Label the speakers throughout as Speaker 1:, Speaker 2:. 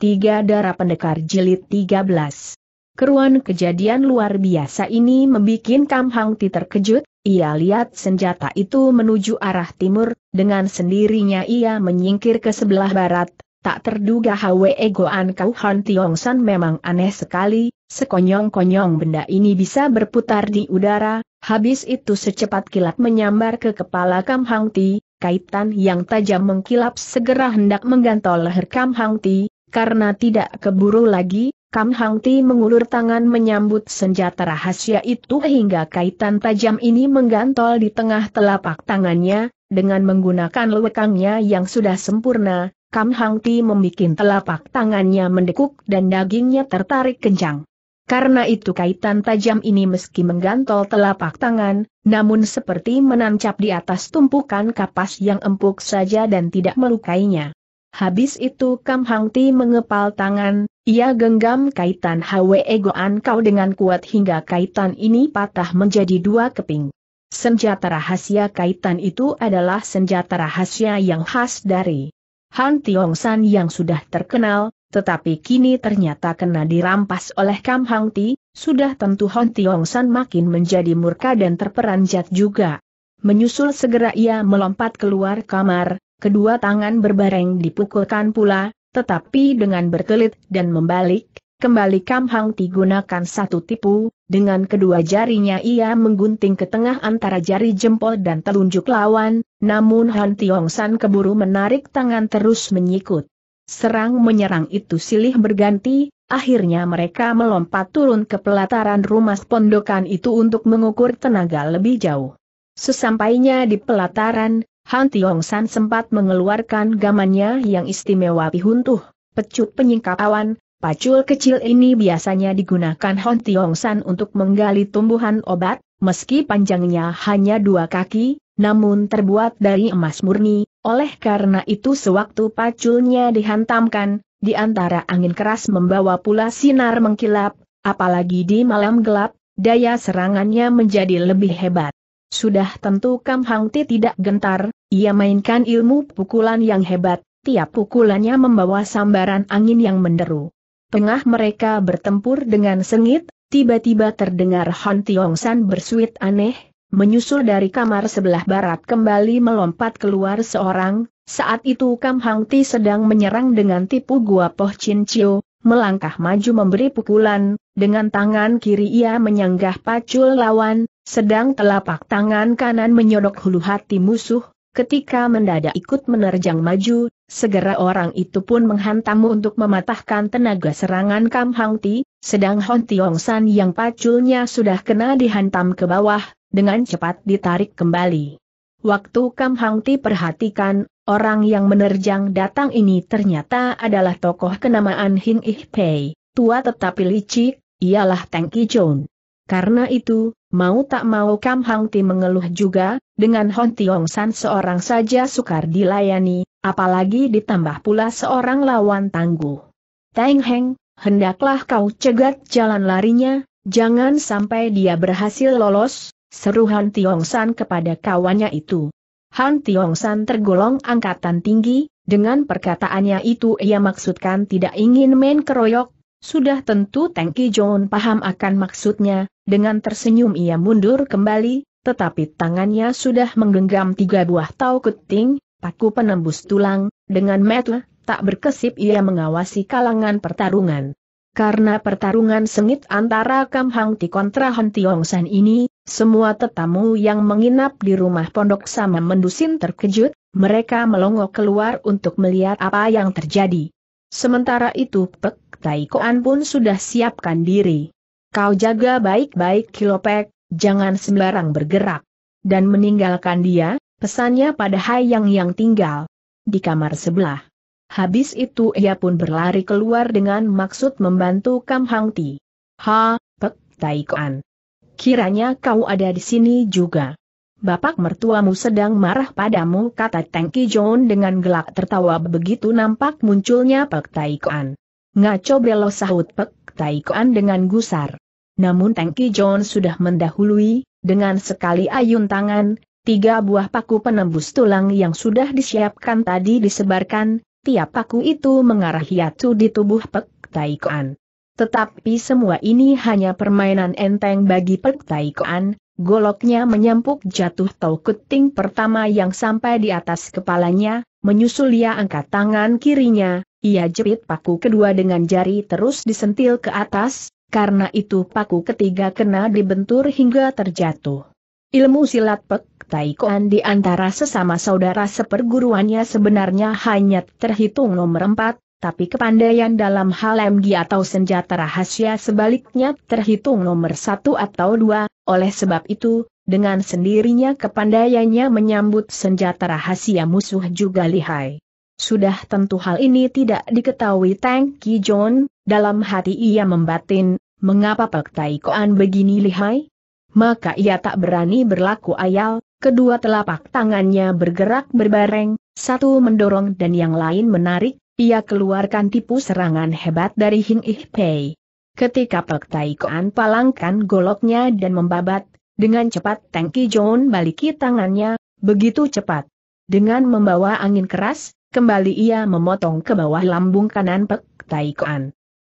Speaker 1: Tiga Darah Pendekar Jilid 13 Keruan kejadian luar biasa ini membuat Kam Hang Ti terkejut, ia lihat senjata itu menuju arah timur, dengan sendirinya ia menyingkir ke sebelah barat, tak terduga Hwe Goan Kau Han Tiong San memang aneh sekali, sekonyong-konyong benda ini bisa berputar di udara, habis itu secepat kilat menyambar ke kepala Kam Hang Ti, kaitan yang tajam mengkilap segera hendak menggantol leher Kam Hang Ti, karena tidak keburu lagi, Kam Hang Ti mengulur tangan menyambut senjata rahasia itu hingga kaitan tajam ini menggantol di tengah telapak tangannya, dengan menggunakan lewekangnya yang sudah sempurna, Kam Hang Ti membuat telapak tangannya mendekuk dan dagingnya tertarik kencang. Karena itu kaitan tajam ini meski menggantol telapak tangan, namun seperti menancap di atas tumpukan kapas yang empuk saja dan tidak melukainya. Habis itu Kam Hang Ti mengepal tangan, ia genggam kaitan Hwe Egoan kau dengan kuat hingga kaitan ini patah menjadi dua keping. Senjata rahasia kaitan itu adalah senjata rahasia yang khas dari Han Tiong San yang sudah terkenal, tetapi kini ternyata kena dirampas oleh Kam Hang Ti, sudah tentu Han Tiong San makin menjadi murka dan terperanjat juga. Menyusul segera ia melompat keluar kamar, kedua tangan berbareng dipukulkan pula, tetapi dengan berkelit dan membalik, kembali Kam Hang Ti satu tipu, dengan kedua jarinya ia menggunting ke tengah antara jari jempol dan telunjuk lawan, namun Han Tiong San keburu menarik tangan terus menyikut. Serang menyerang itu silih berganti, akhirnya mereka melompat turun ke pelataran rumah pondokan itu untuk mengukur tenaga lebih jauh. Sesampainya di pelataran, Han Tiong San sempat mengeluarkan gamannya yang istimewa pihuntuh, pecut penyingkap awan, pacul kecil ini biasanya digunakan Han Tiong San untuk menggali tumbuhan obat, meski panjangnya hanya dua kaki, namun terbuat dari emas murni, oleh karena itu sewaktu paculnya dihantamkan, di antara angin keras membawa pula sinar mengkilap, apalagi di malam gelap, daya serangannya menjadi lebih hebat. Sudah tentu Kam Hang Ti tidak gentar, ia mainkan ilmu pukulan yang hebat, tiap pukulannya membawa sambaran angin yang menderu. Tengah mereka bertempur dengan sengit, tiba-tiba terdengar Han Tiong San bersuit aneh, menyusul dari kamar sebelah barat kembali melompat keluar seorang, saat itu Kam Hang Ti sedang menyerang dengan tipu gua Poh Chin Chiu melangkah maju memberi pukulan, dengan tangan kiri ia menyanggah pacul lawan, sedang telapak tangan kanan menyodok hulu hati musuh, ketika mendadak ikut menerjang maju, segera orang itu pun menghantam untuk mematahkan tenaga serangan Kam Hang Ti, sedang Hon Tiong San yang paculnya sudah kena dihantam ke bawah, dengan cepat ditarik kembali. Waktu Kam Hang Ti perhatikan, Orang yang menerjang datang ini ternyata adalah tokoh kenamaan Hing Ih Pei, tua tetapi licik, ialah Teng Chun. Karena itu, mau tak mau Kam Hang Ti mengeluh juga, dengan Hon Tiong San seorang saja sukar dilayani, apalagi ditambah pula seorang lawan tangguh. Tang Heng, hendaklah kau cegat jalan larinya, jangan sampai dia berhasil lolos, seru Hon Tiong San kepada kawannya itu. Han Tiong San tergolong angkatan tinggi, dengan perkataannya itu ia maksudkan tidak ingin main keroyok, sudah tentu Teng John paham akan maksudnya, dengan tersenyum ia mundur kembali, tetapi tangannya sudah menggenggam tiga buah tau keting, paku penembus tulang, dengan metu, tak berkesip ia mengawasi kalangan pertarungan. Karena pertarungan sengit antara Kam Hang Ti kontra Han Tiong San ini, semua tetamu yang menginap di rumah pondok sama mendusin terkejut, mereka melongo keluar untuk melihat apa yang terjadi. Sementara itu Pek Tai Koan pun sudah siapkan diri. Kau jaga baik-baik Kilopek, jangan sembarang bergerak. Dan meninggalkan dia, pesannya pada Hayang yang tinggal di kamar sebelah. Habis itu ia pun berlari keluar dengan maksud membantu Kam Hang Ti. Ha, Pek Tai Koan. Kiranya kau ada di sini juga. Bapak mertuamu sedang marah padamu kata Tengki John dengan gelak tertawa begitu nampak munculnya Pek Kuan. Ngaco belo sahut Pek Kuan dengan gusar. Namun Tengki John sudah mendahului, dengan sekali ayun tangan, tiga buah paku penembus tulang yang sudah disiapkan tadi disebarkan, tiap paku itu mengarah hiatu di tubuh Pek Kuan. Tetapi semua ini hanya permainan enteng bagi Pek Koan, goloknya menyempuk jatuh tau keting pertama yang sampai di atas kepalanya, menyusul ia angkat tangan kirinya, ia jepit paku kedua dengan jari terus disentil ke atas, karena itu paku ketiga kena dibentur hingga terjatuh. Ilmu silat Pek Koan di antara sesama saudara seperguruannya sebenarnya hanya terhitung nomor empat, tapi kepandaian dalam hal MG atau senjata rahasia sebaliknya terhitung nomor satu atau dua, oleh sebab itu, dengan sendirinya kepandaiannya menyambut senjata rahasia musuh juga lihai. Sudah tentu hal ini tidak diketahui Tang Ki John, dalam hati ia membatin, mengapa Pak Tai Koan begini lihai? Maka ia tak berani berlaku ayal, kedua telapak tangannya bergerak berbareng, satu mendorong dan yang lain menarik, ia keluarkan tipu serangan hebat dari Hing Ih Pei. Ketika Pek Tai Koan palangkan goloknya dan membabat, dengan cepat Teng Ki John baliki tangannya, begitu cepat. Dengan membawa angin keras, kembali ia memotong ke bawah lambung kanan Pek Tai Koan.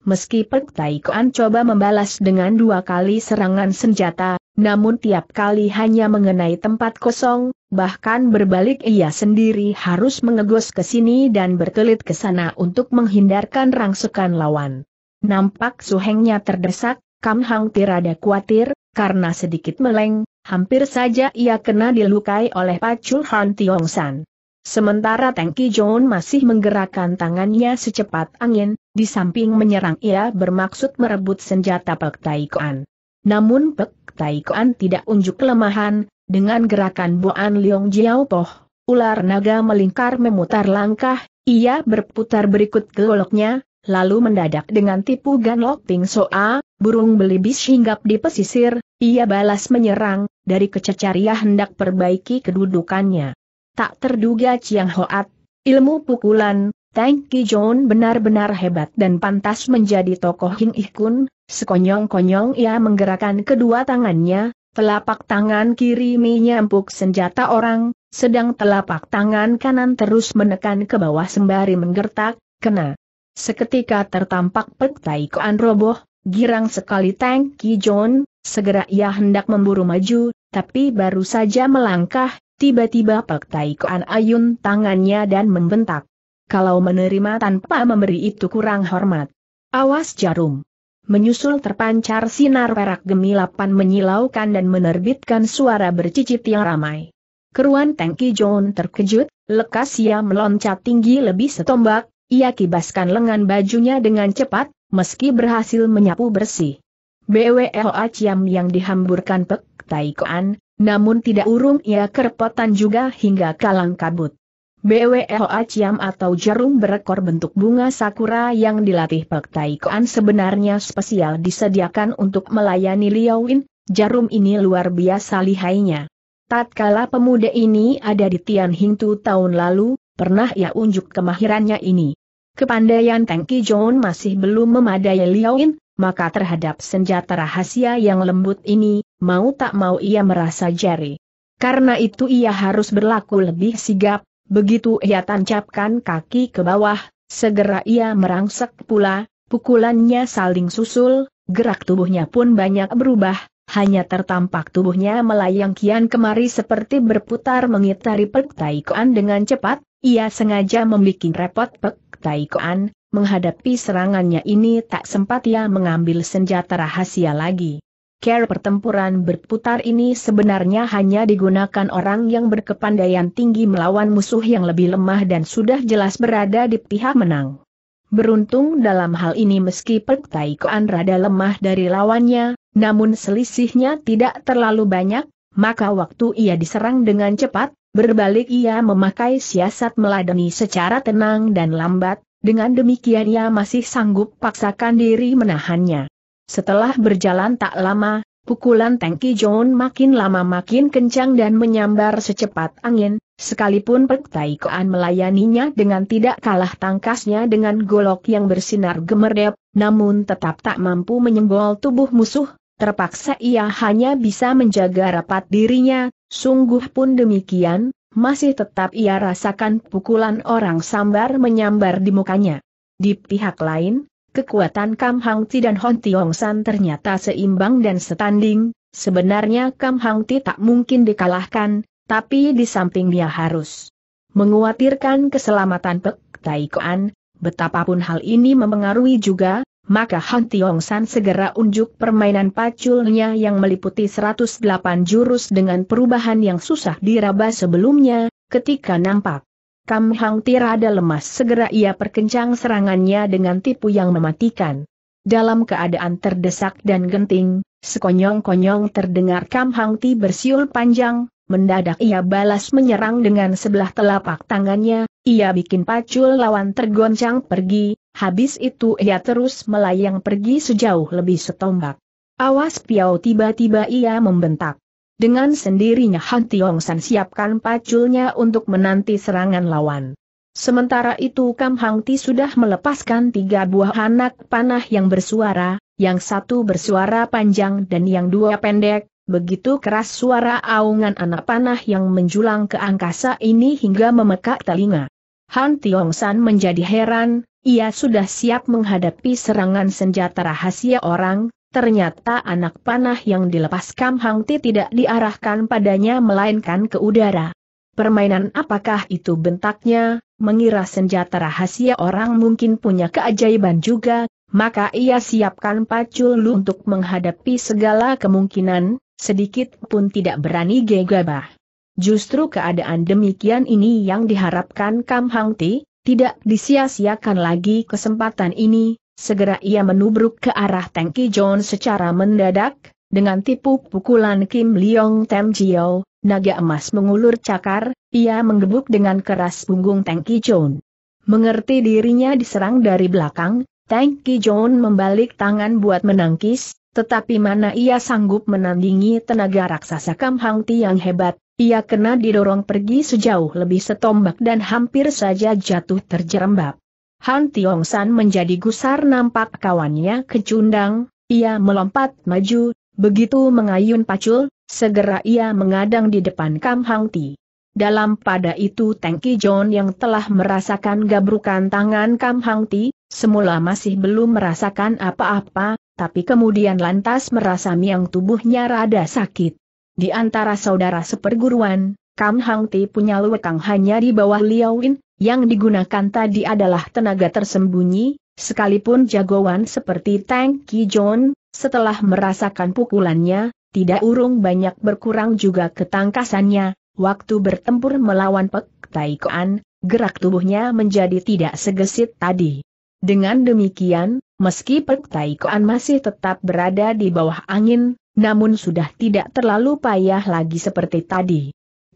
Speaker 1: Meski Pek Tai Koan coba membalas dengan dua kali serangan senjata, namun tiap kali hanya mengenai tempat kosong, Bahkan berbalik ia sendiri harus mengegos ke sini dan berkelit ke sana untuk menghindarkan rangsukan lawan. Nampak suhengnya terdesak, Kam Hang tirada khawatir, karena sedikit meleng, hampir saja ia kena dilukai oleh pacul Han Tiong San. Sementara Ki John masih menggerakkan tangannya secepat angin, di samping menyerang ia bermaksud merebut senjata Pek Tai Kuan. Namun Pek Tai Kuan tidak unjuk kelemahan, dengan gerakan Boan Leong Jiao Poh, ular naga melingkar memutar langkah, ia berputar berikut goloknya, lalu mendadak dengan tipu ganlok Ping Soa, burung belibis hinggap di pesisir, ia balas menyerang, dari kececar ia hendak perbaiki kedudukannya. Tak terduga Chiang Hoat, ilmu pukulan, Tang Jong benar-benar hebat dan pantas menjadi tokoh Hing Ikun. sekonyong-konyong ia menggerakkan kedua tangannya, telapak tangan kiri menyempuk senjata orang, sedang telapak tangan kanan terus menekan ke bawah sembari menggertak, kena. Seketika tertampak petai koan roboh, girang sekali Tang Jong, segera ia hendak memburu maju, tapi baru saja melangkah, tiba-tiba petai koan ayun tangannya dan membentak. Kalau menerima tanpa memberi itu kurang hormat. Awas jarum. Menyusul terpancar sinar perak gemilapan menyilaukan dan menerbitkan suara bercicit yang ramai. Keruan tangki John terkejut, lekas ia meloncat tinggi lebih setombak, ia kibaskan lengan bajunya dengan cepat, meski berhasil menyapu bersih. BWLA Ciam yang dihamburkan Pek Taikoan, namun tidak urung ia kerepotan juga hingga kalang kabut. BWLA Ciam atau jarum berekor bentuk bunga sakura yang dilatih Pek Koan sebenarnya spesial disediakan untuk melayani Win, jarum ini luar biasa lihainya. Tatkala pemuda ini ada di Tian Hingtu tahun lalu, pernah ia unjuk kemahirannya ini. Kepandaian Teng John masih belum memadai Win, maka terhadap senjata rahasia yang lembut ini, mau tak mau ia merasa jari. Karena itu ia harus berlaku lebih sigap, Begitu ia tancapkan kaki ke bawah, segera ia merangsek pula, pukulannya saling susul, gerak tubuhnya pun banyak berubah, hanya tertampak tubuhnya melayang kian kemari seperti berputar mengitari Pek Taikoan dengan cepat, ia sengaja membuat repot Pek Taikoan, menghadapi serangannya ini tak sempat ia mengambil senjata rahasia lagi care pertempuran berputar ini sebenarnya hanya digunakan orang yang berkepandaian tinggi melawan musuh yang lebih lemah dan sudah jelas berada di pihak menang. Beruntung dalam hal ini meski Pertai Koan rada lemah dari lawannya, namun selisihnya tidak terlalu banyak, maka waktu ia diserang dengan cepat, berbalik ia memakai siasat meladeni secara tenang dan lambat, dengan demikian ia masih sanggup paksakan diri menahannya. Setelah berjalan tak lama, pukulan Tengki John makin lama makin kencang dan menyambar secepat angin, sekalipun Pek Tai Koan melayaninya dengan tidak kalah tangkasnya dengan golok yang bersinar gemerdep, namun tetap tak mampu menyenggol tubuh musuh, terpaksa ia hanya bisa menjaga rapat dirinya, sungguh pun demikian, masih tetap ia rasakan pukulan orang sambar menyambar di mukanya. Di pihak lain, Kekuatan Kam Hang Ti dan Hon Tiong San ternyata seimbang dan setanding, sebenarnya Kam Hang Ti tak mungkin dikalahkan, tapi di samping dia harus menguatirkan keselamatan Pek Tai Koan, betapapun hal ini mempengaruhi juga, maka Han Tiong San segera unjuk permainan paculnya yang meliputi 108 jurus dengan perubahan yang susah diraba sebelumnya, ketika nampak Kam Hang Tirada lemas segera ia perkencang serangannya dengan tipu yang mematikan. Dalam keadaan terdesak dan genting, sekonyong-konyong terdengar Kam Hang Ti bersiul panjang, mendadak ia balas menyerang dengan sebelah telapak tangannya, ia bikin pacul lawan tergoncang pergi, habis itu ia terus melayang pergi sejauh lebih setombak. Awas Piau tiba-tiba ia membentak. Dengan sendirinya Han Tiong San siapkan paculnya untuk menanti serangan lawan. Sementara itu Kam Hang Ti sudah melepaskan tiga buah anak panah yang bersuara, yang satu bersuara panjang dan yang dua pendek, begitu keras suara aungan anak panah yang menjulang ke angkasa ini hingga memekak telinga. Han Tiong San menjadi heran, ia sudah siap menghadapi serangan senjata rahasia orang, Ternyata anak panah yang dilepaskan Hangti Hang Ti tidak diarahkan padanya melainkan ke udara. Permainan apakah itu bentaknya, mengira senjata rahasia orang mungkin punya keajaiban juga, maka ia siapkan pacul untuk menghadapi segala kemungkinan, sedikit pun tidak berani gegabah. Justru keadaan demikian ini yang diharapkan Kam Hang Ti, tidak disia-siakan lagi kesempatan ini, Segera ia menubruk ke arah Tengki John secara mendadak, dengan tipu pukulan Kim Leong Tem Jio, naga emas mengulur cakar, ia menggebuk dengan keras punggung Tengki John. Mengerti dirinya diserang dari belakang, Tengki John membalik tangan buat menangkis, tetapi mana ia sanggup menandingi tenaga raksasa Kam Hang Ti yang hebat, ia kena didorong pergi sejauh lebih setombak dan hampir saja jatuh terjerembab. Han Tiong San menjadi gusar nampak kawannya kecundang, ia melompat maju, begitu mengayun pacul, segera ia mengadang di depan Kam Hang Ti. Dalam pada itu Tengki John yang telah merasakan gabrukan tangan Kam Hang Ti, semula masih belum merasakan apa-apa, tapi kemudian lantas merasa miang tubuhnya rada sakit. Di antara saudara seperguruan, Kam Hang Ti punya lewekang hanya di bawah Liao Win, yang digunakan tadi adalah tenaga tersembunyi, sekalipun jagoan seperti Tang Ki John, setelah merasakan pukulannya, tidak urung banyak berkurang juga ketangkasannya, waktu bertempur melawan Pek Tai Koan, gerak tubuhnya menjadi tidak segesit tadi. Dengan demikian, meski Pek Tai Koan masih tetap berada di bawah angin, namun sudah tidak terlalu payah lagi seperti tadi.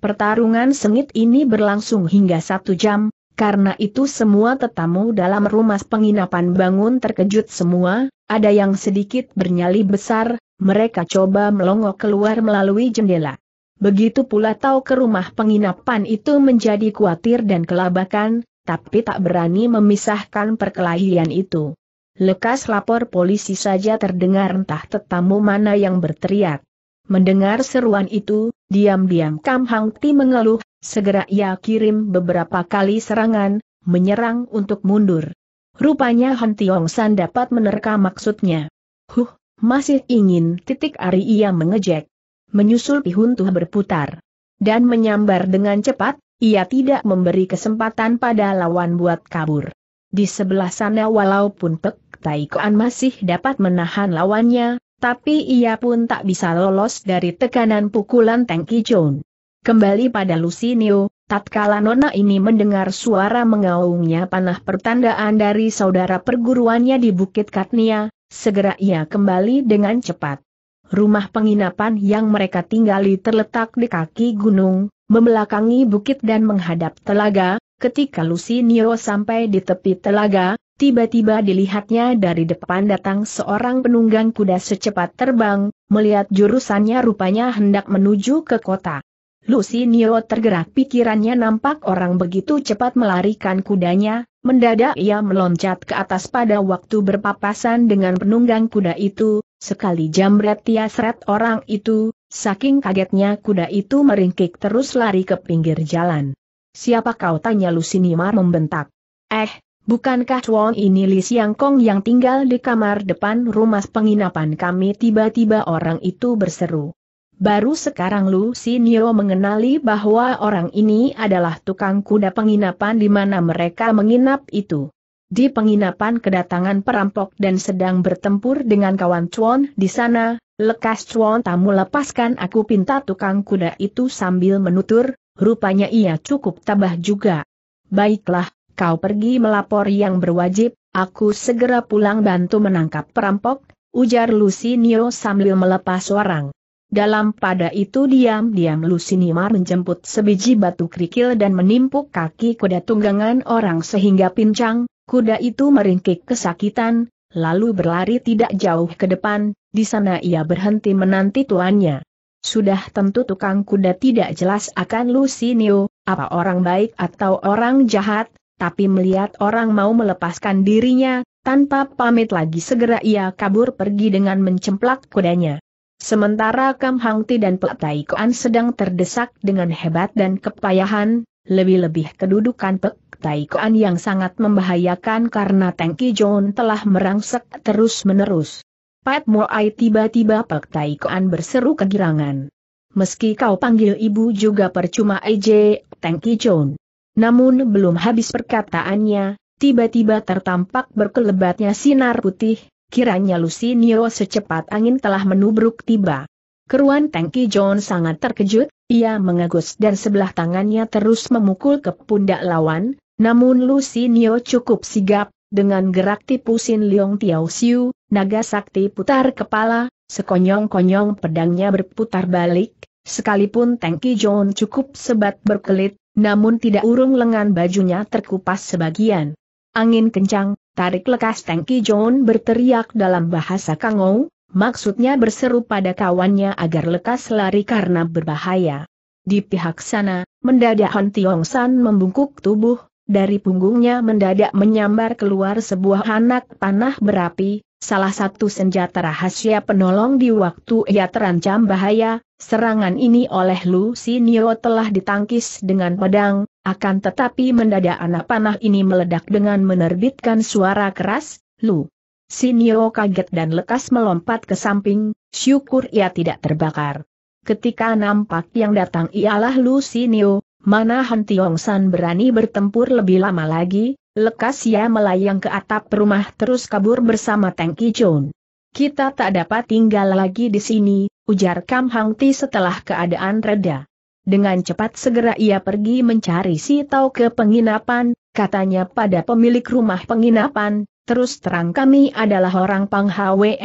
Speaker 1: Pertarungan sengit ini berlangsung hingga satu jam, karena itu semua tetamu dalam rumah penginapan bangun terkejut semua, ada yang sedikit bernyali besar, mereka coba melongo keluar melalui jendela. Begitu pula tahu ke rumah penginapan itu menjadi khawatir dan kelabakan, tapi tak berani memisahkan perkelahian itu. Lekas lapor polisi saja terdengar entah tetamu mana yang berteriak. Mendengar seruan itu, diam-diam Kam Hang Ti mengeluh, Segera ia kirim beberapa kali serangan, menyerang untuk mundur. Rupanya Han Tiong San dapat menerka maksudnya. Huh, masih ingin titik ari ia mengejek. Menyusul pihuntuh berputar. Dan menyambar dengan cepat, ia tidak memberi kesempatan pada lawan buat kabur. Di sebelah sana walaupun Pek Taikoan masih dapat menahan lawannya, tapi ia pun tak bisa lolos dari tekanan pukulan Tengki Chon. Kembali pada Lusinio, tatkala nona ini mendengar suara mengaungnya panah pertandaan dari saudara perguruannya di Bukit Katnia, segera ia kembali dengan cepat. Rumah penginapan yang mereka tinggali terletak di kaki gunung, membelakangi bukit dan menghadap telaga, ketika Lusinio sampai di tepi telaga, tiba-tiba dilihatnya dari depan datang seorang penunggang kuda secepat terbang, melihat jurusannya rupanya hendak menuju ke kota. Lucy Nio tergerak pikirannya nampak orang begitu cepat melarikan kudanya, mendadak ia meloncat ke atas pada waktu berpapasan dengan penunggang kuda itu, sekali jambret ia seret orang itu, saking kagetnya kuda itu meringkik terus lari ke pinggir jalan. Siapa kau tanya Lucy Nimar membentak. Eh, Bukankah Chuan ini Li Siangkong yang tinggal di kamar depan rumah penginapan kami tiba-tiba orang itu berseru. Baru sekarang Lu Sinio mengenali bahwa orang ini adalah tukang kuda penginapan di mana mereka menginap itu. Di penginapan kedatangan perampok dan sedang bertempur dengan kawan Chuan di sana, lekas Chuan tamu lepaskan aku pinta tukang kuda itu sambil menutur, rupanya ia cukup tabah juga. Baiklah, kau pergi melapor yang berwajib, aku segera pulang bantu menangkap perampok, ujar Nio sambil melepas orang. Dalam pada itu diam-diam Lusinimar menjemput sebiji batu kerikil dan menimpuk kaki kuda tunggangan orang sehingga pincang, kuda itu meringkik kesakitan, lalu berlari tidak jauh ke depan, di sana ia berhenti menanti tuannya. Sudah tentu tukang kuda tidak jelas akan Lusinio, apa orang baik atau orang jahat, tapi melihat orang mau melepaskan dirinya, tanpa pamit lagi segera ia kabur pergi dengan mencemplak kudanya sementara Kam Hang Ti dan Pek Tai Koan sedang terdesak dengan hebat dan kepayahan, lebih-lebih kedudukan Pek Tai Koan yang sangat membahayakan karena Ki John telah merangsek terus-menerus. Pat Moai tiba-tiba Pek Tai Koan berseru kegirangan. Meski kau panggil ibu juga percuma EJ, Ki John. Namun belum habis perkataannya, tiba-tiba tertampak berkelebatnya sinar putih, Kiranya Lucy Nio secepat angin telah menubruk tiba. Keruan Tengki John sangat terkejut, ia mengagus dan sebelah tangannya terus memukul ke pundak lawan, namun Lucy Nio cukup sigap, dengan gerak tipu Sin Leong Tiao Siu, naga sakti putar kepala, sekonyong-konyong pedangnya berputar balik, sekalipun Tengki John cukup sebat berkelit, namun tidak urung lengan bajunya terkupas sebagian. Angin kencang, Tarik lekas Tengki John berteriak dalam bahasa Kangou, maksudnya berseru pada kawannya agar lekas lari karena berbahaya. Di pihak sana, mendadak Han Tiong San membungkuk tubuh, dari punggungnya mendadak menyambar keluar sebuah anak panah berapi, salah satu senjata rahasia penolong di waktu ia terancam bahaya, serangan ini oleh Lu Sinio telah ditangkis dengan pedang, akan tetapi mendadak anak panah ini meledak dengan menerbitkan suara keras, lu. Nio kaget dan lekas melompat ke samping, syukur ia tidak terbakar. Ketika nampak yang datang ialah Lu Nio, mana Han Tiong San berani bertempur lebih lama lagi, lekas ia melayang ke atap rumah terus kabur bersama Teng Chun. Kita tak dapat tinggal lagi di sini, ujar Kam Hang Ti setelah keadaan reda. Dengan cepat segera ia pergi mencari si Tau ke penginapan, katanya pada pemilik rumah penginapan, terus terang kami adalah orang Pang Hwe,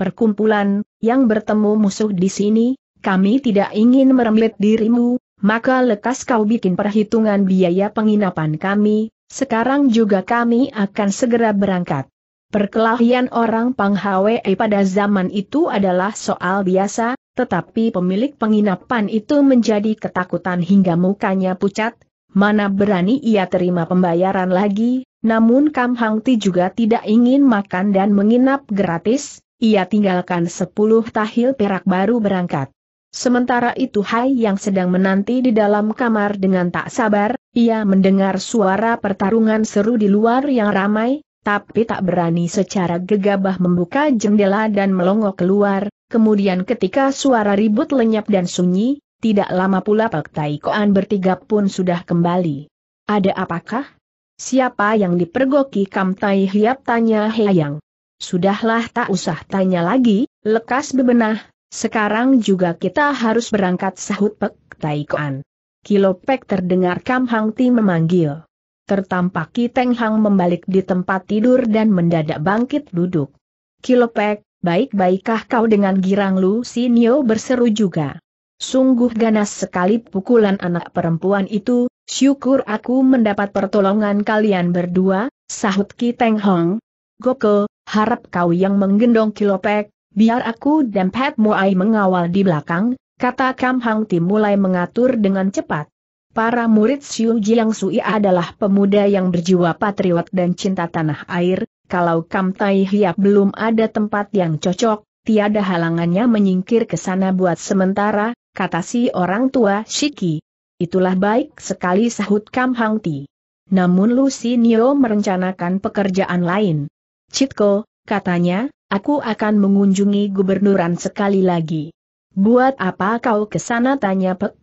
Speaker 1: perkumpulan, yang bertemu musuh di sini, kami tidak ingin meremlet dirimu, maka lekas kau bikin perhitungan biaya penginapan kami, sekarang juga kami akan segera berangkat. Perkelahian orang Pang Hwe pada zaman itu adalah soal biasa, tetapi pemilik penginapan itu menjadi ketakutan hingga mukanya pucat, mana berani ia terima pembayaran lagi, namun Kam Hang Ti juga tidak ingin makan dan menginap gratis, ia tinggalkan sepuluh tahil perak baru berangkat. Sementara itu Hai yang sedang menanti di dalam kamar dengan tak sabar, ia mendengar suara pertarungan seru di luar yang ramai, tapi tak berani secara gegabah membuka jendela dan melongo keluar, Kemudian ketika suara ribut lenyap dan sunyi, tidak lama pula Pak Taikoan bertiga pun sudah kembali. Ada apakah? Siapa yang dipergoki Kam Tai Hiap tanya Heyang. Sudahlah tak usah tanya lagi, lekas bebenah, sekarang juga kita harus berangkat sahut Pek Taikoan. Kilopek terdengar Kam Hang Ti memanggil. Tertampak Ki Hang membalik di tempat tidur dan mendadak bangkit duduk. Kilopek, baik-baikkah kau dengan girang Lu Nio berseru juga. Sungguh ganas sekali pukulan anak perempuan itu, syukur aku mendapat pertolongan kalian berdua, sahut Ki Teng Hong. Goko, harap kau yang menggendong kilopek, biar aku dan Pat Moai mengawal di belakang, kata Kam Hang Ti mulai mengatur dengan cepat. Para murid Xiu Jiang Sui adalah pemuda yang berjiwa patriot dan cinta tanah air, kalau Kam Tai Hiap belum ada tempat yang cocok, tiada halangannya menyingkir ke sana buat sementara, kata si orang tua Shiki. Itulah baik sekali sahut Kam Hang Ti. Namun Nio merencanakan pekerjaan lain. Chitko, katanya, aku akan mengunjungi gubernuran sekali lagi. Buat apa kau ke sana tanya Pek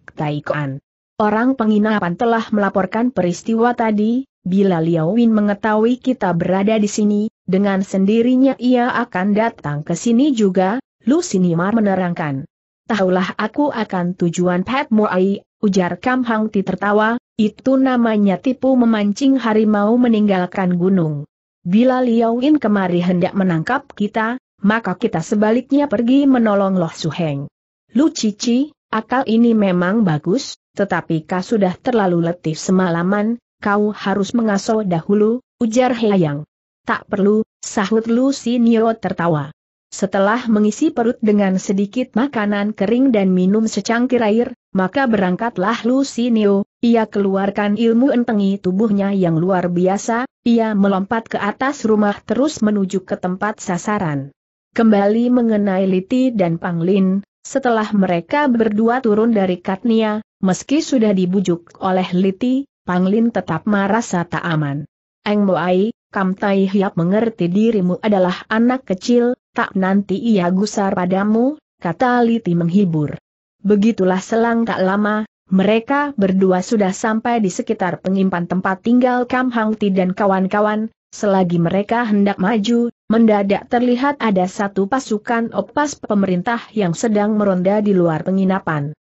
Speaker 1: Kuan. Orang penginapan telah melaporkan peristiwa tadi, Bila Liao Win mengetahui kita berada di sini, dengan sendirinya ia akan datang ke sini juga, Lu Sinimar menerangkan. Tahulah aku akan tujuan Pat Moai, ujar Kam Hang Ti tertawa, itu namanya tipu memancing harimau meninggalkan gunung. Bila Liao Win kemari hendak menangkap kita, maka kita sebaliknya pergi menolong Loh Heng. Lu Cici, akal ini memang bagus, tetapi kau sudah terlalu letih semalaman, kau harus mengasuh dahulu, ujar Heyang. Tak perlu, sahut Lu Sinio tertawa. Setelah mengisi perut dengan sedikit makanan kering dan minum secangkir air, maka berangkatlah Lu Sinio, ia keluarkan ilmu entengi tubuhnya yang luar biasa, ia melompat ke atas rumah terus menuju ke tempat sasaran. Kembali mengenai Liti dan Panglin, setelah mereka berdua turun dari Katnia, meski sudah dibujuk oleh Liti, Panglin tetap merasa tak aman. Eng Moai, Kam Tai Hiap mengerti dirimu adalah anak kecil, tak nanti ia gusar padamu, kata Liti menghibur. Begitulah selang tak lama, mereka berdua sudah sampai di sekitar pengimpan tempat tinggal Kam Hang Ti dan kawan-kawan, selagi mereka hendak maju, mendadak terlihat ada satu pasukan opas pemerintah yang sedang meronda di luar penginapan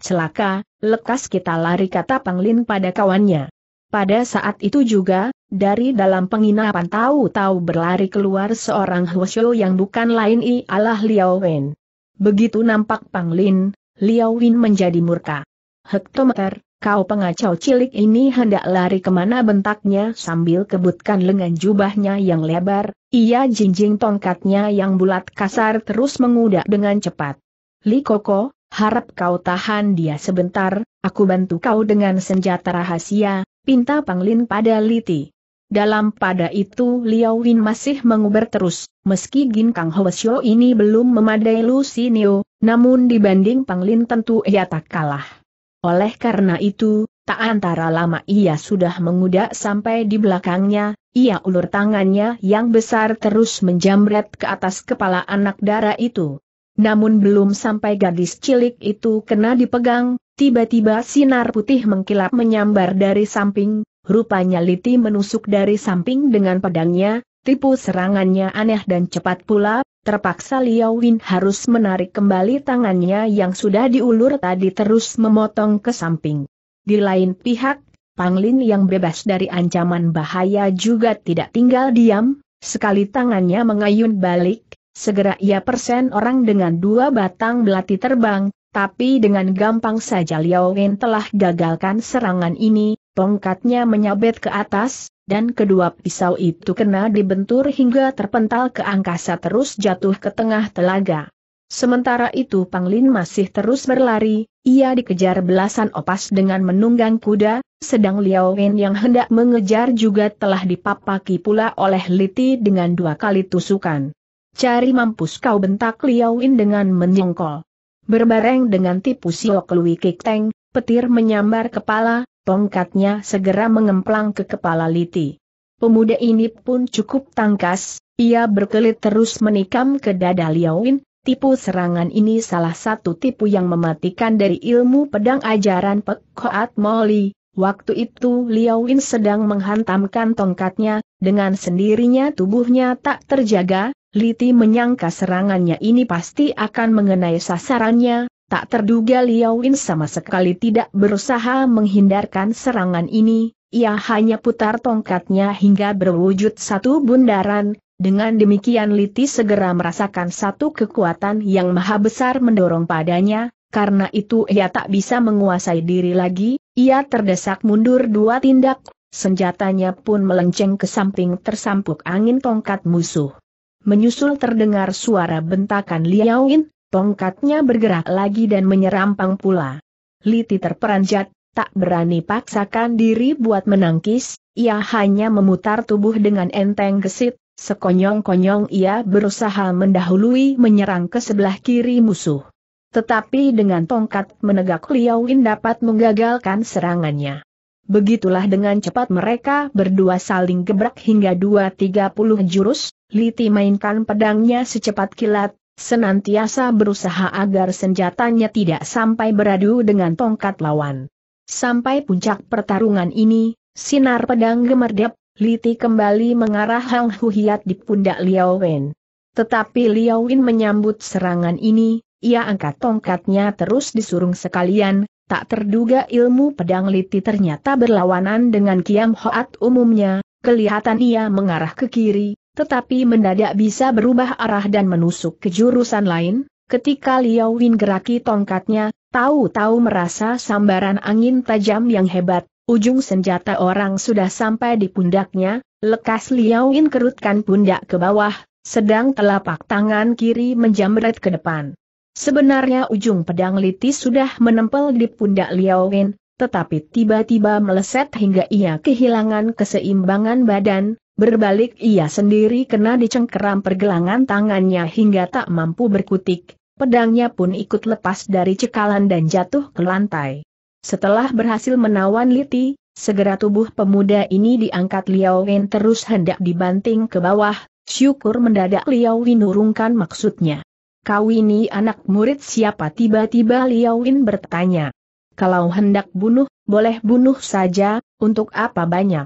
Speaker 1: celaka, lekas kita lari kata Panglin pada kawannya. Pada saat itu juga, dari dalam penginapan tahu-tahu berlari keluar seorang Huoshu yang bukan lain ialah Liao Wen. Begitu nampak Panglin, Liao Wen menjadi murka. Hektometer, kau pengacau cilik ini hendak lari kemana bentaknya sambil kebutkan lengan jubahnya yang lebar, ia jinjing tongkatnya yang bulat kasar terus mengudak dengan cepat. Li Koko, harap kau tahan dia sebentar, aku bantu kau dengan senjata rahasia, pinta Panglin pada Liti. Dalam pada itu Liao Win masih menguber terus, meski Gin Kang Hwasyo ini belum memadai Lusinio, namun dibanding Panglin tentu ia tak kalah. Oleh karena itu, tak antara lama ia sudah mengudak sampai di belakangnya, ia ulur tangannya yang besar terus menjamret ke atas kepala anak dara itu. Namun belum sampai gadis cilik itu kena dipegang, tiba-tiba sinar putih mengkilap menyambar dari samping, rupanya Liti menusuk dari samping dengan pedangnya, tipu serangannya aneh dan cepat pula, terpaksa Liao Win harus menarik kembali tangannya yang sudah diulur tadi terus memotong ke samping. Di lain pihak, Panglin yang bebas dari ancaman bahaya juga tidak tinggal diam, sekali tangannya mengayun balik, Segera ia persen orang dengan dua batang belati terbang, tapi dengan gampang saja Liao Wen telah gagalkan serangan ini, tongkatnya menyabet ke atas, dan kedua pisau itu kena dibentur hingga terpental ke angkasa terus jatuh ke tengah telaga. Sementara itu Panglin masih terus berlari, ia dikejar belasan opas dengan menunggang kuda, sedang Liao Wen yang hendak mengejar juga telah dipapaki pula oleh Liti dengan dua kali tusukan. Cari mampus kau bentak Win dengan menyongkol. Berbareng dengan tipu siok Lui Kik Teng, petir menyambar kepala, tongkatnya segera mengemplang ke kepala Liti. Pemuda ini pun cukup tangkas, ia berkelit terus menikam ke dada Win. tipu serangan ini salah satu tipu yang mematikan dari ilmu pedang ajaran Pek Koat Moli, Waktu itu Win sedang menghantamkan tongkatnya, dengan sendirinya tubuhnya tak terjaga, Liti menyangka serangannya ini pasti akan mengenai sasarannya, tak terduga Liao Win sama sekali tidak berusaha menghindarkan serangan ini, ia hanya putar tongkatnya hingga berwujud satu bundaran, dengan demikian Liti segera merasakan satu kekuatan yang maha besar mendorong padanya, karena itu ia tak bisa menguasai diri lagi, ia terdesak mundur dua tindak, senjatanya pun melenceng ke samping tersampuk angin tongkat musuh. Menyusul terdengar suara bentakan Liaoin, tongkatnya bergerak lagi dan menyerampang pula. Liti terperanjat, tak berani paksakan diri buat menangkis, ia hanya memutar tubuh dengan enteng gesit, sekonyong-konyong ia berusaha mendahului menyerang ke sebelah kiri musuh. Tetapi dengan tongkat menegak Liaoin dapat menggagalkan serangannya. Begitulah dengan cepat mereka berdua saling gebrak hingga dua tiga puluh jurus, Liti mainkan pedangnya secepat kilat, senantiasa berusaha agar senjatanya tidak sampai beradu dengan tongkat lawan. Sampai puncak pertarungan ini, sinar pedang gemerdep, Liti kembali mengarah Hang Huhiat di pundak Liao Wen. Tetapi Liao Wen menyambut serangan ini, ia angkat tongkatnya terus disurung sekalian, Tak terduga ilmu pedang liti ternyata berlawanan dengan Kiam Hoat umumnya, kelihatan ia mengarah ke kiri, tetapi mendadak bisa berubah arah dan menusuk ke jurusan lain, ketika Liao Win geraki tongkatnya, tahu-tahu merasa sambaran angin tajam yang hebat, ujung senjata orang sudah sampai di pundaknya, lekas Liao Win kerutkan pundak ke bawah, sedang telapak tangan kiri menjamret ke depan. Sebenarnya ujung pedang Liti sudah menempel di pundak Liao Wen, tetapi tiba-tiba meleset hingga ia kehilangan keseimbangan badan, berbalik ia sendiri kena dicengkeram pergelangan tangannya hingga tak mampu berkutik, pedangnya pun ikut lepas dari cekalan dan jatuh ke lantai. Setelah berhasil menawan Liti, segera tubuh pemuda ini diangkat Liao Wen terus hendak dibanting ke bawah, syukur mendadak Liao urungkan maksudnya kau ini anak murid siapa tiba-tiba Liao bertanya. Kalau hendak bunuh, boleh bunuh saja, untuk apa banyak?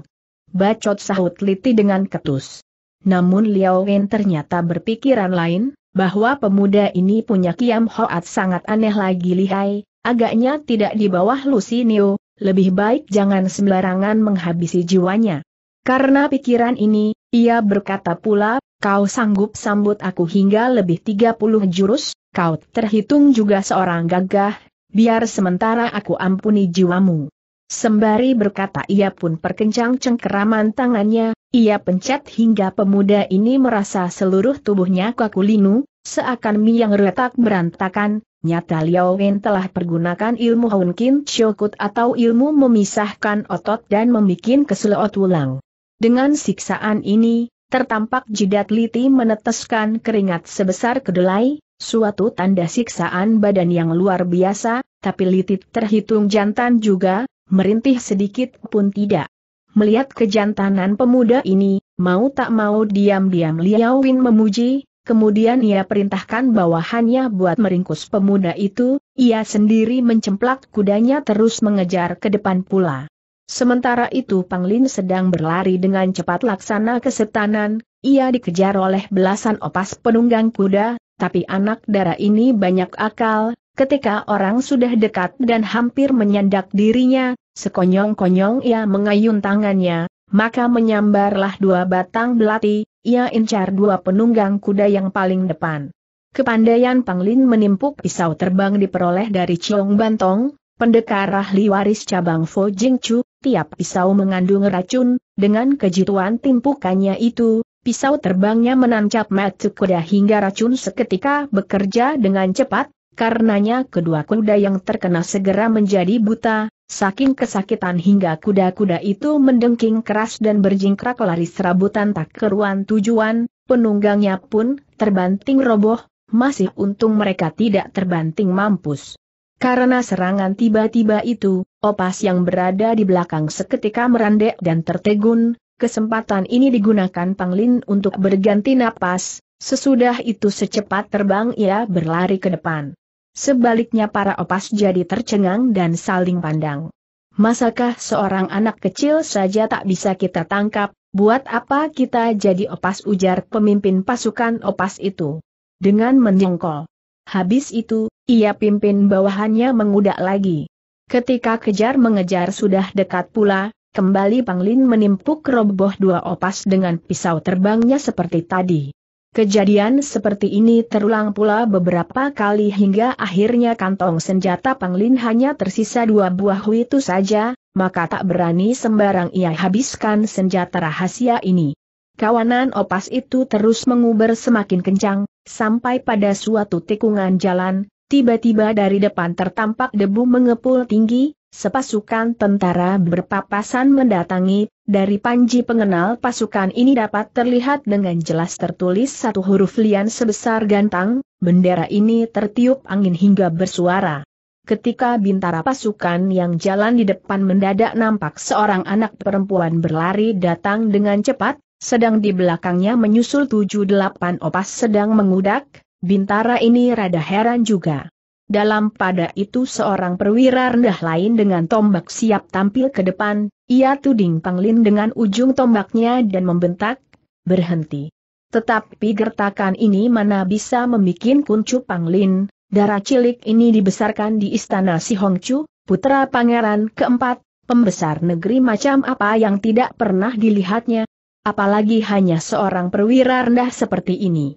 Speaker 1: Bacot sahut Liti dengan ketus. Namun Liao ternyata berpikiran lain, bahwa pemuda ini punya kiam hoat sangat aneh lagi lihai, agaknya tidak di bawah Neo. lebih baik jangan sembarangan menghabisi jiwanya. Karena pikiran ini, ia berkata pula, kau sanggup sambut aku hingga lebih 30 jurus, kau terhitung juga seorang gagah, biar sementara aku ampuni jiwamu. Sembari berkata ia pun perkencang cengkeraman tangannya, ia pencet hingga pemuda ini merasa seluruh tubuhnya kaku linu, seakan mie yang retak berantakan, nyata Liao Wen telah pergunakan ilmu Hounkin Chokut atau ilmu memisahkan otot dan membuat keselot tulang. Dengan siksaan ini, tertampak jidat Liti meneteskan keringat sebesar kedelai, suatu tanda siksaan badan yang luar biasa, tapi Liti terhitung jantan juga, merintih sedikit pun tidak. Melihat kejantanan pemuda ini, mau tak mau diam-diam Liao Win memuji, kemudian ia perintahkan bawahannya buat meringkus pemuda itu, ia sendiri mencemplak kudanya terus mengejar ke depan pula. Sementara itu Panglin sedang berlari dengan cepat laksana kesetanan, ia dikejar oleh belasan opas penunggang kuda, tapi anak darah ini banyak akal, ketika orang sudah dekat dan hampir menyandak dirinya, sekonyong-konyong ia mengayun tangannya, maka menyambarlah dua batang belati, ia incar dua penunggang kuda yang paling depan. Kepandaian Panglin menimpuk pisau terbang diperoleh dari Ciong Bantong, Pendekar ahli waris cabang Fo Jing Chu, tiap pisau mengandung racun, dengan kejituan timpukannya itu, pisau terbangnya menancap mata kuda hingga racun seketika bekerja dengan cepat, karenanya kedua kuda yang terkena segera menjadi buta, saking kesakitan hingga kuda-kuda itu mendengking keras dan berjingkrak lari serabutan tak keruan tujuan, penunggangnya pun terbanting roboh, masih untung mereka tidak terbanting mampus. Karena serangan tiba-tiba itu, opas yang berada di belakang seketika merandek dan tertegun, kesempatan ini digunakan Panglin untuk berganti napas, sesudah itu secepat terbang ia berlari ke depan. Sebaliknya para opas jadi tercengang dan saling pandang. Masakah seorang anak kecil saja tak bisa kita tangkap, buat apa kita jadi opas ujar pemimpin pasukan opas itu? Dengan menjengkol. Habis itu, ia pimpin bawahannya mengudak lagi. Ketika kejar mengejar sudah dekat pula, kembali Panglin menimpuk roboh dua opas dengan pisau terbangnya seperti tadi. Kejadian seperti ini terulang pula beberapa kali hingga akhirnya kantong senjata Panglin hanya tersisa dua buah itu saja, maka tak berani sembarang ia habiskan senjata rahasia ini. Kawanan opas itu terus menguber semakin kencang, sampai pada suatu tikungan jalan, Tiba-tiba dari depan tertampak debu mengepul tinggi, sepasukan tentara berpapasan mendatangi, dari panji pengenal pasukan ini dapat terlihat dengan jelas tertulis satu huruf lian sebesar gantang, bendera ini tertiup angin hingga bersuara. Ketika bintara pasukan yang jalan di depan mendadak nampak seorang anak perempuan berlari datang dengan cepat, sedang di belakangnya menyusul tujuh delapan opas sedang mengudak, Bintara ini rada heran juga. Dalam pada itu seorang perwira rendah lain dengan tombak siap tampil ke depan, ia tuding Panglin dengan ujung tombaknya dan membentak, berhenti. Tetapi gertakan ini mana bisa membuat kuncu Panglin, darah cilik ini dibesarkan di istana si Hongcu, putra pangeran keempat, pembesar negeri macam apa yang tidak pernah dilihatnya, apalagi hanya seorang perwira rendah seperti ini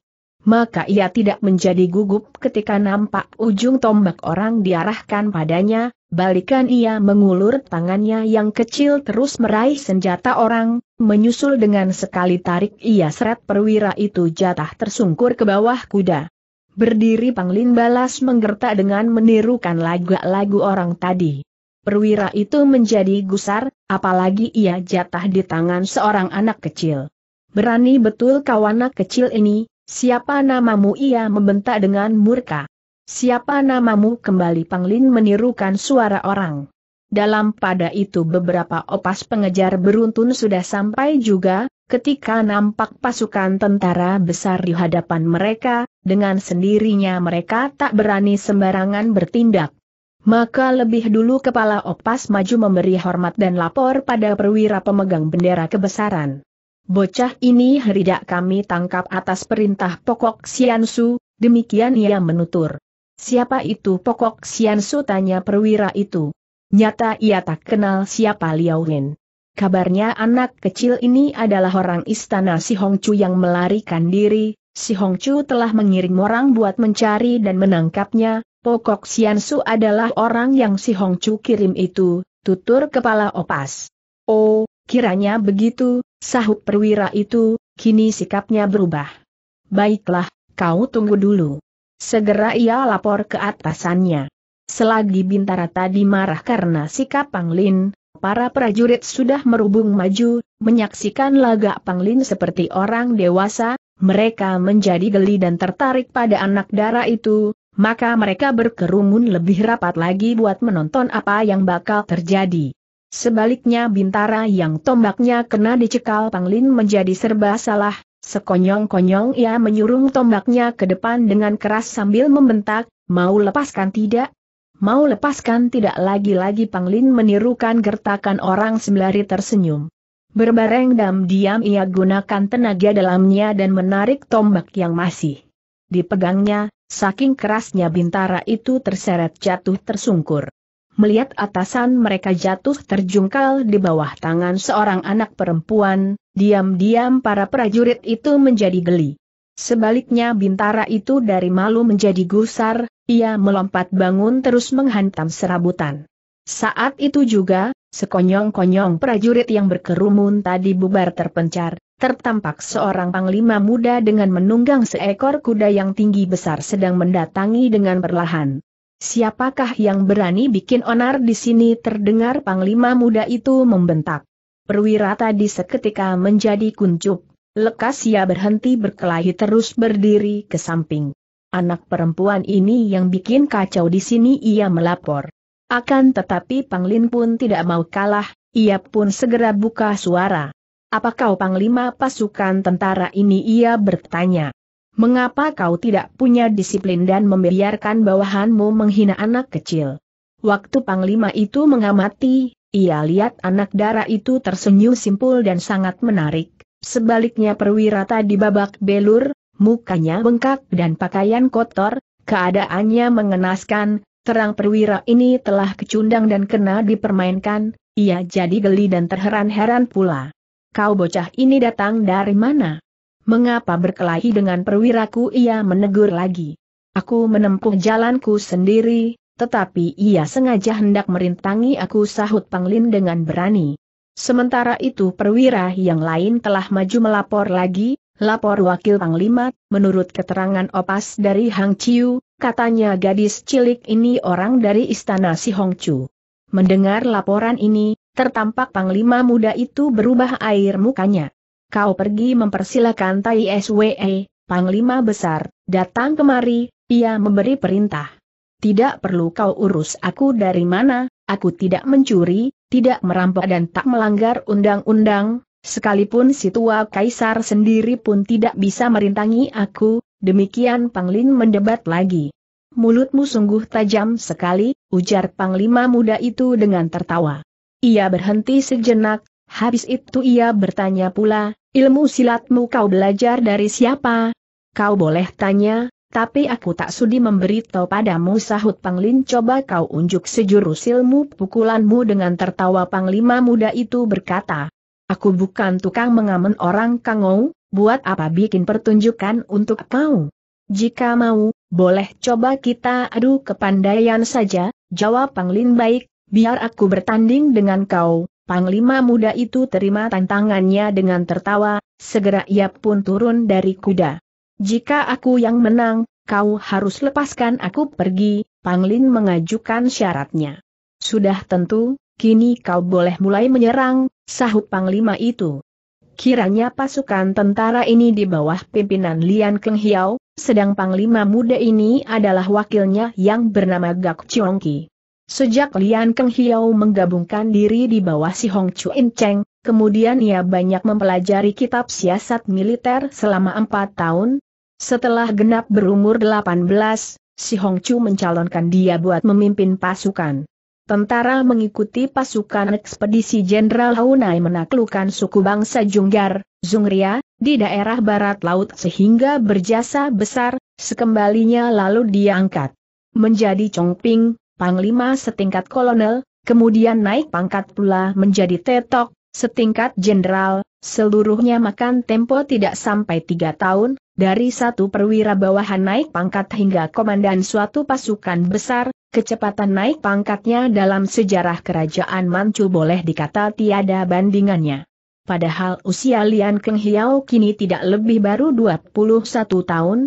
Speaker 1: maka ia tidak menjadi gugup ketika nampak ujung tombak orang diarahkan padanya, balikan ia mengulur tangannya yang kecil terus meraih senjata orang, menyusul dengan sekali tarik ia seret perwira itu jatah tersungkur ke bawah kuda. Berdiri Panglin Balas menggertak dengan menirukan lagu-lagu orang tadi. Perwira itu menjadi gusar, apalagi ia jatah di tangan seorang anak kecil. Berani betul kawan kecil ini, Siapa namamu ia membentak dengan murka. Siapa namamu kembali Panglin menirukan suara orang. Dalam pada itu beberapa opas pengejar beruntun sudah sampai juga, ketika nampak pasukan tentara besar di hadapan mereka, dengan sendirinya mereka tak berani sembarangan bertindak. Maka lebih dulu kepala opas maju memberi hormat dan lapor pada perwira pemegang bendera kebesaran. Bocah ini heridak kami tangkap atas perintah pokok Siansu, demikian ia menutur. Siapa itu pokok Siansu tanya perwira itu. Nyata ia tak kenal siapa Liao Wen. Kabarnya anak kecil ini adalah orang istana si Hongchu yang melarikan diri, si Hongchu telah mengirim orang buat mencari dan menangkapnya, pokok Siansu adalah orang yang si Hongchu kirim itu, tutur kepala opas. Oh, Kiranya begitu, sahut perwira itu, kini sikapnya berubah. Baiklah, kau tunggu dulu. Segera ia lapor ke atasannya. Selagi Bintara tadi marah karena sikap Panglin, para prajurit sudah merubung maju, menyaksikan laga Panglin seperti orang dewasa, mereka menjadi geli dan tertarik pada anak darah itu, maka mereka berkerumun lebih rapat lagi buat menonton apa yang bakal terjadi. Sebaliknya Bintara yang tombaknya kena dicekal Panglin menjadi serba salah, sekonyong-konyong ia menyurung tombaknya ke depan dengan keras sambil membentak, mau lepaskan tidak? Mau lepaskan tidak lagi-lagi Panglin menirukan gertakan orang sembari tersenyum. Berbareng dam diam ia gunakan tenaga dalamnya dan menarik tombak yang masih dipegangnya, saking kerasnya bintara itu terseret jatuh tersungkur melihat atasan mereka jatuh terjungkal di bawah tangan seorang anak perempuan, diam-diam para prajurit itu menjadi geli. Sebaliknya Bintara itu dari malu menjadi gusar, ia melompat bangun terus menghantam serabutan. Saat itu juga, sekonyong-konyong prajurit yang berkerumun tadi bubar terpencar, tertampak seorang panglima muda dengan menunggang seekor kuda yang tinggi besar sedang mendatangi dengan perlahan. Siapakah yang berani bikin onar di sini terdengar panglima muda itu membentak. Perwira tadi seketika menjadi kuncup. Lekas ia berhenti berkelahi terus berdiri ke samping. Anak perempuan ini yang bikin kacau di sini ia melapor. Akan tetapi Panglin pun tidak mau kalah, ia pun segera buka suara. Apa kau Panglima pasukan tentara ini ia bertanya. Mengapa kau tidak punya disiplin dan membiarkan bawahanmu menghina anak kecil? Waktu Panglima itu mengamati, ia lihat anak darah itu tersenyum simpul dan sangat menarik. Sebaliknya perwira tadi babak belur, mukanya bengkak dan pakaian kotor, keadaannya mengenaskan, terang perwira ini telah kecundang dan kena dipermainkan, ia jadi geli dan terheran-heran pula. Kau bocah ini datang dari mana? mengapa berkelahi dengan perwiraku ia menegur lagi. Aku menempuh jalanku sendiri, tetapi ia sengaja hendak merintangi aku sahut Panglin dengan berani. Sementara itu perwira yang lain telah maju melapor lagi, lapor wakil Panglima, menurut keterangan opas dari Hang Chiu, katanya gadis cilik ini orang dari istana si Chu. Mendengar laporan ini, tertampak Panglima muda itu berubah air mukanya kau pergi mempersilahkan Tai SWE, Panglima Besar, datang kemari, ia memberi perintah. Tidak perlu kau urus aku dari mana, aku tidak mencuri, tidak merampok dan tak melanggar undang-undang, sekalipun si tua kaisar sendiri pun tidak bisa merintangi aku, demikian Panglin mendebat lagi. Mulutmu sungguh tajam sekali, ujar Panglima muda itu dengan tertawa. Ia berhenti sejenak, Habis itu ia bertanya pula, ilmu silatmu kau belajar dari siapa? Kau boleh tanya, tapi aku tak sudi memberitahu padamu sahut Panglin coba kau unjuk sejurus ilmu pukulanmu dengan tertawa Panglima muda itu berkata. Aku bukan tukang mengamen orang kangau, buat apa bikin pertunjukan untuk kau? Jika mau, boleh coba kita adu kepandaian saja, jawab Panglin baik, biar aku bertanding dengan kau, Panglima muda itu terima tantangannya dengan tertawa, segera ia pun turun dari kuda. Jika aku yang menang, kau harus lepaskan aku pergi, Panglin mengajukan syaratnya. Sudah tentu, kini kau boleh mulai menyerang, sahut Panglima itu. Kiranya pasukan tentara ini di bawah pimpinan Lian Keng Hiao, sedang Panglima muda ini adalah wakilnya yang bernama Gak Ki. Sejak Lian Keng Hiao menggabungkan diri di bawah si Hong In Cheng, kemudian ia banyak mempelajari kitab siasat militer selama empat tahun. Setelah genap berumur 18, si Hong Chu mencalonkan dia buat memimpin pasukan. Tentara mengikuti pasukan ekspedisi Jenderal Haunai menaklukkan suku bangsa Junggar, Zungria, di daerah barat laut sehingga berjasa besar, sekembalinya lalu diangkat menjadi Chongping, Panglima setingkat kolonel, kemudian naik pangkat pula menjadi tetok, setingkat jenderal, seluruhnya makan tempo tidak sampai tiga tahun, dari satu perwira bawahan naik pangkat hingga komandan suatu pasukan besar, kecepatan naik pangkatnya dalam sejarah kerajaan Manchu boleh dikata tiada bandingannya. Padahal usia Lian Keng Hiao kini tidak lebih baru 21 tahun.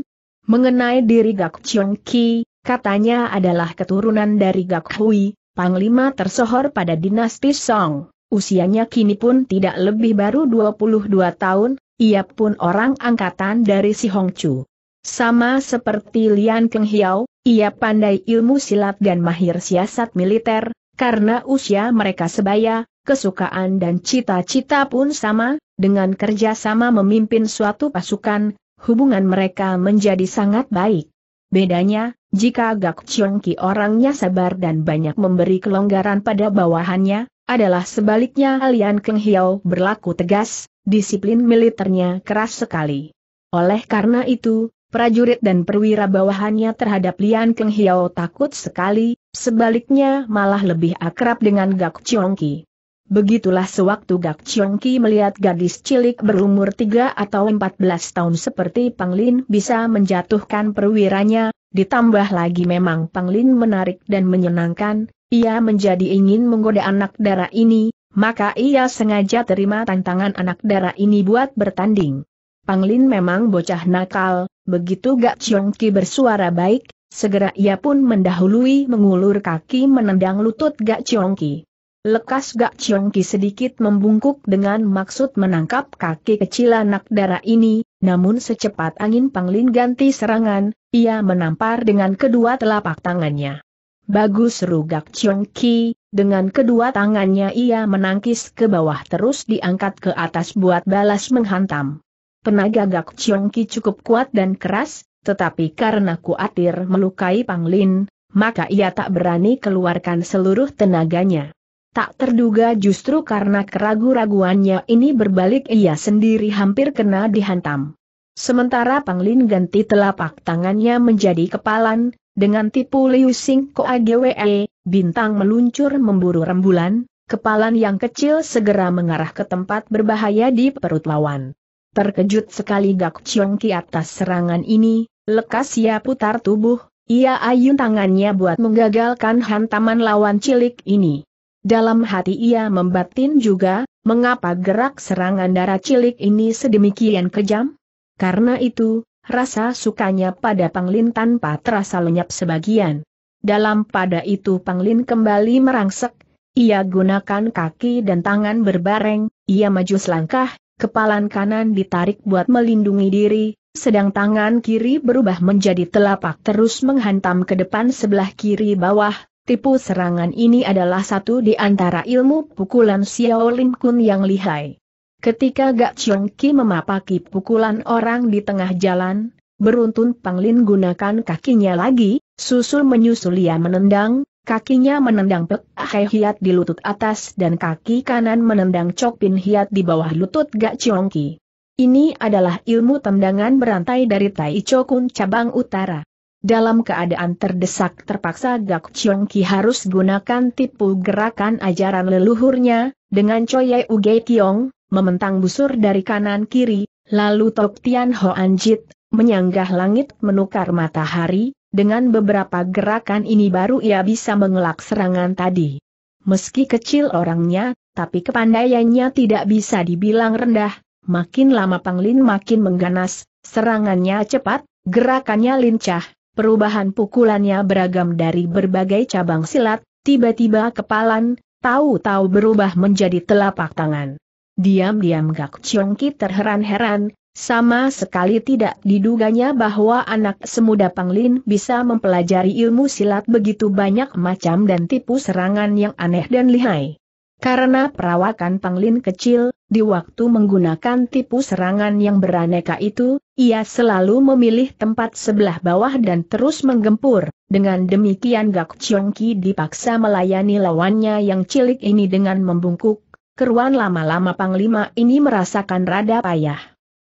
Speaker 1: Mengenai diri Gak Chiong Ki, katanya adalah keturunan dari Gak Hui, panglima tersohor pada dinasti Song. Usianya kini pun tidak lebih baru 22 tahun, ia pun orang angkatan dari si Hong Chu. Sama seperti Lian Keng Hiao, ia pandai ilmu silat dan mahir siasat militer, karena usia mereka sebaya, kesukaan dan cita-cita pun sama, dengan kerja sama memimpin suatu pasukan, hubungan mereka menjadi sangat baik. Bedanya, jika Gak Chongqi orangnya sabar dan banyak memberi kelonggaran pada bawahannya, adalah sebaliknya Alian Keng Hiao berlaku tegas, disiplin militernya keras sekali. Oleh karena itu, prajurit dan perwira bawahannya terhadap Lian Keng Hiao takut sekali, sebaliknya malah lebih akrab dengan Gak Chongqi. Begitulah sewaktu Gak Chiong Ki melihat gadis cilik berumur 3 atau 14 tahun seperti Panglin bisa menjatuhkan perwiranya, ditambah lagi memang Panglin menarik dan menyenangkan, ia menjadi ingin menggoda anak darah ini, maka ia sengaja terima tantangan anak darah ini buat bertanding. Panglin memang bocah nakal, begitu Gak Chiong Ki bersuara baik, segera ia pun mendahului mengulur kaki menendang lutut Gak Chiong Ki. Lekas Gak Chiong sedikit membungkuk dengan maksud menangkap kaki kecil anak darah ini, namun secepat angin Panglin ganti serangan, ia menampar dengan kedua telapak tangannya. Bagus Rugak Chiong Ki, dengan kedua tangannya ia menangkis ke bawah terus diangkat ke atas buat balas menghantam. Tenaga Gak Chiong cukup kuat dan keras, tetapi karena kuatir melukai Panglin, maka ia tak berani keluarkan seluruh tenaganya. Tak terduga justru karena keraguan raguannya ini berbalik ia sendiri hampir kena dihantam. Sementara Panglin ganti telapak tangannya menjadi kepalan, dengan tipu Liu Sing Ko AGWE, bintang meluncur memburu rembulan, kepalan yang kecil segera mengarah ke tempat berbahaya di perut lawan. Terkejut sekali Gak Chiong Ki atas serangan ini, lekas ia putar tubuh, ia ayun tangannya buat menggagalkan hantaman lawan cilik ini. Dalam hati ia membatin juga, mengapa gerak serangan darah cilik ini sedemikian kejam? Karena itu, rasa sukanya pada Panglin tanpa terasa lenyap sebagian. Dalam pada itu Panglin kembali merangsek, ia gunakan kaki dan tangan berbareng, ia maju selangkah, kepalan kanan ditarik buat melindungi diri, sedang tangan kiri berubah menjadi telapak terus menghantam ke depan sebelah kiri bawah, Tipu serangan ini adalah satu di antara ilmu pukulan Xiao Lim Kun yang lihai. Ketika Gak Chong Ki memapaki pukulan orang di tengah jalan, beruntun Panglin gunakan kakinya lagi, susul menyusul ia menendang, kakinya menendang Pek Ahe Hiat di lutut atas dan kaki kanan menendang Chok Pin Hiat di bawah lutut Gak Chong Ki. Ini adalah ilmu tendangan berantai dari Tai Chokun cabang utara. Dalam keadaan terdesak terpaksa Gak Chiong Ki harus gunakan tipu gerakan ajaran leluhurnya, dengan Choi Uge Tiong, mementang busur dari kanan kiri, lalu Tok Tian Ho Anjit, menyanggah langit menukar matahari, dengan beberapa gerakan ini baru ia bisa mengelak serangan tadi. Meski kecil orangnya, tapi kepandaiannya tidak bisa dibilang rendah, makin lama Panglin makin mengganas, serangannya cepat, gerakannya lincah, Perubahan pukulannya beragam dari berbagai cabang silat, tiba-tiba kepalan, tahu-tahu berubah menjadi telapak tangan. Diam-diam Gak Chongki terheran-heran, sama sekali tidak diduganya bahwa anak semuda Panglin bisa mempelajari ilmu silat begitu banyak macam dan tipu serangan yang aneh dan lihai. Karena perawakan Panglin kecil, di waktu menggunakan tipu serangan yang beraneka itu, ia selalu memilih tempat sebelah bawah dan terus menggempur. Dengan demikian Gak Ki dipaksa melayani lawannya yang cilik ini dengan membungkuk. Keruan lama-lama Panglima ini merasakan rada payah.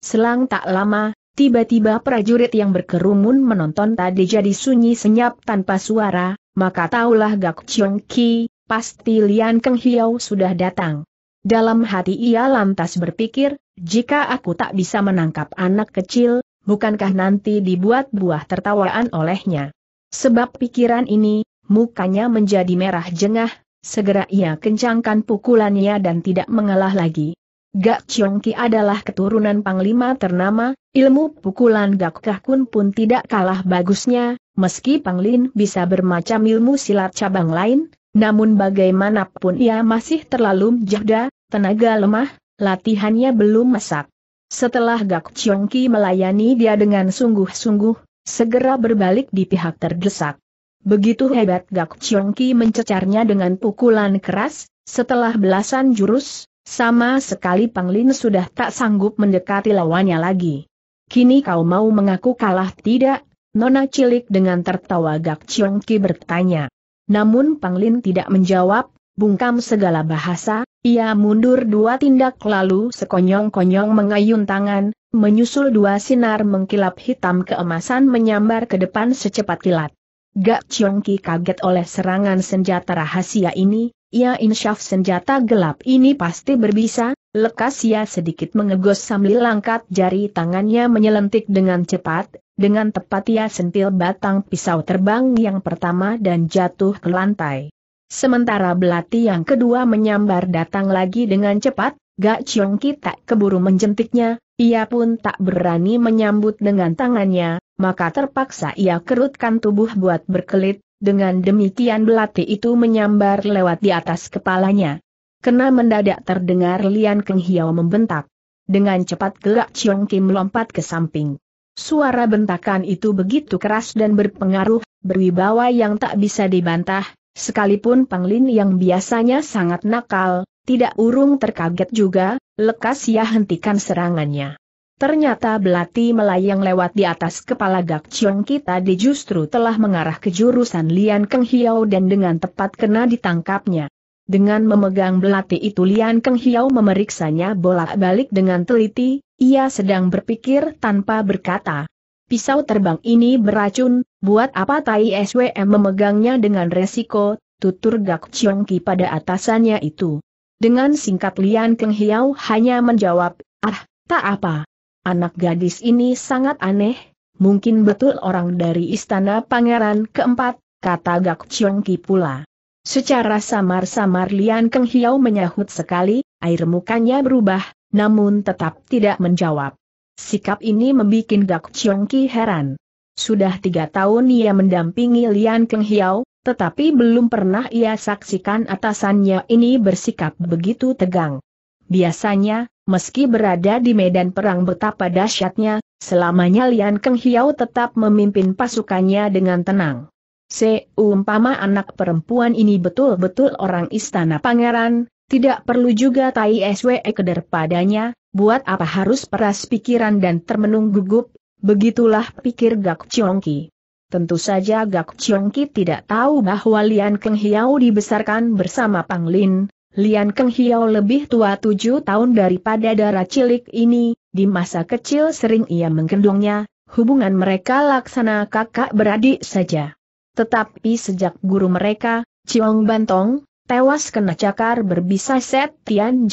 Speaker 1: Selang tak lama, tiba-tiba prajurit yang berkerumun menonton tadi jadi sunyi senyap tanpa suara, maka taulah Gak Ki, pasti Lian Keng Hiau sudah datang. Dalam hati ia lantas berpikir, jika aku tak bisa menangkap anak kecil, bukankah nanti dibuat buah tertawaan olehnya? Sebab pikiran ini, mukanya menjadi merah jengah, segera ia kencangkan pukulannya dan tidak mengalah lagi. Gak Chiong Ki adalah keturunan panglima ternama, ilmu pukulan Gak kah kun pun tidak kalah bagusnya, meski Panglin bisa bermacam ilmu silat cabang lain, namun bagaimanapun ia masih terlalu jahda, tenaga lemah, latihannya belum masak. Setelah Gak Chiong Ki melayani dia dengan sungguh-sungguh, segera berbalik di pihak terdesak. Begitu hebat Gak Chiong Ki mencecarnya dengan pukulan keras, setelah belasan jurus, sama sekali Panglin sudah tak sanggup mendekati lawannya lagi. Kini kau mau mengaku kalah tidak? Nona cilik dengan tertawa Gak Chiong Ki bertanya. Namun Panglin tidak menjawab, bungkam segala bahasa, ia mundur dua tindak lalu sekonyong-konyong mengayun tangan, menyusul dua sinar mengkilap hitam keemasan menyambar ke depan secepat kilat. Gak Chongki kaget oleh serangan senjata rahasia ini, ya insyaf senjata gelap ini pasti berbisa, lekas ia sedikit mengegos sambil langkat jari tangannya menyelentik dengan cepat, dengan tepat ia sentil batang pisau terbang yang pertama dan jatuh ke lantai. Sementara belati yang kedua menyambar datang lagi dengan cepat, Gak Chongki tak keburu menjentiknya, ia pun tak berani menyambut dengan tangannya, maka terpaksa ia kerutkan tubuh buat berkelit, dengan demikian belati itu menyambar lewat di atas kepalanya. Kena mendadak terdengar Lian Keng Hiao membentak. Dengan cepat gerak Chiong Kim lompat ke samping. Suara bentakan itu begitu keras dan berpengaruh, berwibawa yang tak bisa dibantah, sekalipun Panglin yang biasanya sangat nakal, tidak urung terkaget juga, lekas ia hentikan serangannya. Ternyata belati melayang lewat di atas kepala Gak Chiong kita di justru telah mengarah ke jurusan Lian Keng Hiao dan dengan tepat kena ditangkapnya. Dengan memegang belati itu Lian Keng Hiao memeriksanya bolak-balik dengan teliti, ia sedang berpikir tanpa berkata. Pisau terbang ini beracun, buat apa Tai SWM memegangnya dengan resiko, tutur Gak Chiong pada atasannya itu. Dengan singkat Lian Keng Hiau hanya menjawab, ah, tak apa. Anak gadis ini sangat aneh, mungkin betul orang dari istana pangeran keempat, kata Gak Chiong Ki pula. Secara samar-samar Lian Keng Hiau menyahut sekali, air mukanya berubah, namun tetap tidak menjawab. Sikap ini membuat Gak Chiong Ki heran. Sudah tiga tahun ia mendampingi Lian Keng Hiau, tetapi belum pernah ia saksikan atasannya ini bersikap begitu tegang. Biasanya, meski berada di medan perang betapa dahsyatnya, selamanya Lian Keng Hiao tetap memimpin pasukannya dengan tenang. Seumpama anak perempuan ini betul-betul orang istana pangeran, tidak perlu juga Tai SWE keder padanya, buat apa harus peras pikiran dan termenung gugup, Begitulah pikir Gak Chongki. Tentu saja Gak Ki tidak tahu bahwa Lian Keng Hiau dibesarkan bersama Pang Lin. Lian Keng Hiau lebih tua tujuh tahun daripada darah cilik ini, di masa kecil sering ia menggendongnya, hubungan mereka laksana kakak beradik saja. Tetapi sejak guru mereka, Chiong Bantong, tewas kena cakar berbisa set Tian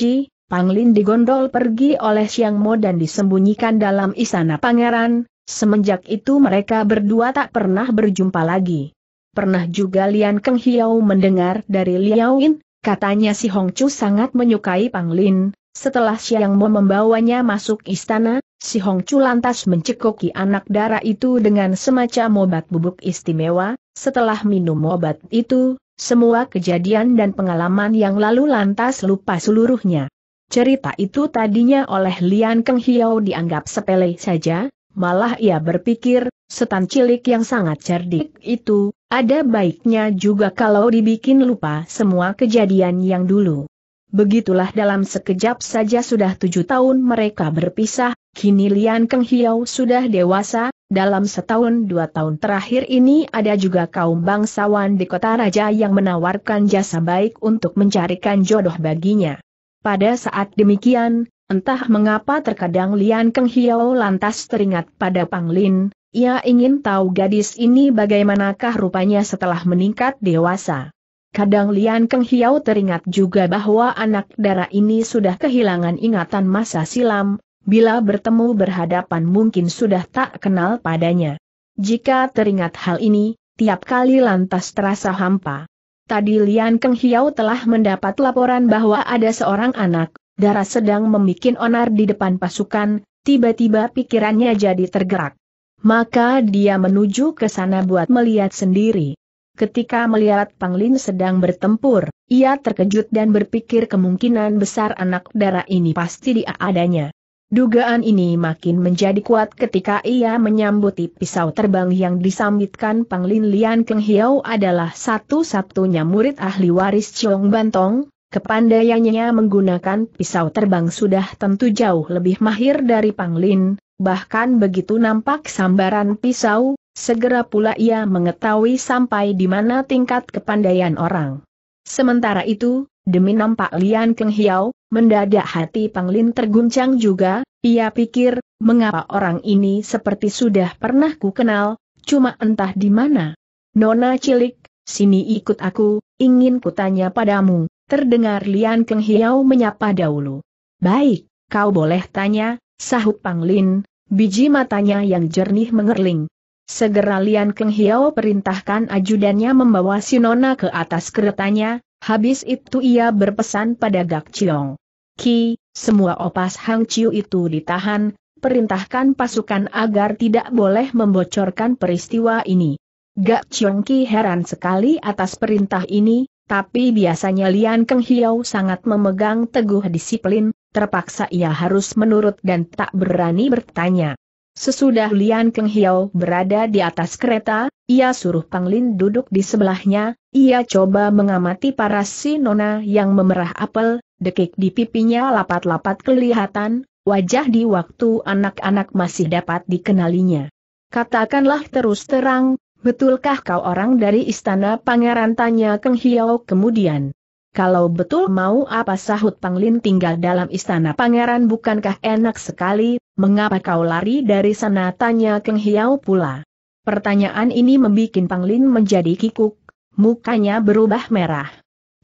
Speaker 1: Pang Lin digondol pergi oleh Siang Mo dan disembunyikan dalam istana pangeran, Semenjak itu mereka berdua tak pernah berjumpa lagi. Pernah juga Lian Keng Hiao mendengar dari Liao In, katanya si Hong Chu sangat menyukai Pang Lin. Setelah Xiang Mo membawanya masuk istana, si Hong Chu lantas mencekoki anak darah itu dengan semacam obat bubuk istimewa. Setelah minum obat itu, semua kejadian dan pengalaman yang lalu lantas lupa seluruhnya. Cerita itu tadinya oleh Lian Keng Hiao dianggap sepele saja, Malah ia berpikir, setan cilik yang sangat cerdik itu, ada baiknya juga kalau dibikin lupa semua kejadian yang dulu. Begitulah dalam sekejap saja sudah tujuh tahun mereka berpisah, kini Lian Keng Hiau sudah dewasa, dalam setahun dua tahun terakhir ini ada juga kaum bangsawan di kota raja yang menawarkan jasa baik untuk mencarikan jodoh baginya. Pada saat demikian, Entah mengapa terkadang Lian Keng Hiao lantas teringat pada Panglin, ia ingin tahu gadis ini bagaimanakah rupanya setelah meningkat dewasa. Kadang Lian Keng Hiao teringat juga bahwa anak darah ini sudah kehilangan ingatan masa silam, bila bertemu berhadapan mungkin sudah tak kenal padanya. Jika teringat hal ini, tiap kali lantas terasa hampa. Tadi Lian Keng Hiao telah mendapat laporan bahwa ada seorang anak Dara sedang memikin onar di depan pasukan, tiba-tiba pikirannya jadi tergerak. Maka dia menuju ke sana buat melihat sendiri. Ketika melihat Panglin sedang bertempur, ia terkejut dan berpikir kemungkinan besar anak Dara ini pasti dia adanya. Dugaan ini makin menjadi kuat ketika ia menyambuti pisau terbang yang disambitkan Panglin Lian Keng Hiao adalah satu-satunya murid ahli waris Chong Bantong, Kepandaiannya menggunakan pisau terbang sudah tentu jauh lebih mahir dari Panglin, bahkan begitu nampak sambaran pisau, segera pula ia mengetahui sampai di mana tingkat kepandaian orang. Sementara itu, demi nampak Lian Keng Hiao, mendadak hati Panglin terguncang juga, ia pikir, mengapa orang ini seperti sudah pernah ku kenal, cuma entah di mana. Nona cilik, sini ikut aku, ingin kutanya padamu, Terdengar Lian Keng Hiau menyapa dahulu. Baik, kau boleh tanya, sahut Pang Lin. biji matanya yang jernih mengerling. Segera Lian Keng Hiao perintahkan ajudannya membawa Sinona ke atas keretanya, habis itu ia berpesan pada Gak Chiong. Ki, semua opas Hang Chiu itu ditahan, perintahkan pasukan agar tidak boleh membocorkan peristiwa ini. Gak Chiong Ki heran sekali atas perintah ini, tapi biasanya Lian Keng Hiau sangat memegang teguh disiplin, terpaksa ia harus menurut dan tak berani bertanya. Sesudah Lian Keng Hiau berada di atas kereta, ia suruh Lin duduk di sebelahnya, ia coba mengamati para sinona yang memerah apel, dekik di pipinya lapat-lapat kelihatan, wajah di waktu anak-anak masih dapat dikenalinya. Katakanlah terus terang, Betulkah kau orang dari istana pangeran tanya Keng Hiao kemudian? Kalau betul mau apa sahut Panglin tinggal dalam istana pangeran bukankah enak sekali, mengapa kau lari dari sana tanya Keng Hiao pula. Pertanyaan ini membuat Panglin menjadi kikuk, mukanya berubah merah.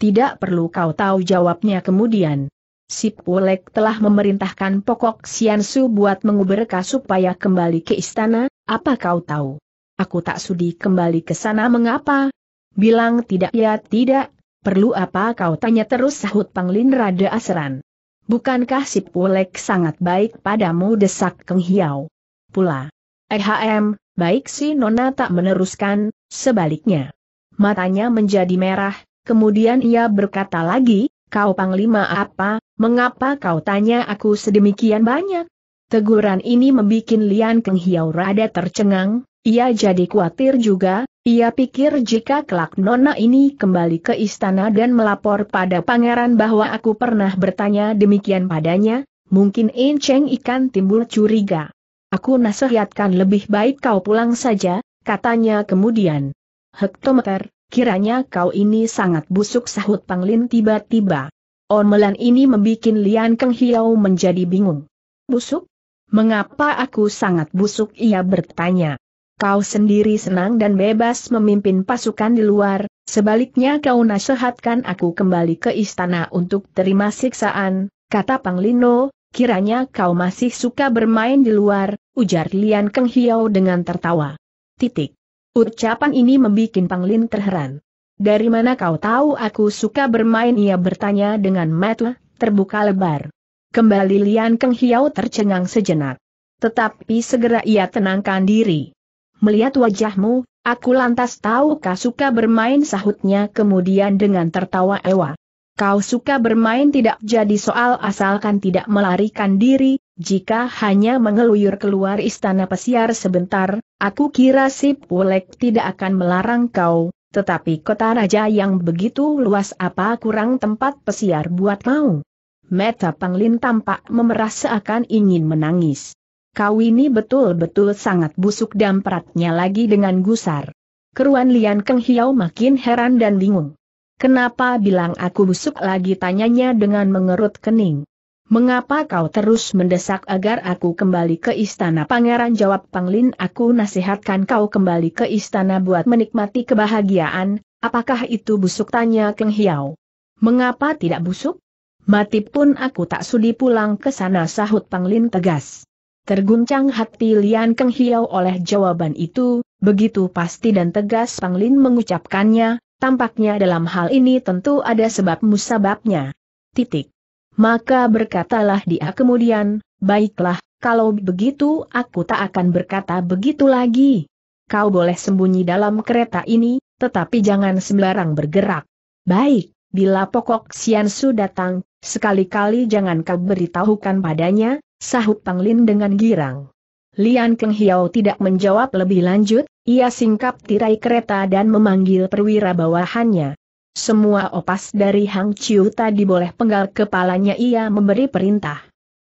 Speaker 1: Tidak perlu kau tahu jawabnya kemudian. Si Pulek telah memerintahkan pokok Siansu buat menguber supaya kembali ke istana, apa kau tahu? Aku tak sudi kembali ke sana mengapa? Bilang tidak ya tidak, perlu apa kau tanya terus sahut Panglin Rada Aseran. Bukankah si Pulek sangat baik padamu desak Keng Hiau? Pula. EHM, baik si Nona tak meneruskan, sebaliknya. Matanya menjadi merah, kemudian ia berkata lagi, kau Panglima apa, mengapa kau tanya aku sedemikian banyak? Teguran ini membuat Lian Keng Hiau rada tercengang, ia jadi khawatir juga, ia pikir jika kelak nona ini kembali ke istana dan melapor pada pangeran bahwa aku pernah bertanya demikian padanya, mungkin Enceng ikan timbul curiga. Aku nasihatkan lebih baik kau pulang saja, katanya kemudian. Hektometer, kiranya kau ini sangat busuk sahut Panglin tiba-tiba. Omelan ini membuat Lian Keng Hiau menjadi bingung. Busuk? Mengapa aku sangat busuk ia bertanya kau sendiri senang dan bebas memimpin pasukan di luar, sebaliknya kau nasihatkan aku kembali ke istana untuk terima siksaan, kata Panglino, kiranya kau masih suka bermain di luar, ujar Lian Keng Hiao dengan tertawa. Titik. Ucapan ini membuat Panglin terheran. Dari mana kau tahu aku suka bermain? Ia bertanya dengan mata terbuka lebar. Kembali Lian Keng Hiao tercengang sejenak. Tetapi segera ia tenangkan diri melihat wajahmu, aku lantas tahu kau suka bermain sahutnya kemudian dengan tertawa ewa. Kau suka bermain tidak jadi soal asalkan tidak melarikan diri, jika hanya mengeluyur keluar istana pesiar sebentar, aku kira si Pulek tidak akan melarang kau, tetapi kota raja yang begitu luas apa kurang tempat pesiar buat mau. Meta Panglin tampak memerah seakan ingin menangis kau ini betul-betul sangat busuk dan peratnya lagi dengan gusar. Keruan Lian Keng Hiau makin heran dan bingung. Kenapa bilang aku busuk lagi tanyanya dengan mengerut kening. Mengapa kau terus mendesak agar aku kembali ke istana pangeran jawab Panglin aku nasihatkan kau kembali ke istana buat menikmati kebahagiaan, apakah itu busuk tanya Keng Hiau. Mengapa tidak busuk? Mati pun aku tak sudi pulang ke sana sahut Panglin tegas. Terguncang hati Lian Keng Hiau oleh jawaban itu, begitu pasti dan tegas Lin mengucapkannya, tampaknya dalam hal ini tentu ada sebab musababnya. Titik. Maka berkatalah dia kemudian, baiklah, kalau begitu aku tak akan berkata begitu lagi. Kau boleh sembunyi dalam kereta ini, tetapi jangan sembarang bergerak. Baik, bila pokok Su datang, sekali-kali jangan kau beritahukan padanya, Sahut Panglin dengan girang. Lian Keng Hiau tidak menjawab lebih lanjut, ia singkap tirai kereta dan memanggil perwira bawahannya. Semua opas dari Hang Chiu tadi boleh penggal kepalanya ia memberi perintah.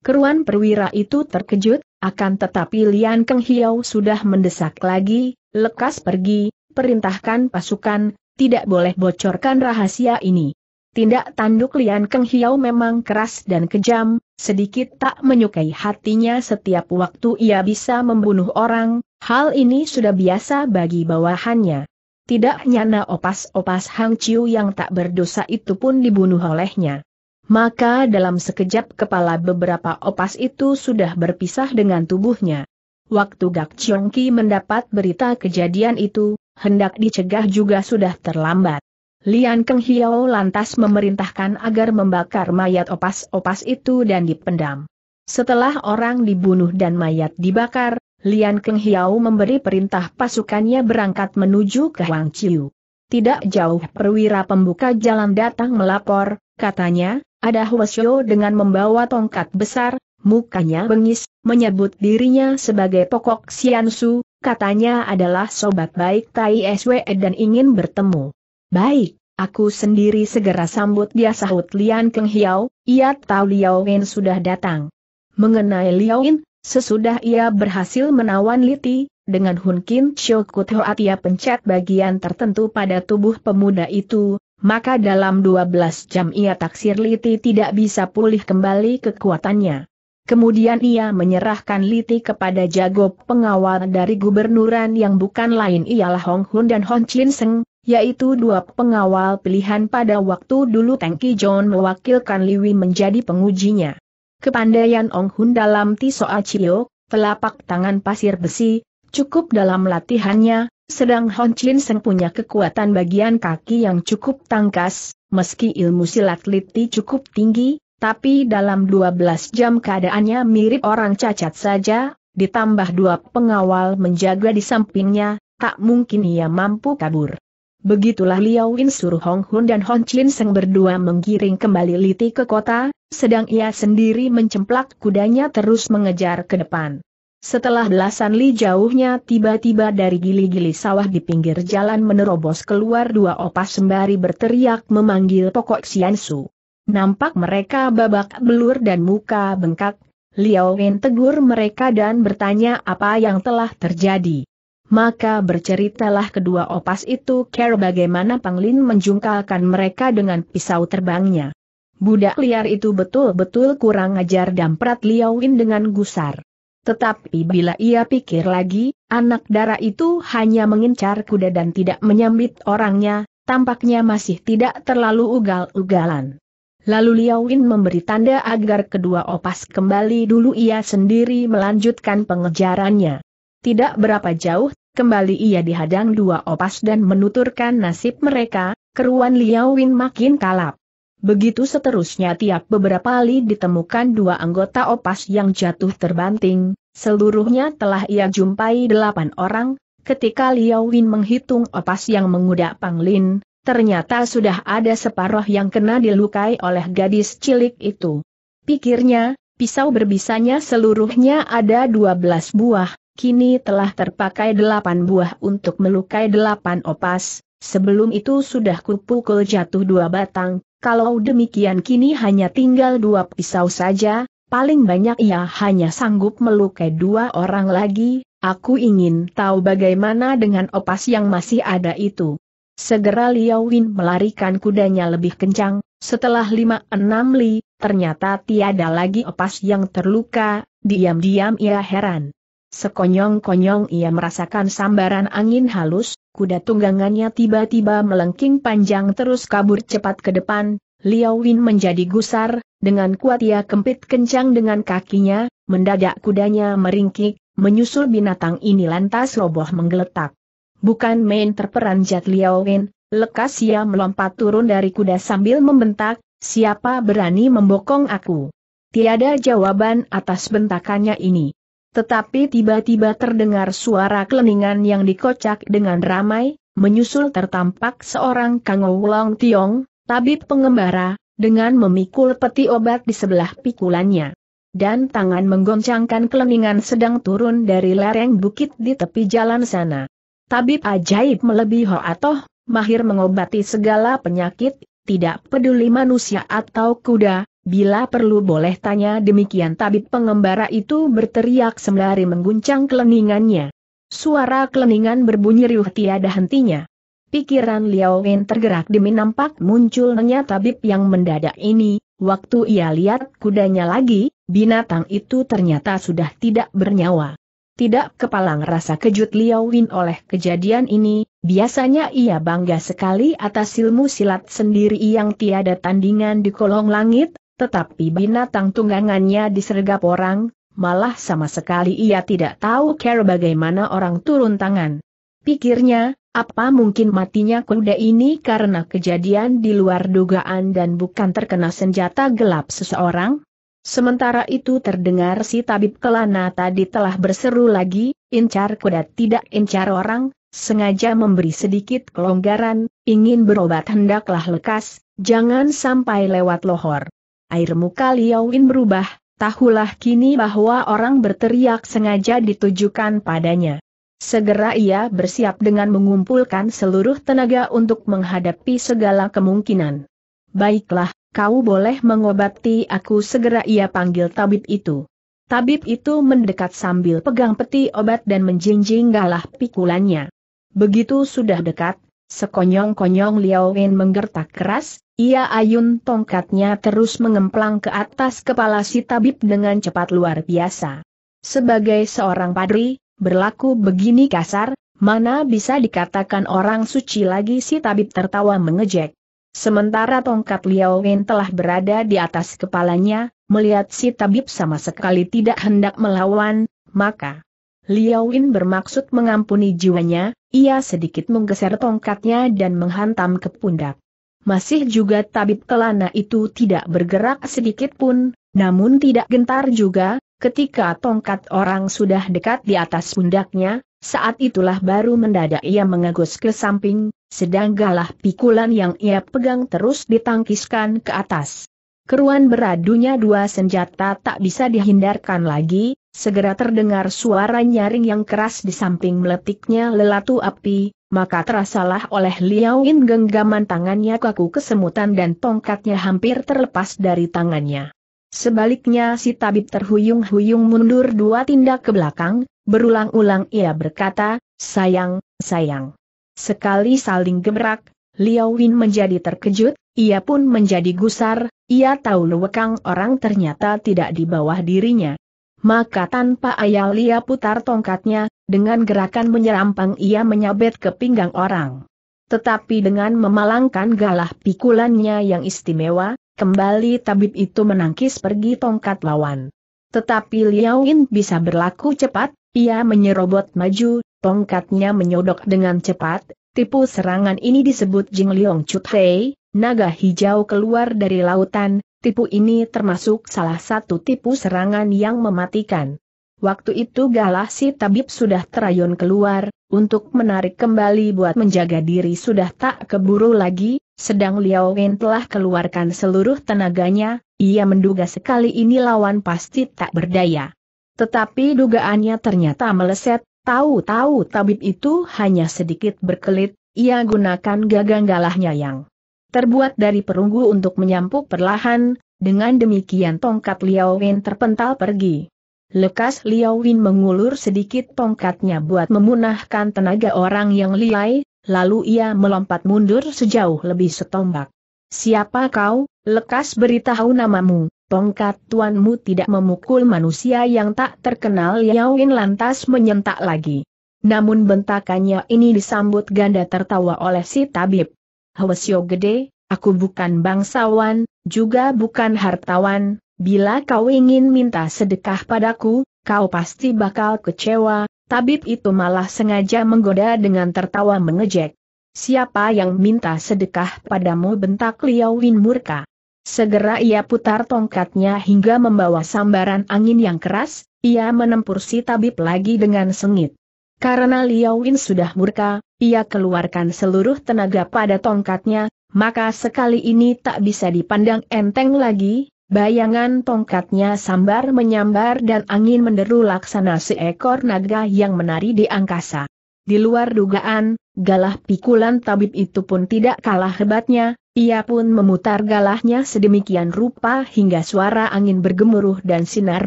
Speaker 1: Keruan perwira itu terkejut, akan tetapi Lian Keng Hiau sudah mendesak lagi, lekas pergi, perintahkan pasukan, tidak boleh bocorkan rahasia ini. Tindak tanduk Lian Keng Hiau memang keras dan kejam, sedikit tak menyukai hatinya setiap waktu ia bisa membunuh orang, hal ini sudah biasa bagi bawahannya. Tidak nyana opas-opas Hang Chiu yang tak berdosa itu pun dibunuh olehnya. Maka dalam sekejap kepala beberapa opas itu sudah berpisah dengan tubuhnya. Waktu Gak Chiong Ki mendapat berita kejadian itu, hendak dicegah juga sudah terlambat. Lian Keng Hiao lantas memerintahkan agar membakar mayat opas-opas itu dan dipendam. Setelah orang dibunuh dan mayat dibakar, Lian Keng Hiao memberi perintah pasukannya berangkat menuju ke Huang Chiu. Tidak jauh perwira pembuka jalan datang melapor, katanya, ada Huasyo dengan membawa tongkat besar, mukanya bengis, menyebut dirinya sebagai pokok Xiansu. katanya adalah sobat baik Tai Swe dan ingin bertemu. Baik, aku sendiri segera sambut dia sahut Lian Keng Hiau. ia tahu Liao Wen sudah datang. Mengenai Liao Wen, sesudah ia berhasil menawan Liti, dengan Hun Kin Kut Hoat ia pencet bagian tertentu pada tubuh pemuda itu, maka dalam 12 jam ia taksir Liti tidak bisa pulih kembali kekuatannya. Kemudian ia menyerahkan Liti kepada jago pengawal dari gubernuran yang bukan lain ialah Hong Hun dan Hong Chin Seng, yaitu dua pengawal pilihan pada waktu dulu Tengki John mewakilkan Liwi menjadi pengujinya. Kepandaian Ong Hun dalam Tiso acio, telapak tangan pasir besi, cukup dalam latihannya, sedang Hon Chin Seng punya kekuatan bagian kaki yang cukup tangkas, meski ilmu silat liti cukup tinggi, tapi dalam 12 jam keadaannya mirip orang cacat saja, ditambah dua pengawal menjaga di sampingnya, tak mungkin ia mampu kabur. Begitulah Liao Win suruh Hong Hun dan Hon Chin Seng berdua menggiring kembali Liti ke kota, sedang ia sendiri mencemplak kudanya terus mengejar ke depan. Setelah belasan li jauhnya tiba-tiba dari gili-gili sawah di pinggir jalan menerobos keluar dua opas sembari berteriak memanggil pokok Xiansu. Nampak mereka babak belur dan muka bengkak, Liao Wen tegur mereka dan bertanya apa yang telah terjadi maka berceritalah kedua opas itu care bagaimana Panglin menjungkalkan mereka dengan pisau terbangnya. Budak liar itu betul-betul kurang ajar dan perat Liawin dengan gusar. Tetapi bila ia pikir lagi, anak darah itu hanya mengincar kuda dan tidak menyambit orangnya, tampaknya masih tidak terlalu ugal-ugalan. Lalu Liawin memberi tanda agar kedua opas kembali dulu ia sendiri melanjutkan pengejarannya. Tidak berapa jauh Kembali ia dihadang dua opas dan menuturkan nasib mereka, keruan Liao Win makin kalap. Begitu seterusnya tiap beberapa kali ditemukan dua anggota opas yang jatuh terbanting, seluruhnya telah ia jumpai delapan orang, ketika Liao Win menghitung opas yang mengudak Panglin, ternyata sudah ada separuh yang kena dilukai oleh gadis cilik itu. Pikirnya, pisau berbisanya seluruhnya ada dua belas buah, kini telah terpakai delapan buah untuk melukai delapan opas, sebelum itu sudah kupukul jatuh dua batang, kalau demikian kini hanya tinggal dua pisau saja, paling banyak ia hanya sanggup melukai dua orang lagi, aku ingin tahu bagaimana dengan opas yang masih ada itu. Segera Liao Win melarikan kudanya lebih kencang, setelah lima enam li, ternyata tiada lagi opas yang terluka, diam-diam ia heran. Sekonyong-konyong ia merasakan sambaran angin halus, kuda tunggangannya tiba-tiba melengking panjang terus kabur cepat ke depan, Liao Win menjadi gusar, dengan kuat ia kempit kencang dengan kakinya, mendadak kudanya meringkik, menyusul binatang ini lantas roboh menggeletak. Bukan main terperanjat Liao Win, lekas ia melompat turun dari kuda sambil membentak, siapa berani membokong aku? Tiada jawaban atas bentakannya ini. Tetapi tiba-tiba terdengar suara keleningan yang dikocak dengan ramai, menyusul tertampak seorang Kang Wulong Tiong, tabib pengembara, dengan memikul peti obat di sebelah pikulannya. Dan tangan menggoncangkan keleningan sedang turun dari lereng bukit di tepi jalan sana. Tabib ajaib melebihi Atoh, mahir mengobati segala penyakit, tidak peduli manusia atau kuda, bila perlu boleh tanya demikian tabib pengembara itu berteriak sembari mengguncang keleningannya. Suara keleningan berbunyi riuh tiada hentinya. Pikiran Liao Wen tergerak demi nampak munculnya tabib yang mendadak ini, waktu ia lihat kudanya lagi, binatang itu ternyata sudah tidak bernyawa. Tidak kepalang rasa kejut Liao Wen oleh kejadian ini, Biasanya ia bangga sekali atas ilmu silat sendiri yang tiada tandingan di kolong langit, tetapi binatang tunggangannya disergap orang, malah sama sekali ia tidak tahu cara bagaimana orang turun tangan. Pikirnya, apa mungkin matinya kuda ini karena kejadian di luar dugaan dan bukan terkena senjata gelap seseorang? Sementara itu terdengar si tabib kelana tadi telah berseru lagi, incar kuda tidak incar orang, sengaja memberi sedikit kelonggaran, ingin berobat hendaklah lekas, jangan sampai lewat lohor. Air muka Liawin berubah, tahulah kini bahwa orang berteriak sengaja ditujukan padanya. Segera ia bersiap dengan mengumpulkan seluruh tenaga untuk menghadapi segala kemungkinan. Baiklah, kau boleh mengobati aku segera ia panggil tabib itu. Tabib itu mendekat sambil pegang peti obat dan menjinjing galah pikulannya. Begitu sudah dekat, sekonyong-konyong Liao Wen menggertak keras, ia ayun tongkatnya terus mengemplang ke atas kepala si tabib dengan cepat luar biasa. Sebagai seorang padri, berlaku begini kasar, mana bisa dikatakan orang suci lagi si tabib tertawa mengejek. Sementara tongkat Liao Wen telah berada di atas kepalanya, melihat si tabib sama sekali tidak hendak melawan, maka Liao Wen bermaksud mengampuni jiwanya, ia sedikit menggeser tongkatnya dan menghantam ke pundak. Masih juga tabib kelana itu tidak bergerak sedikit pun, namun tidak gentar juga, ketika tongkat orang sudah dekat di atas pundaknya, saat itulah baru mendadak ia mengagus ke samping, sedang galah pikulan yang ia pegang terus ditangkiskan ke atas. Keruan beradunya dua senjata tak bisa dihindarkan lagi, Segera terdengar suara nyaring yang keras di samping meletiknya lelatu api, maka terasalah oleh Liao In genggaman tangannya kaku kesemutan dan tongkatnya hampir terlepas dari tangannya. Sebaliknya si tabib terhuyung-huyung mundur dua tindak ke belakang, berulang-ulang ia berkata, sayang, sayang. Sekali saling gebrak, Liao Win menjadi terkejut, ia pun menjadi gusar, ia tahu lewekang orang ternyata tidak di bawah dirinya. Maka tanpa ayah, ia putar tongkatnya, dengan gerakan menyerampang ia menyabet ke pinggang orang. Tetapi dengan memalangkan galah pikulannya yang istimewa, kembali tabib itu menangkis pergi tongkat lawan. Tetapi Yin bisa berlaku cepat, ia menyerobot maju, tongkatnya menyodok dengan cepat, tipu serangan ini disebut Jing Liong Chut Hei, naga hijau keluar dari lautan, Tipu ini termasuk salah satu tipu serangan yang mematikan. Waktu itu galah si tabib sudah terayun keluar, untuk menarik kembali buat menjaga diri sudah tak keburu lagi, sedang Liao Wen telah keluarkan seluruh tenaganya, ia menduga sekali ini lawan pasti tak berdaya. Tetapi dugaannya ternyata meleset, tahu-tahu tabib itu hanya sedikit berkelit, ia gunakan gagang galahnya yang terbuat dari perunggu untuk menyampuk perlahan, dengan demikian tongkat Liao Wen terpental pergi. Lekas Liao Wen mengulur sedikit tongkatnya buat memunahkan tenaga orang yang lilai, lalu ia melompat mundur sejauh lebih setombak. Siapa kau? Lekas beritahu namamu. Tongkat tuanmu tidak memukul manusia yang tak terkenal Liao Wen lantas menyentak lagi. Namun bentakannya ini disambut ganda tertawa oleh si tabib. Hwasyo gede, aku bukan bangsawan, juga bukan hartawan, bila kau ingin minta sedekah padaku, kau pasti bakal kecewa, tabib itu malah sengaja menggoda dengan tertawa mengejek. Siapa yang minta sedekah padamu bentak Liao Win murka. Segera ia putar tongkatnya hingga membawa sambaran angin yang keras, ia menempur si tabib lagi dengan sengit. Karena Liao Win sudah murka, ia keluarkan seluruh tenaga pada tongkatnya, maka sekali ini tak bisa dipandang enteng lagi, bayangan tongkatnya sambar menyambar dan angin menderu laksana seekor naga yang menari di angkasa. Di luar dugaan, galah pikulan tabib itu pun tidak kalah hebatnya, ia pun memutar galahnya sedemikian rupa hingga suara angin bergemuruh dan sinar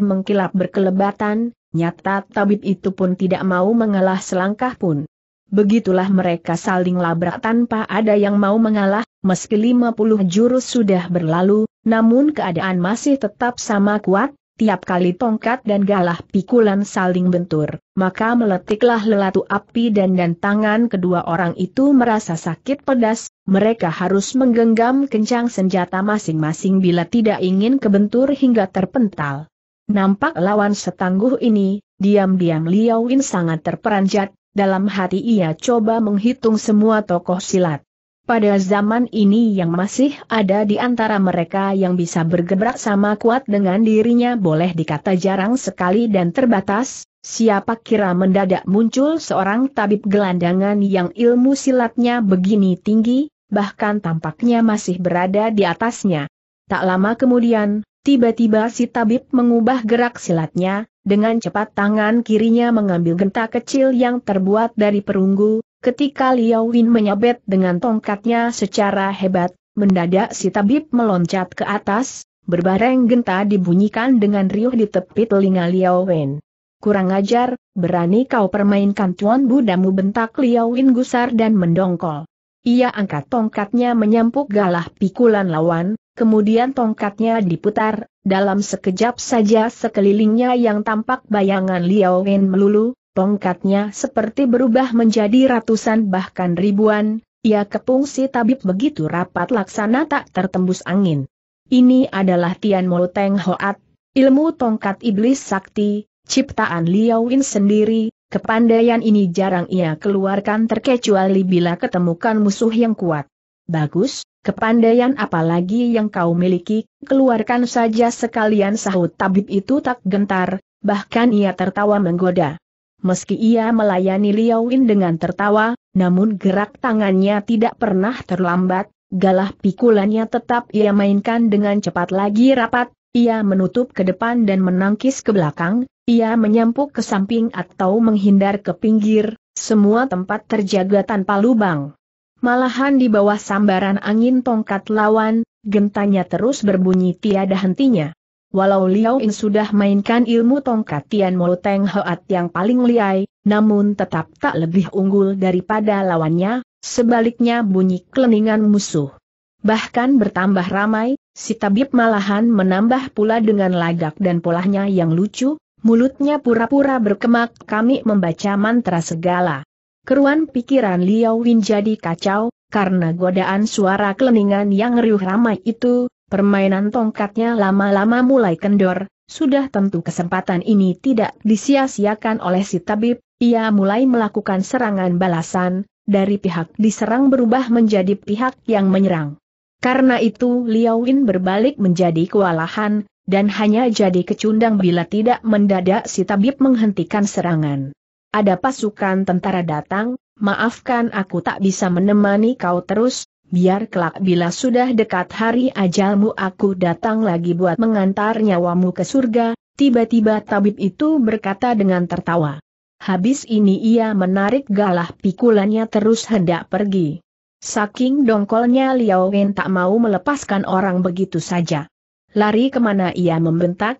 Speaker 1: mengkilap berkelebatan, nyata tabib itu pun tidak mau mengalah selangkah pun. Begitulah mereka saling labrak tanpa ada yang mau mengalah, meski 50 jurus sudah berlalu, namun keadaan masih tetap sama kuat, tiap kali tongkat dan galah pikulan saling bentur, maka meletiklah lelatu api dan dan tangan kedua orang itu merasa sakit pedas, mereka harus menggenggam kencang senjata masing-masing bila tidak ingin kebentur hingga terpental. Nampak lawan setangguh ini, diam-diam Liao Win sangat terperanjat, dalam hati ia coba menghitung semua tokoh silat. Pada zaman ini yang masih ada di antara mereka yang bisa bergebrak sama kuat dengan dirinya boleh dikata jarang sekali dan terbatas, siapa kira mendadak muncul seorang tabib gelandangan yang ilmu silatnya begini tinggi, bahkan tampaknya masih berada di atasnya. Tak lama kemudian, Tiba-tiba si tabib mengubah gerak silatnya, dengan cepat tangan kirinya mengambil genta kecil yang terbuat dari perunggu, ketika Liao Win menyabet dengan tongkatnya secara hebat, mendadak si tabib meloncat ke atas, berbareng genta dibunyikan dengan riuh di tepi telinga Liao Win. Kurang ajar, berani kau permainkan tuan budamu bentak Liao Win gusar dan mendongkol. Ia angkat tongkatnya menyampuk galah pikulan lawan, Kemudian tongkatnya diputar, dalam sekejap saja sekelilingnya yang tampak bayangan Liao Wen melulu, tongkatnya seperti berubah menjadi ratusan bahkan ribuan, ia kepung si tabib begitu rapat laksana tak tertembus angin. Ini adalah Tian Mo Teng Hoat, ilmu tongkat iblis sakti, ciptaan Liao Wen sendiri, kepandaian ini jarang ia keluarkan terkecuali bila ketemukan musuh yang kuat. Bagus, Kepandaian apalagi yang kau miliki, keluarkan saja sekalian sahut tabib itu tak gentar, bahkan ia tertawa menggoda. Meski ia melayani Liaoin dengan tertawa, namun gerak tangannya tidak pernah terlambat, galah pikulannya tetap ia mainkan dengan cepat lagi rapat, ia menutup ke depan dan menangkis ke belakang, ia menyampuk ke samping atau menghindar ke pinggir, semua tempat terjaga tanpa lubang malahan di bawah sambaran angin tongkat lawan, gentanya terus berbunyi tiada hentinya. Walau Liao In sudah mainkan ilmu tongkat Tian Mo Teng Hoat yang paling liai, namun tetap tak lebih unggul daripada lawannya, sebaliknya bunyi keleningan musuh. Bahkan bertambah ramai, si tabib malahan menambah pula dengan lagak dan polahnya yang lucu, mulutnya pura-pura berkemak kami membaca mantra segala. Keruan pikiran Liao Win jadi kacau, karena godaan suara keleningan yang riuh ramai itu, permainan tongkatnya lama-lama mulai kendor, sudah tentu kesempatan ini tidak disia-siakan oleh si tabib, ia mulai melakukan serangan balasan, dari pihak diserang berubah menjadi pihak yang menyerang. Karena itu Liao Win berbalik menjadi kewalahan, dan hanya jadi kecundang bila tidak mendadak si tabib menghentikan serangan ada pasukan tentara datang, maafkan aku tak bisa menemani kau terus, biar kelak bila sudah dekat hari ajalmu aku datang lagi buat mengantar nyawamu ke surga, tiba-tiba tabib itu berkata dengan tertawa. Habis ini ia menarik galah pikulannya terus hendak pergi. Saking dongkolnya Liao Wen tak mau melepaskan orang begitu saja. Lari kemana ia membentak,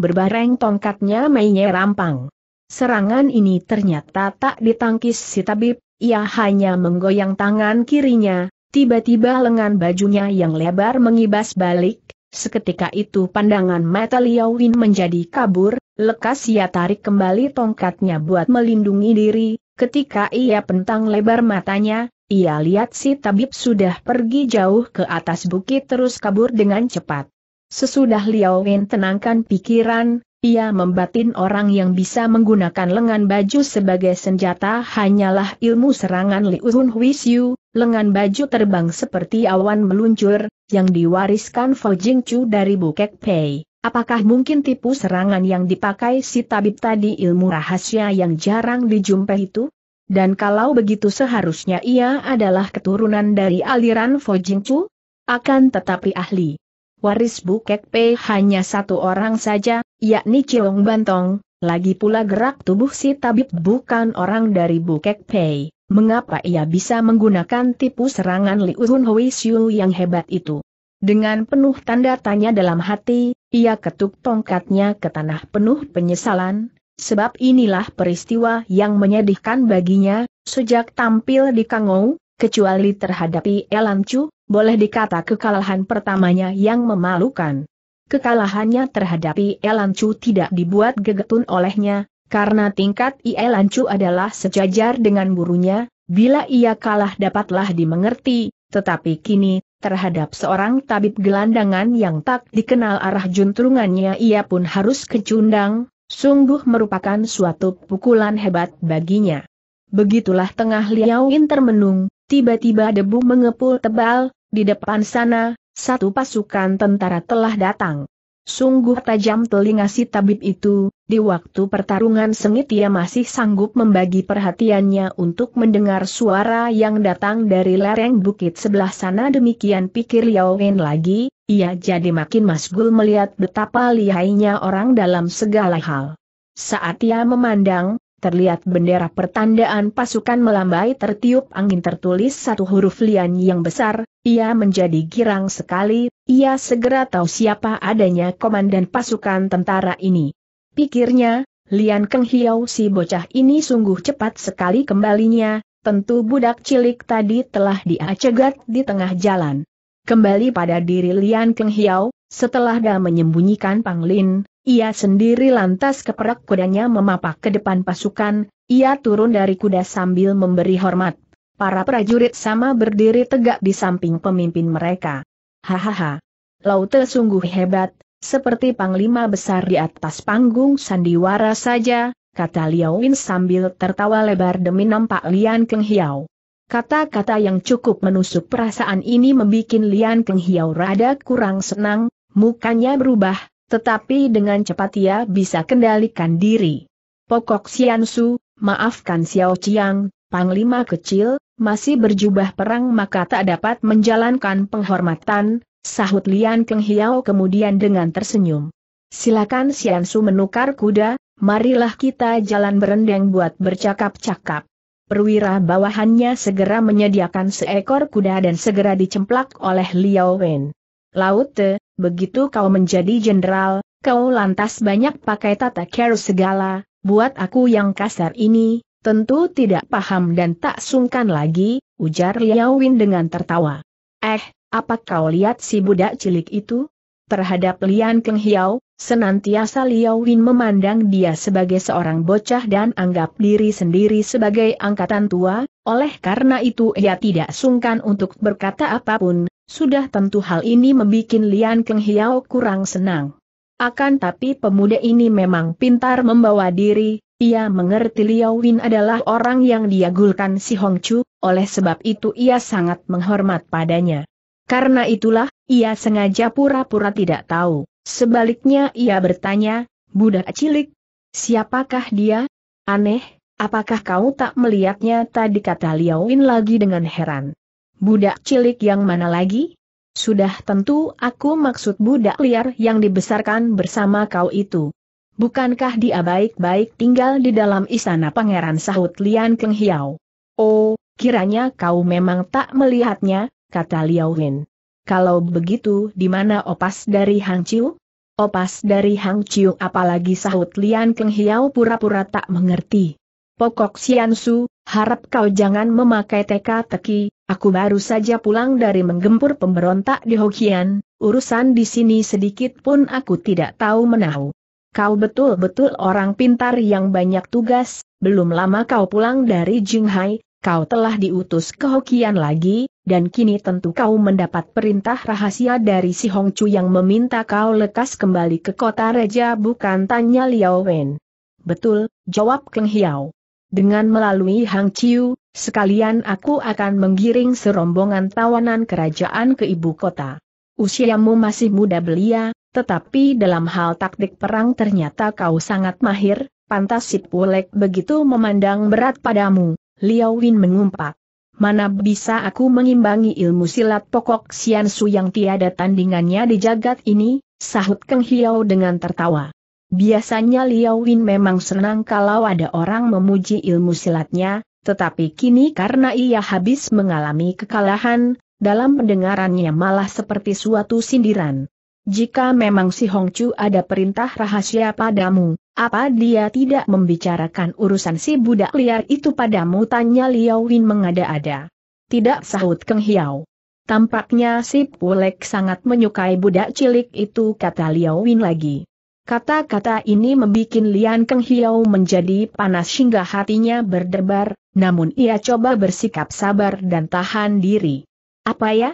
Speaker 1: berbareng tongkatnya mainnya rampang. Serangan ini ternyata tak ditangkis si tabib, ia hanya menggoyang tangan kirinya, tiba-tiba lengan bajunya yang lebar mengibas balik, seketika itu pandangan mata Liao Win menjadi kabur, lekas ia tarik kembali tongkatnya buat melindungi diri, ketika ia pentang lebar matanya, ia lihat si tabib sudah pergi jauh ke atas bukit terus kabur dengan cepat. Sesudah Liao Wen tenangkan pikiran, ia membatin orang yang bisa menggunakan lengan baju sebagai senjata hanyalah ilmu serangan Liuhun Huisyu, lengan baju terbang seperti awan meluncur, yang diwariskan Fo Jing Chu dari Bukek Pei. Apakah mungkin tipu serangan yang dipakai si tabib tadi ilmu rahasia yang jarang dijumpai itu? Dan kalau begitu seharusnya ia adalah keturunan dari aliran Fo Jing Chu? Akan tetapi ahli. Waris Bukek Pei hanya satu orang saja, yakni Ciong Bantong, lagi pula gerak tubuh si tabib bukan orang dari Bukek Pei, mengapa ia bisa menggunakan tipu serangan Liu Uhun Hui Xiu yang hebat itu? Dengan penuh tanda tanya dalam hati, ia ketuk tongkatnya ke tanah penuh penyesalan, sebab inilah peristiwa yang menyedihkan baginya, sejak tampil di Kangou, kecuali terhadapi Chu, boleh dikata kekalahan pertamanya yang memalukan. Kekalahannya terhadap e. Lancu tidak dibuat gegetun olehnya, karena tingkat e. Lancu adalah sejajar dengan gurunya, bila ia kalah dapatlah dimengerti, tetapi kini, terhadap seorang tabib gelandangan yang tak dikenal arah juntrungannya ia pun harus kecundang, sungguh merupakan suatu pukulan hebat baginya. Begitulah tengah Liao Inter termenung, tiba-tiba debu mengepul tebal, di depan sana, satu pasukan tentara telah datang. Sungguh tajam telinga si tabib itu, di waktu pertarungan sengit ia masih sanggup membagi perhatiannya untuk mendengar suara yang datang dari lereng bukit sebelah sana demikian pikir Liao Wen lagi, ia jadi makin masgul melihat betapa lihainya orang dalam segala hal. Saat ia memandang, terlihat bendera pertandaan pasukan melambai tertiup angin tertulis satu huruf lian yang besar, ia menjadi girang sekali, ia segera tahu siapa adanya komandan pasukan tentara ini. Pikirnya, Lian Keng Hiau si bocah ini sungguh cepat sekali kembalinya, tentu budak cilik tadi telah diacegat di tengah jalan. Kembali pada diri Lian Keng Hiau, setelah dia menyembunyikan Panglin, ia sendiri lantas keperak kudanya memapak ke depan pasukan, ia turun dari kuda sambil memberi hormat. Para prajurit sama berdiri tegak di samping pemimpin mereka. Hahaha. Laute sungguh hebat, seperti panglima besar di atas panggung sandiwara saja, kata Liao Win sambil tertawa lebar demi nampak Lian Keng Hiao. Kata-kata yang cukup menusuk perasaan ini membuat Lian Keng Hiao rada kurang senang, mukanya berubah, tetapi dengan cepat ia bisa kendalikan diri. Pokok Xiansu, maafkan Xiao Chiang, Panglima kecil, masih berjubah perang maka tak dapat menjalankan penghormatan, sahut Lian Keng Hiao kemudian dengan tersenyum. Silakan Xiansu menukar kuda, marilah kita jalan berendeng buat bercakap-cakap. Perwira bawahannya segera menyediakan seekor kuda dan segera dicemplak oleh Liao Wen. Laute, begitu kau menjadi jenderal, kau lantas banyak pakai tata care segala, buat aku yang kasar ini, tentu tidak paham dan tak sungkan lagi, ujar Liao Win dengan tertawa. Eh, apa kau lihat si budak cilik itu? Terhadap Lian Keng Hiao, senantiasa Liao Win memandang dia sebagai seorang bocah dan anggap diri sendiri sebagai angkatan tua, oleh karena itu ia tidak sungkan untuk berkata apapun, sudah tentu hal ini membuat Lian Keng Hiao kurang senang. Akan tapi pemuda ini memang pintar membawa diri, ia mengerti Liao Win adalah orang yang diagulkan si Hong Chu, oleh sebab itu ia sangat menghormat padanya. Karena itulah, ia sengaja pura-pura tidak tahu. Sebaliknya ia bertanya, budak cilik, siapakah dia? Aneh, apakah kau tak melihatnya tadi kata Liao Win lagi dengan heran. Budak cilik yang mana lagi? Sudah tentu aku maksud budak liar yang dibesarkan bersama kau itu. Bukankah dia baik-baik tinggal di dalam istana pangeran sahut Lian Keng Hiao? Oh, kiranya kau memang tak melihatnya, kata Liao Hin. Kalau begitu di mana opas dari Hang Chiu? Opas dari Hang Chiu apalagi sahut Lian Keng Hiao pura-pura tak mengerti. Pokok Siansu, harap kau jangan memakai teka-teki, aku baru saja pulang dari menggempur pemberontak di Hokian, urusan di sini sedikit pun aku tidak tahu menahu. Kau betul-betul orang pintar yang banyak tugas, belum lama kau pulang dari Jinghai, kau telah diutus ke Hokian lagi, dan kini tentu kau mendapat perintah rahasia dari si Hongcu yang meminta kau lekas kembali ke kota raja bukan tanya Liao Wen. Betul, jawab Keng Hiao dengan melalui Hang Chiu, sekalian aku akan menggiring serombongan tawanan kerajaan ke ibu kota. Usiamu masih muda belia, tetapi dalam hal taktik perang ternyata kau sangat mahir, pantas si Pulek begitu memandang berat padamu, Liao Win mengumpat. Mana bisa aku mengimbangi ilmu silat pokok Xian Su yang tiada tandingannya di jagat ini, sahut Keng Hiao dengan tertawa. Biasanya Liao Win memang senang kalau ada orang memuji ilmu silatnya, tetapi kini karena ia habis mengalami kekalahan, dalam pendengarannya malah seperti suatu sindiran. Jika memang si Hong Chu ada perintah rahasia padamu, apa dia tidak membicarakan urusan si budak liar itu padamu? Tanya Liao Win mengada-ada. Tidak sahut Keng Hiao. Tampaknya si Pulek sangat menyukai budak cilik itu kata Liao Win lagi. Kata-kata ini membuat Lian Keng Hiao menjadi panas hingga hatinya berdebar, namun ia coba bersikap sabar dan tahan diri. Apa ya?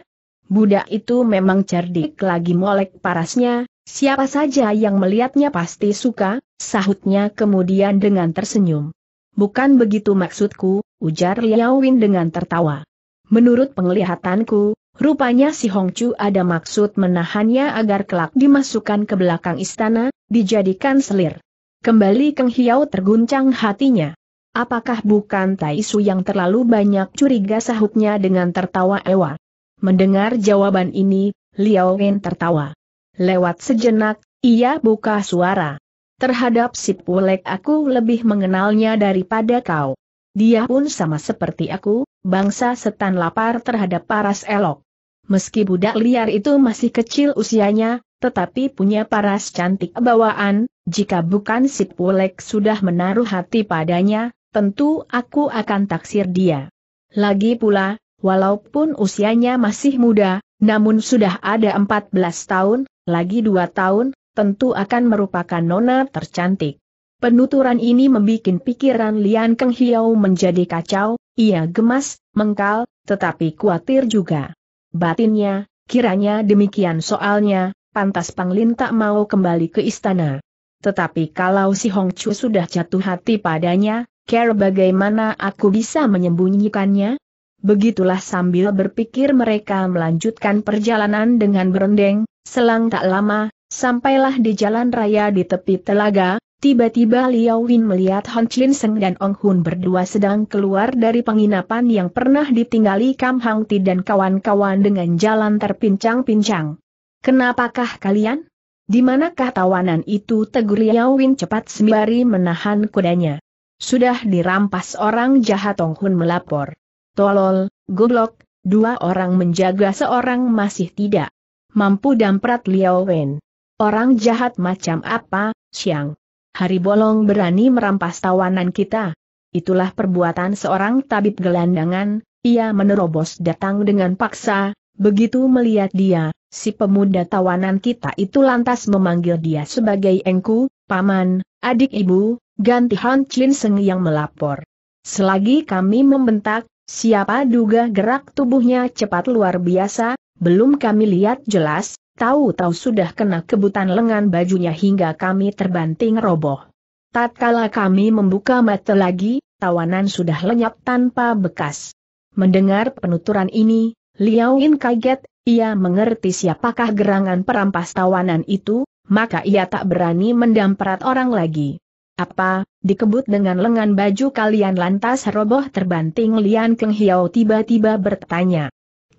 Speaker 1: Budak itu memang cerdik lagi molek parasnya, siapa saja yang melihatnya pasti suka, sahutnya kemudian dengan tersenyum. Bukan begitu maksudku, ujar Liao Win dengan tertawa. Menurut penglihatanku, Rupanya si Hong Chu ada maksud menahannya agar kelak dimasukkan ke belakang istana, dijadikan selir. Kembali Keng Hiau terguncang hatinya. Apakah bukan Tai Su yang terlalu banyak curiga sahutnya dengan tertawa ewa? Mendengar jawaban ini, Liao Wen tertawa. Lewat sejenak, ia buka suara. Terhadap si Pulek aku lebih mengenalnya daripada kau. Dia pun sama seperti aku, bangsa setan lapar terhadap paras elok. Meski budak liar itu masih kecil usianya, tetapi punya paras cantik bawaan, jika bukan si Pulek sudah menaruh hati padanya, tentu aku akan taksir dia. Lagi pula, walaupun usianya masih muda, namun sudah ada 14 tahun, lagi dua tahun, tentu akan merupakan nona tercantik. Penuturan ini membuat pikiran Lian Keng Hiau menjadi kacau, ia gemas, mengkal, tetapi khawatir juga. Batinnya, kiranya demikian soalnya, pantas Panglin tak mau kembali ke istana. Tetapi kalau si Hong Chu sudah jatuh hati padanya, care bagaimana aku bisa menyembunyikannya? Begitulah sambil berpikir mereka melanjutkan perjalanan dengan berendeng, selang tak lama, sampailah di jalan raya di tepi telaga, Tiba-tiba Liao Win melihat Han Chin Seng dan Ong Hun berdua sedang keluar dari penginapan yang pernah ditinggali Kam Hang Ti dan kawan-kawan dengan jalan terpincang-pincang. Kenapakah kalian? Di manakah tawanan itu? Tegur Liao Win cepat sembari menahan kudanya. Sudah dirampas orang jahat Ong Hun melapor. Tolol, goblok, dua orang menjaga seorang masih tidak. Mampu damprat Liao Win. Orang jahat macam apa, Siang? Hari Bolong berani merampas tawanan kita. Itulah perbuatan seorang tabib gelandangan, ia menerobos datang dengan paksa, begitu melihat dia, si pemuda tawanan kita itu lantas memanggil dia sebagai engku, paman, adik ibu, ganti Han Chin Seng yang melapor. Selagi kami membentak, siapa duga gerak tubuhnya cepat luar biasa, belum kami lihat jelas, tahu-tahu sudah kena kebutan lengan bajunya hingga kami terbanting roboh. Tatkala kami membuka mata lagi, tawanan sudah lenyap tanpa bekas. Mendengar penuturan ini, Liao In kaget, ia mengerti siapakah gerangan perampas tawanan itu, maka ia tak berani mendamprat orang lagi. Apa, dikebut dengan lengan baju kalian lantas roboh terbanting Lian Keng Hiao tiba-tiba bertanya.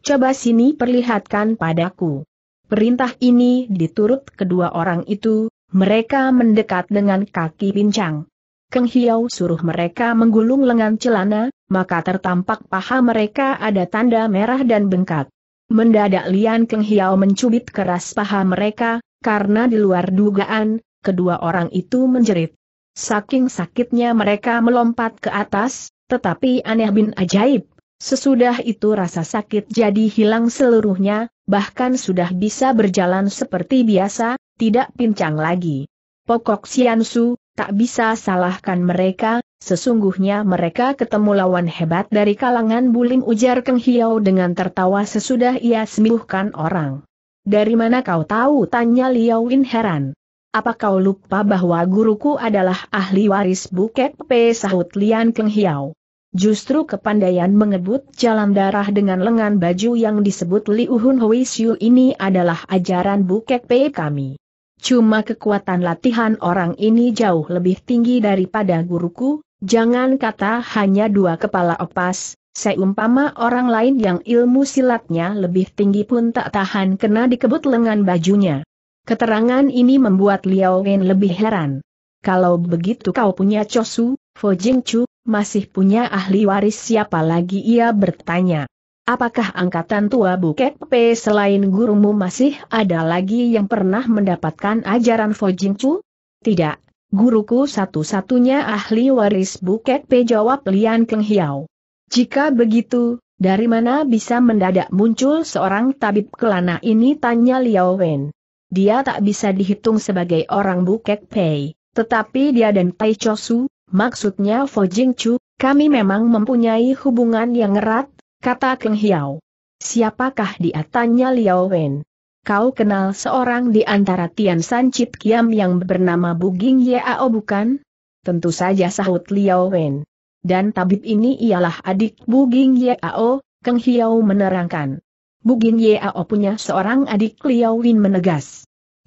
Speaker 1: Coba sini perlihatkan padaku. Perintah ini diturut kedua orang itu, mereka mendekat dengan kaki pincang. Keng Hiau suruh mereka menggulung lengan celana, maka tertampak paha mereka ada tanda merah dan bengkak. Mendadak Lian Keng Hiau mencubit keras paha mereka, karena di luar dugaan, kedua orang itu menjerit. Saking sakitnya mereka melompat ke atas, tetapi aneh bin ajaib, Sesudah itu rasa sakit jadi hilang seluruhnya, bahkan sudah bisa berjalan seperti biasa, tidak pincang lagi. Pokok Siansu, tak bisa salahkan mereka, sesungguhnya mereka ketemu lawan hebat dari kalangan bulim ujar Keng Hiao dengan tertawa sesudah ia sembuhkan orang. Dari mana kau tahu tanya Liao Win heran. Apa kau lupa bahwa guruku adalah ahli waris buket P. Sahut Lian Keng Hiao? Justru kepandaian mengebut jalan darah dengan lengan baju yang disebut Li Uhun Hui ini adalah ajaran Bukek Pei kami. Cuma kekuatan latihan orang ini jauh lebih tinggi daripada guruku, jangan kata hanya dua kepala opas, seumpama orang lain yang ilmu silatnya lebih tinggi pun tak tahan kena dikebut lengan bajunya. Keterangan ini membuat Liao Wen lebih heran. Kalau begitu kau punya cosu, Fo Jing Chu, masih punya ahli waris siapa lagi ia bertanya. Apakah angkatan tua Bukek P selain gurumu masih ada lagi yang pernah mendapatkan ajaran Fo Jing Chu? Tidak, guruku satu-satunya ahli waris Bukek P jawab Lian Keng Hiao. Jika begitu, dari mana bisa mendadak muncul seorang tabib kelana ini tanya Liao Wen. Dia tak bisa dihitung sebagai orang Bukek Pei, tetapi dia dan Tai Chosu, Maksudnya Fo Jing Chu, kami memang mempunyai hubungan yang erat, kata Keng Hiao. Siapakah dia tanya Liao Wen? Kau kenal seorang di antara Tian San Chit Kiam yang bernama Buging Yao bukan? Tentu saja sahut Liao Wen. Dan tabib ini ialah adik Buging Yao, Keng Hiao menerangkan. Bugin Yao punya seorang adik Liao Win menegas.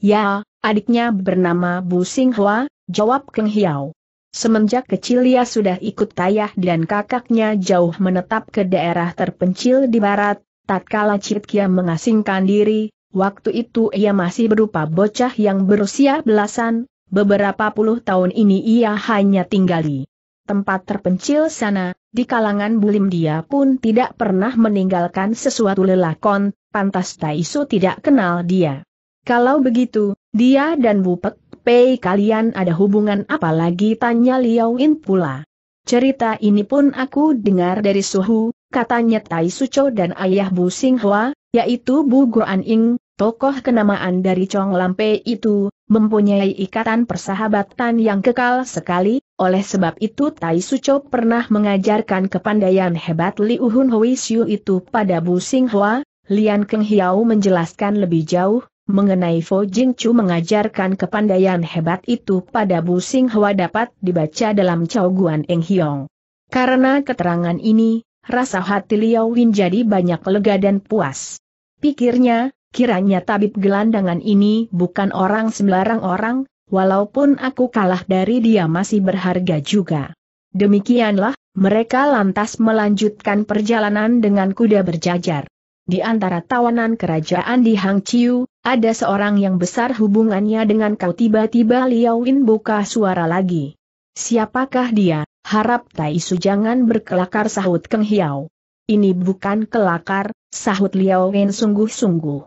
Speaker 1: Ya, adiknya bernama Bu Sing Hua, jawab Keng Hiao. Semenjak kecil ia sudah ikut ayah dan kakaknya jauh menetap ke daerah terpencil di barat, tatkala Citkia mengasingkan diri, waktu itu ia masih berupa bocah yang berusia belasan, beberapa puluh tahun ini ia hanya tinggal di tempat terpencil sana, di kalangan bulim dia pun tidak pernah meninggalkan sesuatu lelakon, pantas Taisu tidak kenal dia. Kalau begitu, dia dan Bupek Pei kalian ada hubungan apa lagi tanya Liao In pula. Cerita ini pun aku dengar dari Suhu, katanya Tai Suco dan ayah Bu Singhua, yaitu Bu Guan Ying, tokoh kenamaan dari Chong Lam Pei itu, mempunyai ikatan persahabatan yang kekal sekali, oleh sebab itu Tai Suco pernah mengajarkan kepandaian hebat Liu Hun Hui Siu itu pada Bu Singhua, Lian Keng Hiao menjelaskan lebih jauh, mengenai Fo Jing Chu mengajarkan kepandaian hebat itu pada Bu Sing Hwa dapat dibaca dalam Chao Guan Eng Hiong. Karena keterangan ini, rasa hati Liao Win jadi banyak lega dan puas. Pikirnya, kiranya tabib gelandangan ini bukan orang sembarang orang, walaupun aku kalah dari dia masih berharga juga. Demikianlah, mereka lantas melanjutkan perjalanan dengan kuda berjajar. Di antara tawanan kerajaan di Hang Chiu, ada seorang yang besar hubungannya dengan kau tiba-tiba Liao Win buka suara lagi. Siapakah dia? Harap Tai Su jangan berkelakar sahut Keng Hiao. Ini bukan kelakar, sahut Liao Win sungguh-sungguh.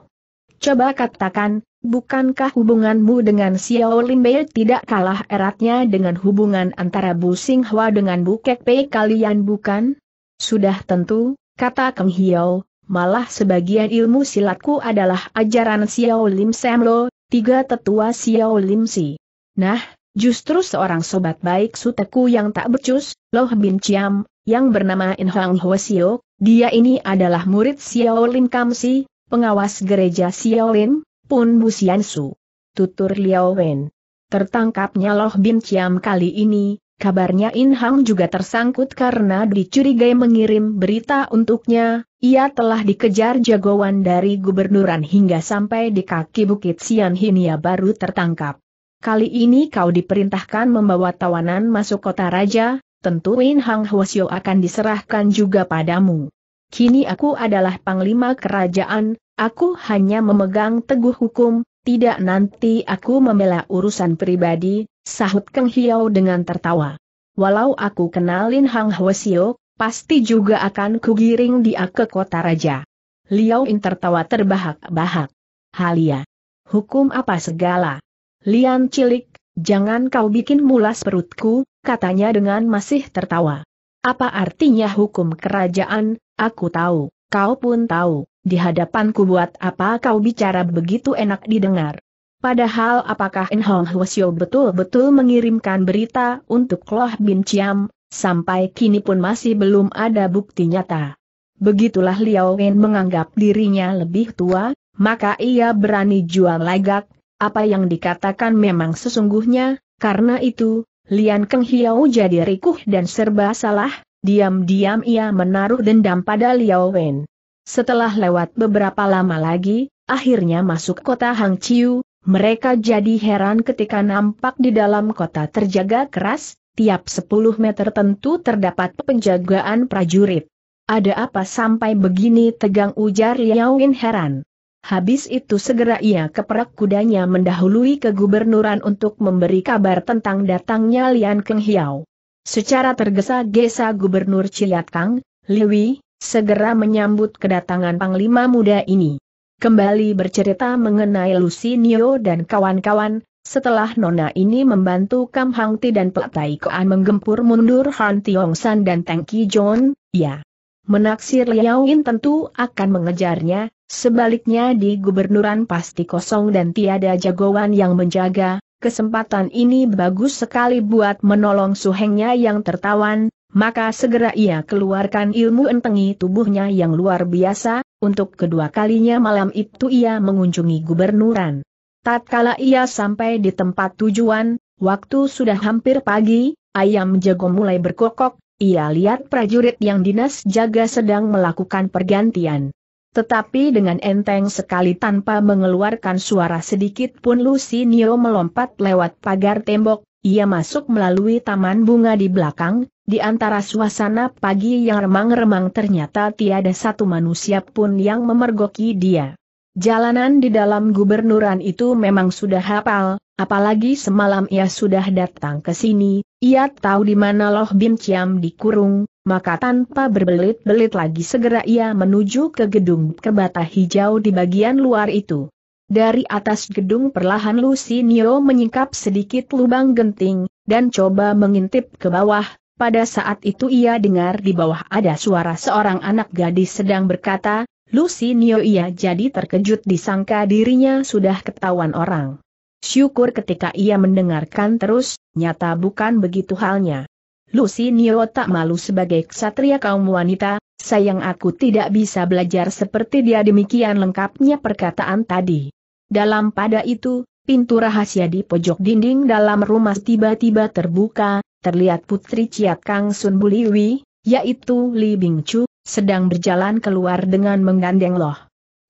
Speaker 1: Coba katakan, bukankah hubunganmu dengan Xiao Lin Bei tidak kalah eratnya dengan hubungan antara Bu Singhua dengan Bu Kek Pei kalian bukan? Sudah tentu, kata Keng Hiao, malah sebagian ilmu silatku adalah ajaran Xiao Lim Samlo, tiga tetua Xiao Lim Si. Nah, justru seorang sobat baik suteku yang tak becus, Loh Bin Chiam, yang bernama In Hang Hwa Sio, dia ini adalah murid Xiao Lim Kam Si, pengawas gereja Xiao Lim, Pun Bu Sian Su. Tutur Liao Wen. Tertangkapnya Loh Bin Chiam kali ini, Kabarnya In Hang juga tersangkut karena dicurigai mengirim berita untuknya, ia telah dikejar jagoan dari gubernuran hingga sampai di kaki bukit Sian Hinia baru tertangkap. Kali ini kau diperintahkan membawa tawanan masuk kota raja, tentu In Hang Hwasyo akan diserahkan juga padamu. Kini aku adalah panglima kerajaan, aku hanya memegang teguh hukum, tidak nanti aku membela urusan pribadi, sahut Keng Hiao dengan tertawa. Walau aku kenalin Hang Hwasio, pasti juga akan kugiring dia ke kota raja. Liao In tertawa terbahak-bahak. Halia. Hukum apa segala? Lian cilik, jangan kau bikin mulas perutku, katanya dengan masih tertawa. Apa artinya hukum kerajaan, aku tahu, kau pun tahu. Di hadapanku buat apa kau bicara begitu enak didengar? Padahal apakah En Hong Hwasyo betul-betul mengirimkan berita untuk Loh Bin Chiam, sampai kini pun masih belum ada bukti nyata. Begitulah Liao Wen menganggap dirinya lebih tua, maka ia berani jual lagak, apa yang dikatakan memang sesungguhnya, karena itu, Lian Keng Hiao jadi rikuh dan serba salah, diam-diam ia menaruh dendam pada Liao Wen. Setelah lewat beberapa lama lagi, akhirnya masuk kota Chiu, mereka jadi heran ketika nampak di dalam kota terjaga keras, tiap 10 meter tentu terdapat penjagaan prajurit. Ada apa sampai begini tegang ujar Liao Win heran. Habis itu segera ia keperak kudanya mendahului kegubernuran untuk memberi kabar tentang datangnya Lian Keng Hiao. Secara tergesa-gesa Gubernur Ciliat Kang, Liwi, segera menyambut kedatangan Panglima muda ini. Kembali bercerita mengenai lucy Nio dan kawan-kawan, setelah Nona ini membantu Kam Hang Ti dan pelatih Tai Koan menggempur mundur Han Tiong San dan Tang Ki John, ya. Menaksir Liao In tentu akan mengejarnya, sebaliknya di gubernuran pasti kosong dan tiada jagoan yang menjaga, kesempatan ini bagus sekali buat menolong suhengnya yang tertawan, maka segera ia keluarkan ilmu entengi tubuhnya yang luar biasa, untuk kedua kalinya malam itu ia mengunjungi gubernuran. Tatkala ia sampai di tempat tujuan, waktu sudah hampir pagi, ayam jago mulai berkokok, ia lihat prajurit yang dinas jaga sedang melakukan pergantian. Tetapi dengan enteng sekali tanpa mengeluarkan suara sedikit pun Lucy Nio melompat lewat pagar tembok, ia masuk melalui taman bunga di belakang, di antara suasana pagi yang remang-remang ternyata tiada satu manusia pun yang memergoki dia. Jalanan di dalam gubernuran itu memang sudah hafal, apalagi semalam ia sudah datang ke sini, ia tahu di mana Loh Bin Ciam dikurung, maka tanpa berbelit-belit lagi segera ia menuju ke gedung kebata hijau di bagian luar itu. Dari atas gedung perlahan Lucy Nio menyingkap sedikit lubang genting, dan coba mengintip ke bawah, pada saat itu ia dengar di bawah ada suara seorang anak gadis sedang berkata, Lucy Nio ia jadi terkejut disangka dirinya sudah ketahuan orang. Syukur ketika ia mendengarkan terus, nyata bukan begitu halnya. Nio tak malu sebagai ksatria kaum wanita, sayang aku tidak bisa belajar seperti dia demikian lengkapnya perkataan tadi. Dalam pada itu, pintu rahasia di pojok dinding dalam rumah tiba-tiba terbuka, terlihat putri Ciat Kang Sun Buliwi, yaitu Li Bingcu, sedang berjalan keluar dengan menggandeng loh.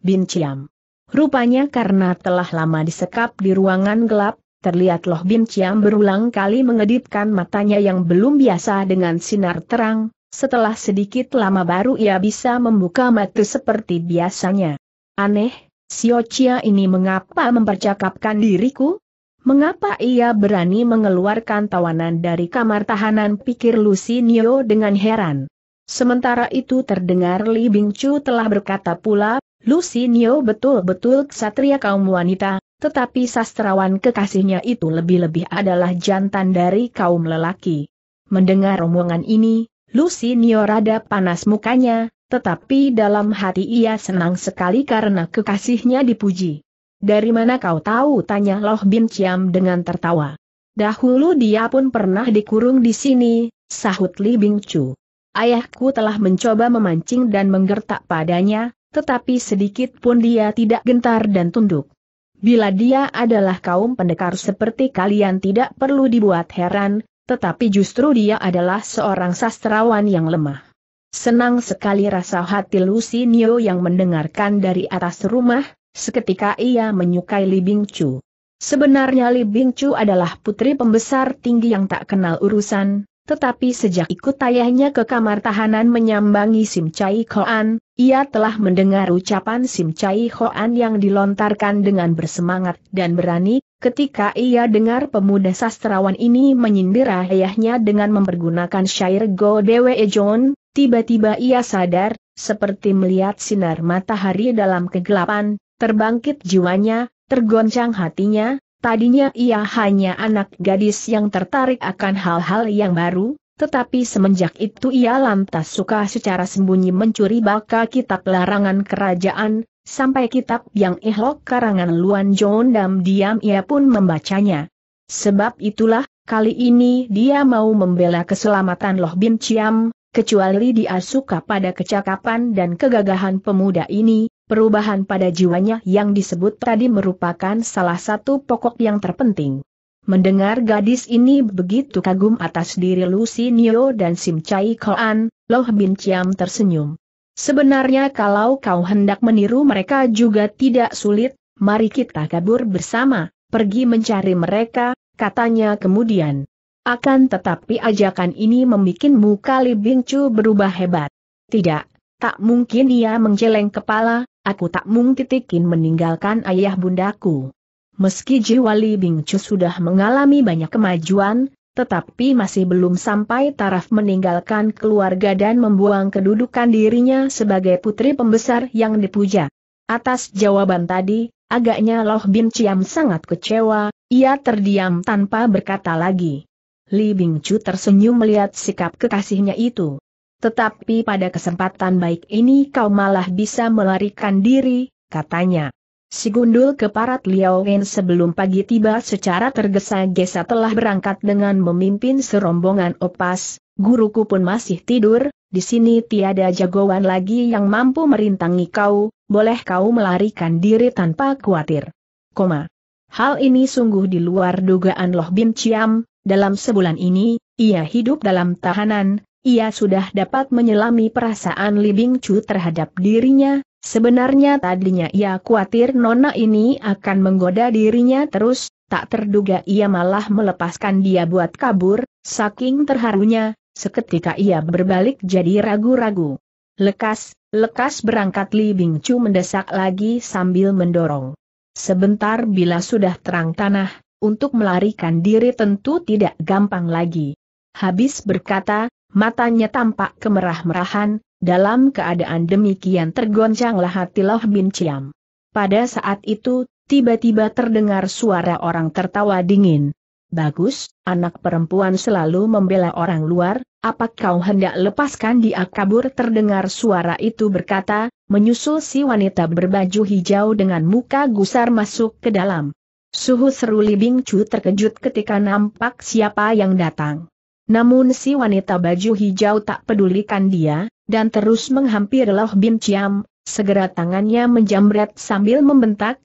Speaker 1: Bin Ciam. Rupanya karena telah lama disekap di ruangan gelap, Terlihat Loh Bin Ciam berulang kali mengedipkan matanya yang belum biasa dengan sinar terang, setelah sedikit lama baru ia bisa membuka mata seperti biasanya. Aneh, Sio Chia ini mengapa mempercakapkan diriku? Mengapa ia berani mengeluarkan tawanan dari kamar tahanan pikir lucy Nio dengan heran. Sementara itu terdengar Li chu telah berkata pula, lucy Nio betul-betul ksatria kaum wanita, tetapi sastrawan kekasihnya itu lebih-lebih adalah jantan dari kaum lelaki. Mendengar omongan ini, Lucy rada panas mukanya, tetapi dalam hati ia senang sekali karena kekasihnya dipuji. Dari mana kau tahu? tanya Loh Bin Ciam dengan tertawa. Dahulu dia pun pernah dikurung di sini, sahut Li Bing Chu. Ayahku telah mencoba memancing dan menggertak padanya, tetapi sedikit pun dia tidak gentar dan tunduk. Bila dia adalah kaum pendekar seperti kalian tidak perlu dibuat heran, tetapi justru dia adalah seorang sastrawan yang lemah. Senang sekali rasa hati Lucy Nio yang mendengarkan dari atas rumah, seketika ia menyukai Li Bingcu. Sebenarnya Li Bingcu adalah putri pembesar tinggi yang tak kenal urusan, tetapi sejak ikut ayahnya ke kamar tahanan menyambangi Sim Chai Hoan, ia telah mendengar ucapan Sim Chai Hoan yang dilontarkan dengan bersemangat dan berani, ketika ia dengar pemuda sastrawan ini menyindir ayahnya dengan mempergunakan syair Go Dewe Ejon, tiba-tiba ia sadar, seperti melihat sinar matahari dalam kegelapan, terbangkit jiwanya, tergoncang hatinya, Tadinya ia hanya anak gadis yang tertarik akan hal-hal yang baru, tetapi semenjak itu ia lantas suka secara sembunyi mencuri baka kitab larangan kerajaan, sampai kitab yang ihlok karangan Luan John Dam diam ia pun membacanya. Sebab itulah, kali ini dia mau membela keselamatan Loh Bin Chiam, kecuali dia suka pada kecakapan dan kegagahan pemuda ini, Perubahan pada jiwanya yang disebut tadi merupakan salah satu pokok yang terpenting. Mendengar gadis ini begitu kagum atas diri Lucy Nio dan Sim Chai Koan, Loh Bin Chiam tersenyum. Sebenarnya kalau kau hendak meniru mereka juga tidak sulit, mari kita kabur bersama, pergi mencari mereka, katanya kemudian. Akan tetapi ajakan ini membuatmu kali Bingcu berubah hebat. Tidak, Tak mungkin ia menjeleng kepala, aku tak mungkin meninggalkan ayah bundaku. Meski jiwa Li Bingcu sudah mengalami banyak kemajuan, tetapi masih belum sampai taraf meninggalkan keluarga dan membuang kedudukan dirinya sebagai putri pembesar yang dipuja. Atas jawaban tadi, agaknya Loh Bin Ciam sangat kecewa, ia terdiam tanpa berkata lagi. Li Bingcu tersenyum melihat sikap kekasihnya itu. Tetapi pada kesempatan baik ini kau malah bisa melarikan diri, katanya. Si gundul keparat Liao Wen sebelum pagi tiba secara tergesa-gesa telah berangkat dengan memimpin serombongan opas, guruku pun masih tidur, di sini tiada jagoan lagi yang mampu merintangi kau, boleh kau melarikan diri tanpa khawatir. Koma. Hal ini sungguh di luar dugaan Loh Bin Ciam, dalam sebulan ini, ia hidup dalam tahanan, ia sudah dapat menyelami perasaan Li Bingcu terhadap dirinya, sebenarnya tadinya ia khawatir nona ini akan menggoda dirinya terus, tak terduga ia malah melepaskan dia buat kabur, saking terharunya, seketika ia berbalik jadi ragu-ragu. Lekas, lekas berangkat Li Bingcu mendesak lagi sambil mendorong. Sebentar bila sudah terang tanah, untuk melarikan diri tentu tidak gampang lagi. Habis berkata, matanya tampak kemerah-merahan, dalam keadaan demikian tergoncanglah hati Loh Bin Ciam. Pada saat itu, tiba-tiba terdengar suara orang tertawa dingin. Bagus, anak perempuan selalu membela orang luar, Apakah kau hendak lepaskan dia kabur terdengar suara itu berkata, menyusul si wanita berbaju hijau dengan muka gusar masuk ke dalam. Suhu seru Libing Chu terkejut ketika nampak siapa yang datang. Namun si wanita baju hijau tak pedulikan dia, dan terus menghampiri Loh Bin Chiam, segera tangannya menjamret sambil membentak,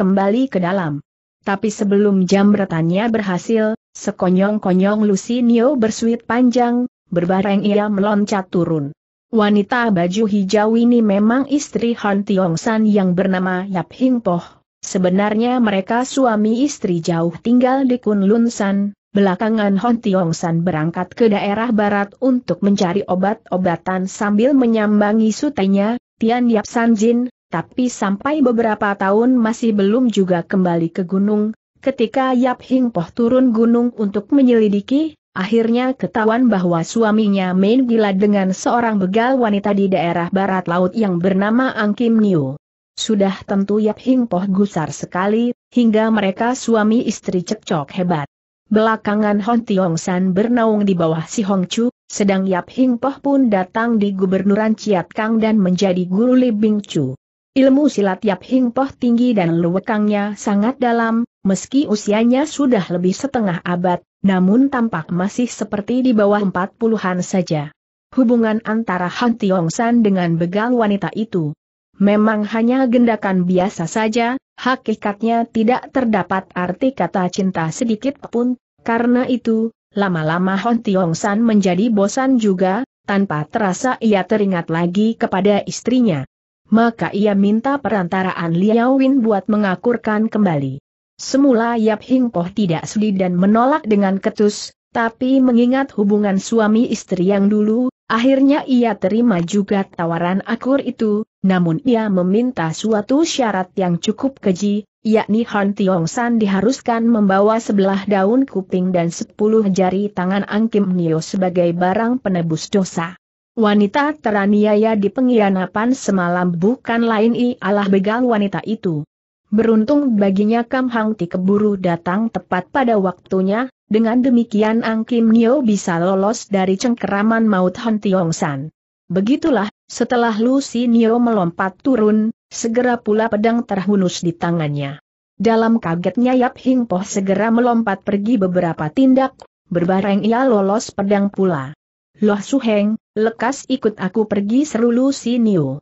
Speaker 1: kembali ke dalam. Tapi sebelum jamretannya berhasil, sekonyong-konyong Lucy Nio bersuit panjang, berbareng ia meloncat turun. Wanita baju hijau ini memang istri Han Tiong San yang bernama Yap Hing Poh. Sebenarnya mereka suami istri jauh tinggal di Kunlun San, Belakangan Hon Tiong San berangkat ke daerah barat untuk mencari obat-obatan sambil menyambangi sutenya, Tian Yap San Jin, tapi sampai beberapa tahun masih belum juga kembali ke gunung. Ketika Yap Hing Poh turun gunung untuk menyelidiki, akhirnya ketahuan bahwa suaminya main gila dengan seorang begal wanita di daerah barat laut yang bernama Ang Kim Niu. Sudah tentu Yap Hing Poh gusar sekali, hingga mereka suami istri cekcok hebat. Belakangan Hon Tiong San bernaung di bawah si Hong Chu, sedang Yap Hing Poh pun datang di gubernuran Ciat Kang dan menjadi guru Li Bing Chu. Ilmu silat Yap Hing Poh tinggi dan luwekangnya sangat dalam, meski usianya sudah lebih setengah abad, namun tampak masih seperti di bawah empat puluhan saja. Hubungan antara Han Tiong San dengan begal wanita itu, Memang hanya gendakan biasa saja, hakikatnya tidak terdapat arti kata cinta sedikit pun, karena itu, lama-lama Hon Tiong San menjadi bosan juga, tanpa terasa ia teringat lagi kepada istrinya. Maka ia minta perantaraan Liao Win buat mengakurkan kembali. Semula Yap Hing Poh tidak sedih dan menolak dengan ketus, tapi mengingat hubungan suami istri yang dulu, akhirnya ia terima juga tawaran akur itu, namun ia meminta suatu syarat yang cukup keji, yakni Han Tiong San diharuskan membawa sebelah daun kuping dan sepuluh jari tangan Ang Kim Nio sebagai barang penebus dosa. Wanita teraniaya di pengkhianatan semalam bukan lain ialah begal wanita itu. Beruntung baginya Kam Hang Ti keburu datang tepat pada waktunya, dengan demikian Ang Kim Nio bisa lolos dari cengkeraman maut Han Tiong San. Begitulah setelah Lucinio melompat turun, segera pula pedang terhunus di tangannya. Dalam kagetnya Yap Hing Poh segera melompat pergi beberapa tindak, berbareng ia lolos pedang pula. Loh Su Heng, lekas ikut aku pergi seru Lucy Nio,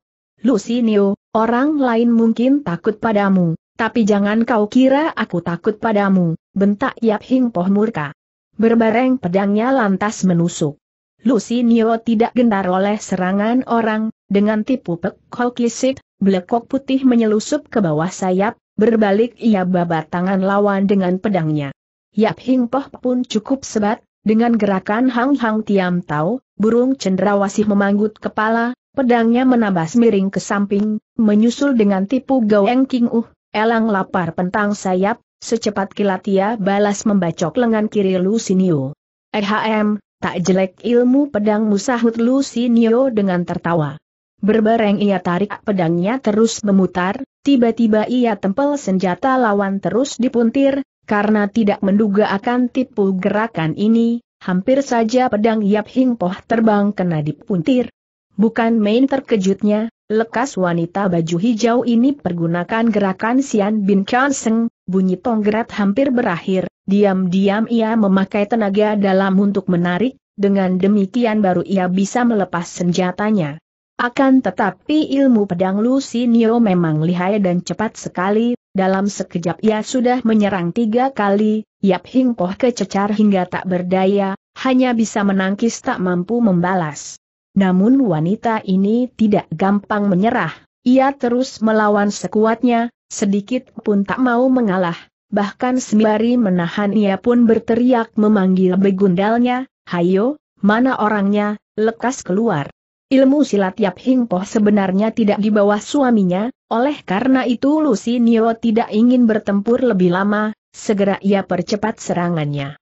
Speaker 1: orang lain mungkin takut padamu, tapi jangan kau kira aku takut padamu, bentak Yap Hing Poh murka. Berbareng pedangnya lantas menusuk. Lucy Nio tidak gentar oleh serangan orang, dengan tipu pek hokisit, belekok putih menyelusup ke bawah sayap, berbalik ia babat tangan lawan dengan pedangnya. Yap Hing Poh pun cukup sebat, dengan gerakan Hang Hang Tiam Tau, burung cendrawasih memanggut kepala, pedangnya menabas miring ke samping, menyusul dengan tipu Gaweng King Uh, elang lapar pentang sayap, secepat kilat ia balas membacok lengan kiri Nio. EHM, Tak jelek ilmu pedang musahut Lucy Lucinio dengan tertawa. Berbareng ia tarik pedangnya terus memutar, tiba-tiba ia tempel senjata lawan terus dipuntir, karena tidak menduga akan tipu gerakan ini, hampir saja pedang Yap Hing Poh terbang kena dipuntir. Bukan main terkejutnya, lekas wanita baju hijau ini pergunakan gerakan Sian Bin Kanseng, bunyi tonggrat hampir berakhir, Diam-diam ia memakai tenaga dalam untuk menarik, dengan demikian baru ia bisa melepas senjatanya. Akan tetapi ilmu pedang Lucy Nio memang lihai dan cepat sekali, dalam sekejap ia sudah menyerang tiga kali, Yap Hing Poh kececar hingga tak berdaya, hanya bisa menangkis tak mampu membalas. Namun wanita ini tidak gampang menyerah, ia terus melawan sekuatnya, sedikit pun tak mau mengalah, Bahkan sembari menahan ia pun berteriak memanggil begundalnya, Hayo, mana orangnya, lekas keluar. Ilmu silat Yap Hing Poh sebenarnya tidak di bawah suaminya, oleh karena itu Lucy Nio tidak ingin bertempur lebih lama, segera ia percepat serangannya.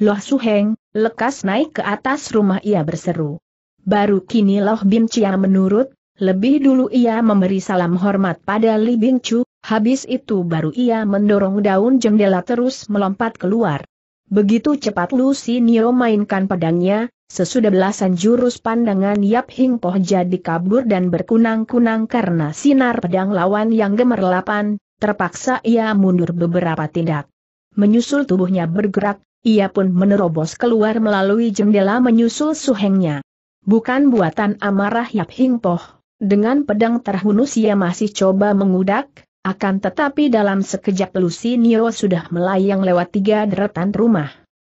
Speaker 1: Loh Heng, lekas naik ke atas rumah ia berseru. Baru kini Loh Bin Chia menurut, lebih dulu ia memberi salam hormat pada Li Bing Chu, Habis itu baru ia mendorong daun jendela terus melompat keluar. Begitu cepat Lucy Nio mainkan pedangnya, sesudah belasan jurus pandangan Yap Hing Poh jadi kabur dan berkunang-kunang karena sinar pedang lawan yang gemerlapan, terpaksa ia mundur beberapa tindak. Menyusul tubuhnya bergerak, ia pun menerobos keluar melalui jendela menyusul suhengnya. Bukan buatan amarah Yap Hing Poh, dengan pedang terhunus ia masih coba mengudak, akan tetapi dalam sekejap Nio sudah melayang lewat tiga deretan rumah.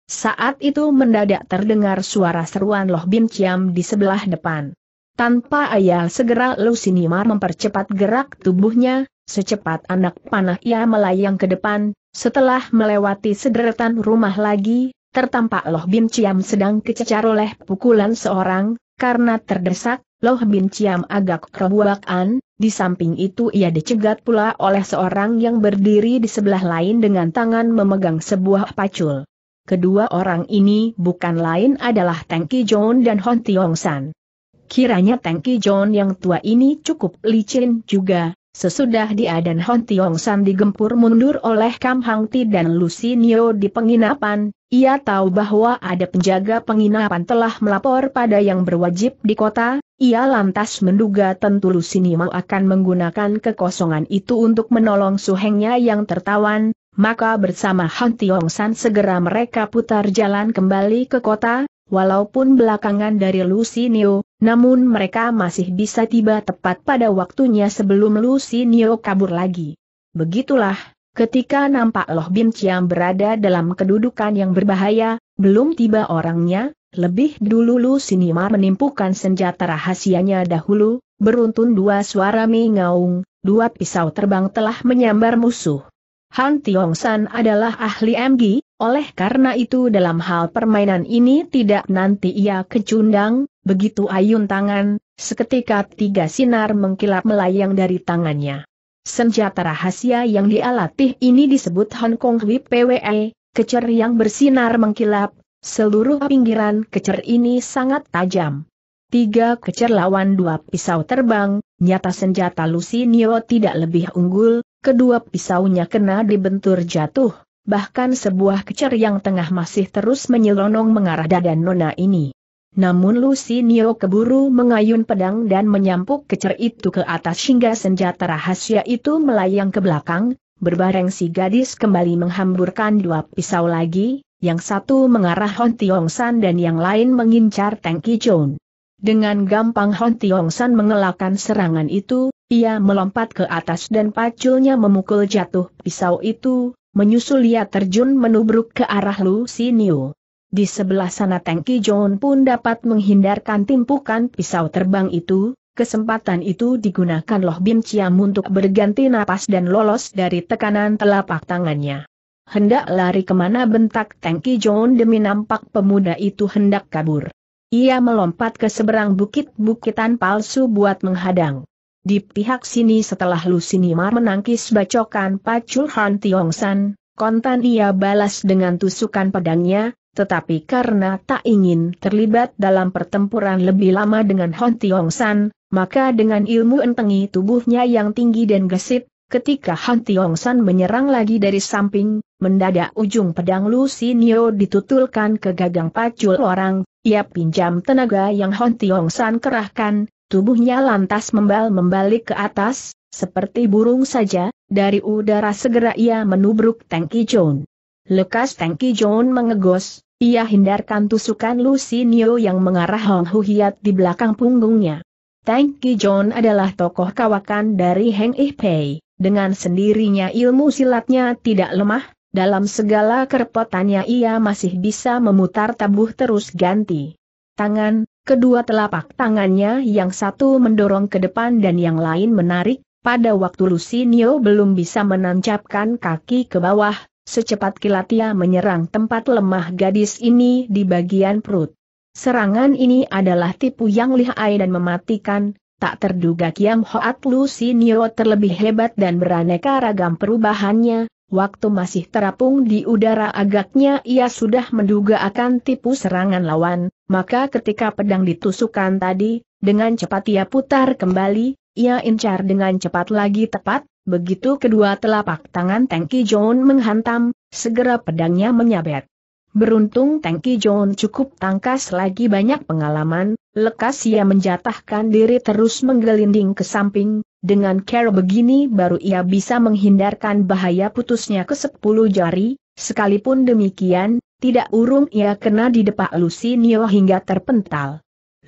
Speaker 1: Saat itu mendadak terdengar suara seruan Loh Bim Ciam di sebelah depan. Tanpa ayah segera Lusinimar mempercepat gerak tubuhnya, secepat anak panah ia melayang ke depan, setelah melewati sederetan rumah lagi, tertampak Loh Bim Ciam sedang kececar oleh pukulan seorang, karena terdesak, Loh Bin Ciam agak kerobakan, di samping itu ia dicegat pula oleh seorang yang berdiri di sebelah lain dengan tangan memegang sebuah pacul. Kedua orang ini bukan lain adalah Teng Ki John dan Hon Tiong San. Kiranya Teng Ki John yang tua ini cukup licin juga, sesudah dia dan Hon Tiong San digempur mundur oleh Kam Hang Ti dan Nio di penginapan, ia tahu bahwa ada penjaga penginapan telah melapor pada yang berwajib di kota, ia lantas menduga tentu Lusinima akan menggunakan kekosongan itu untuk menolong suhengnya yang tertawan, maka bersama Han Tiong San segera mereka putar jalan kembali ke kota, walaupun belakangan dari Lusinio, namun mereka masih bisa tiba tepat pada waktunya sebelum Lusinio kabur lagi. Begitulah, Ketika nampak Loh Bin Chiam berada dalam kedudukan yang berbahaya, belum tiba orangnya, lebih dulu Lu Sinimar menimpukan senjata rahasianya dahulu, beruntun dua suara mengaung, dua pisau terbang telah menyambar musuh. Han Tiong San adalah ahli MG, oleh karena itu dalam hal permainan ini tidak nanti ia kecundang, begitu ayun tangan, seketika tiga sinar mengkilap melayang dari tangannya. Senjata rahasia yang dialatih ini disebut Hong Kong Hui PWE, kecer yang bersinar mengkilap, seluruh pinggiran kecer ini sangat tajam. Tiga kecer lawan dua pisau terbang, nyata senjata Lucy Nio tidak lebih unggul, kedua pisaunya kena dibentur jatuh, bahkan sebuah kecer yang tengah masih terus menyelonong mengarah dada nona ini. Namun Lucy Nio keburu mengayun pedang dan menyampuk kecer itu ke atas hingga senjata rahasia itu melayang ke belakang, berbareng si gadis kembali menghamburkan dua pisau lagi, yang satu mengarah Hon Tiong San dan yang lain mengincar Teng Kijon. Dengan gampang Hon Tiong San mengelakkan serangan itu, ia melompat ke atas dan paculnya memukul jatuh pisau itu, menyusul ia terjun menubruk ke arah Lucy Nio. Di sebelah sana Tengki John pun dapat menghindarkan timpukan pisau terbang itu, kesempatan itu digunakan Loh Bin Ciam untuk berganti napas dan lolos dari tekanan telapak tangannya. Hendak lari kemana bentak Tengki John demi nampak pemuda itu hendak kabur. Ia melompat ke seberang bukit-bukitan palsu buat menghadang. Di pihak sini setelah Lusinimar menangkis bacokan Pacul Han Tiong San, kontan ia balas dengan tusukan pedangnya, tetapi karena tak ingin terlibat dalam pertempuran lebih lama dengan Hon Tiong San, maka dengan ilmu entengi tubuhnya yang tinggi dan gesit, ketika Han Tiong San menyerang lagi dari samping, mendadak ujung pedang Lu Sinio ditutulkan ke gagang pacul orang, ia pinjam tenaga yang Hon Tiong San kerahkan, tubuhnya lantas membal membalik ke atas, seperti burung saja, dari udara segera ia menubruk Tangki John. Lekas Tangki John mengegos, ia hindarkan tusukan Lucinio yang mengarah Hong Huhiat di belakang punggungnya. Tang John adalah tokoh kawakan dari Heng Ih Pei. Dengan sendirinya ilmu silatnya tidak lemah, dalam segala kerepotannya ia masih bisa memutar tabuh terus ganti. Tangan, kedua telapak tangannya yang satu mendorong ke depan dan yang lain menarik, pada waktu Lucinio belum bisa menancapkan kaki ke bawah, Secepat kilat ia menyerang tempat lemah gadis ini di bagian perut. Serangan ini adalah tipu yang lihai dan mematikan, tak terduga Kiam Hoat Lu Nio terlebih hebat dan beraneka ragam perubahannya, waktu masih terapung di udara agaknya ia sudah menduga akan tipu serangan lawan, maka ketika pedang ditusukkan tadi, dengan cepat ia putar kembali, ia incar dengan cepat lagi tepat, begitu kedua telapak tangan Tengki John menghantam, segera pedangnya menyabet. Beruntung Tengki John cukup tangkas lagi banyak pengalaman, lekas ia menjatahkan diri terus menggelinding ke samping, dengan cara begini baru ia bisa menghindarkan bahaya putusnya ke sepuluh jari, sekalipun demikian, tidak urung ia kena di depak Nio hingga terpental.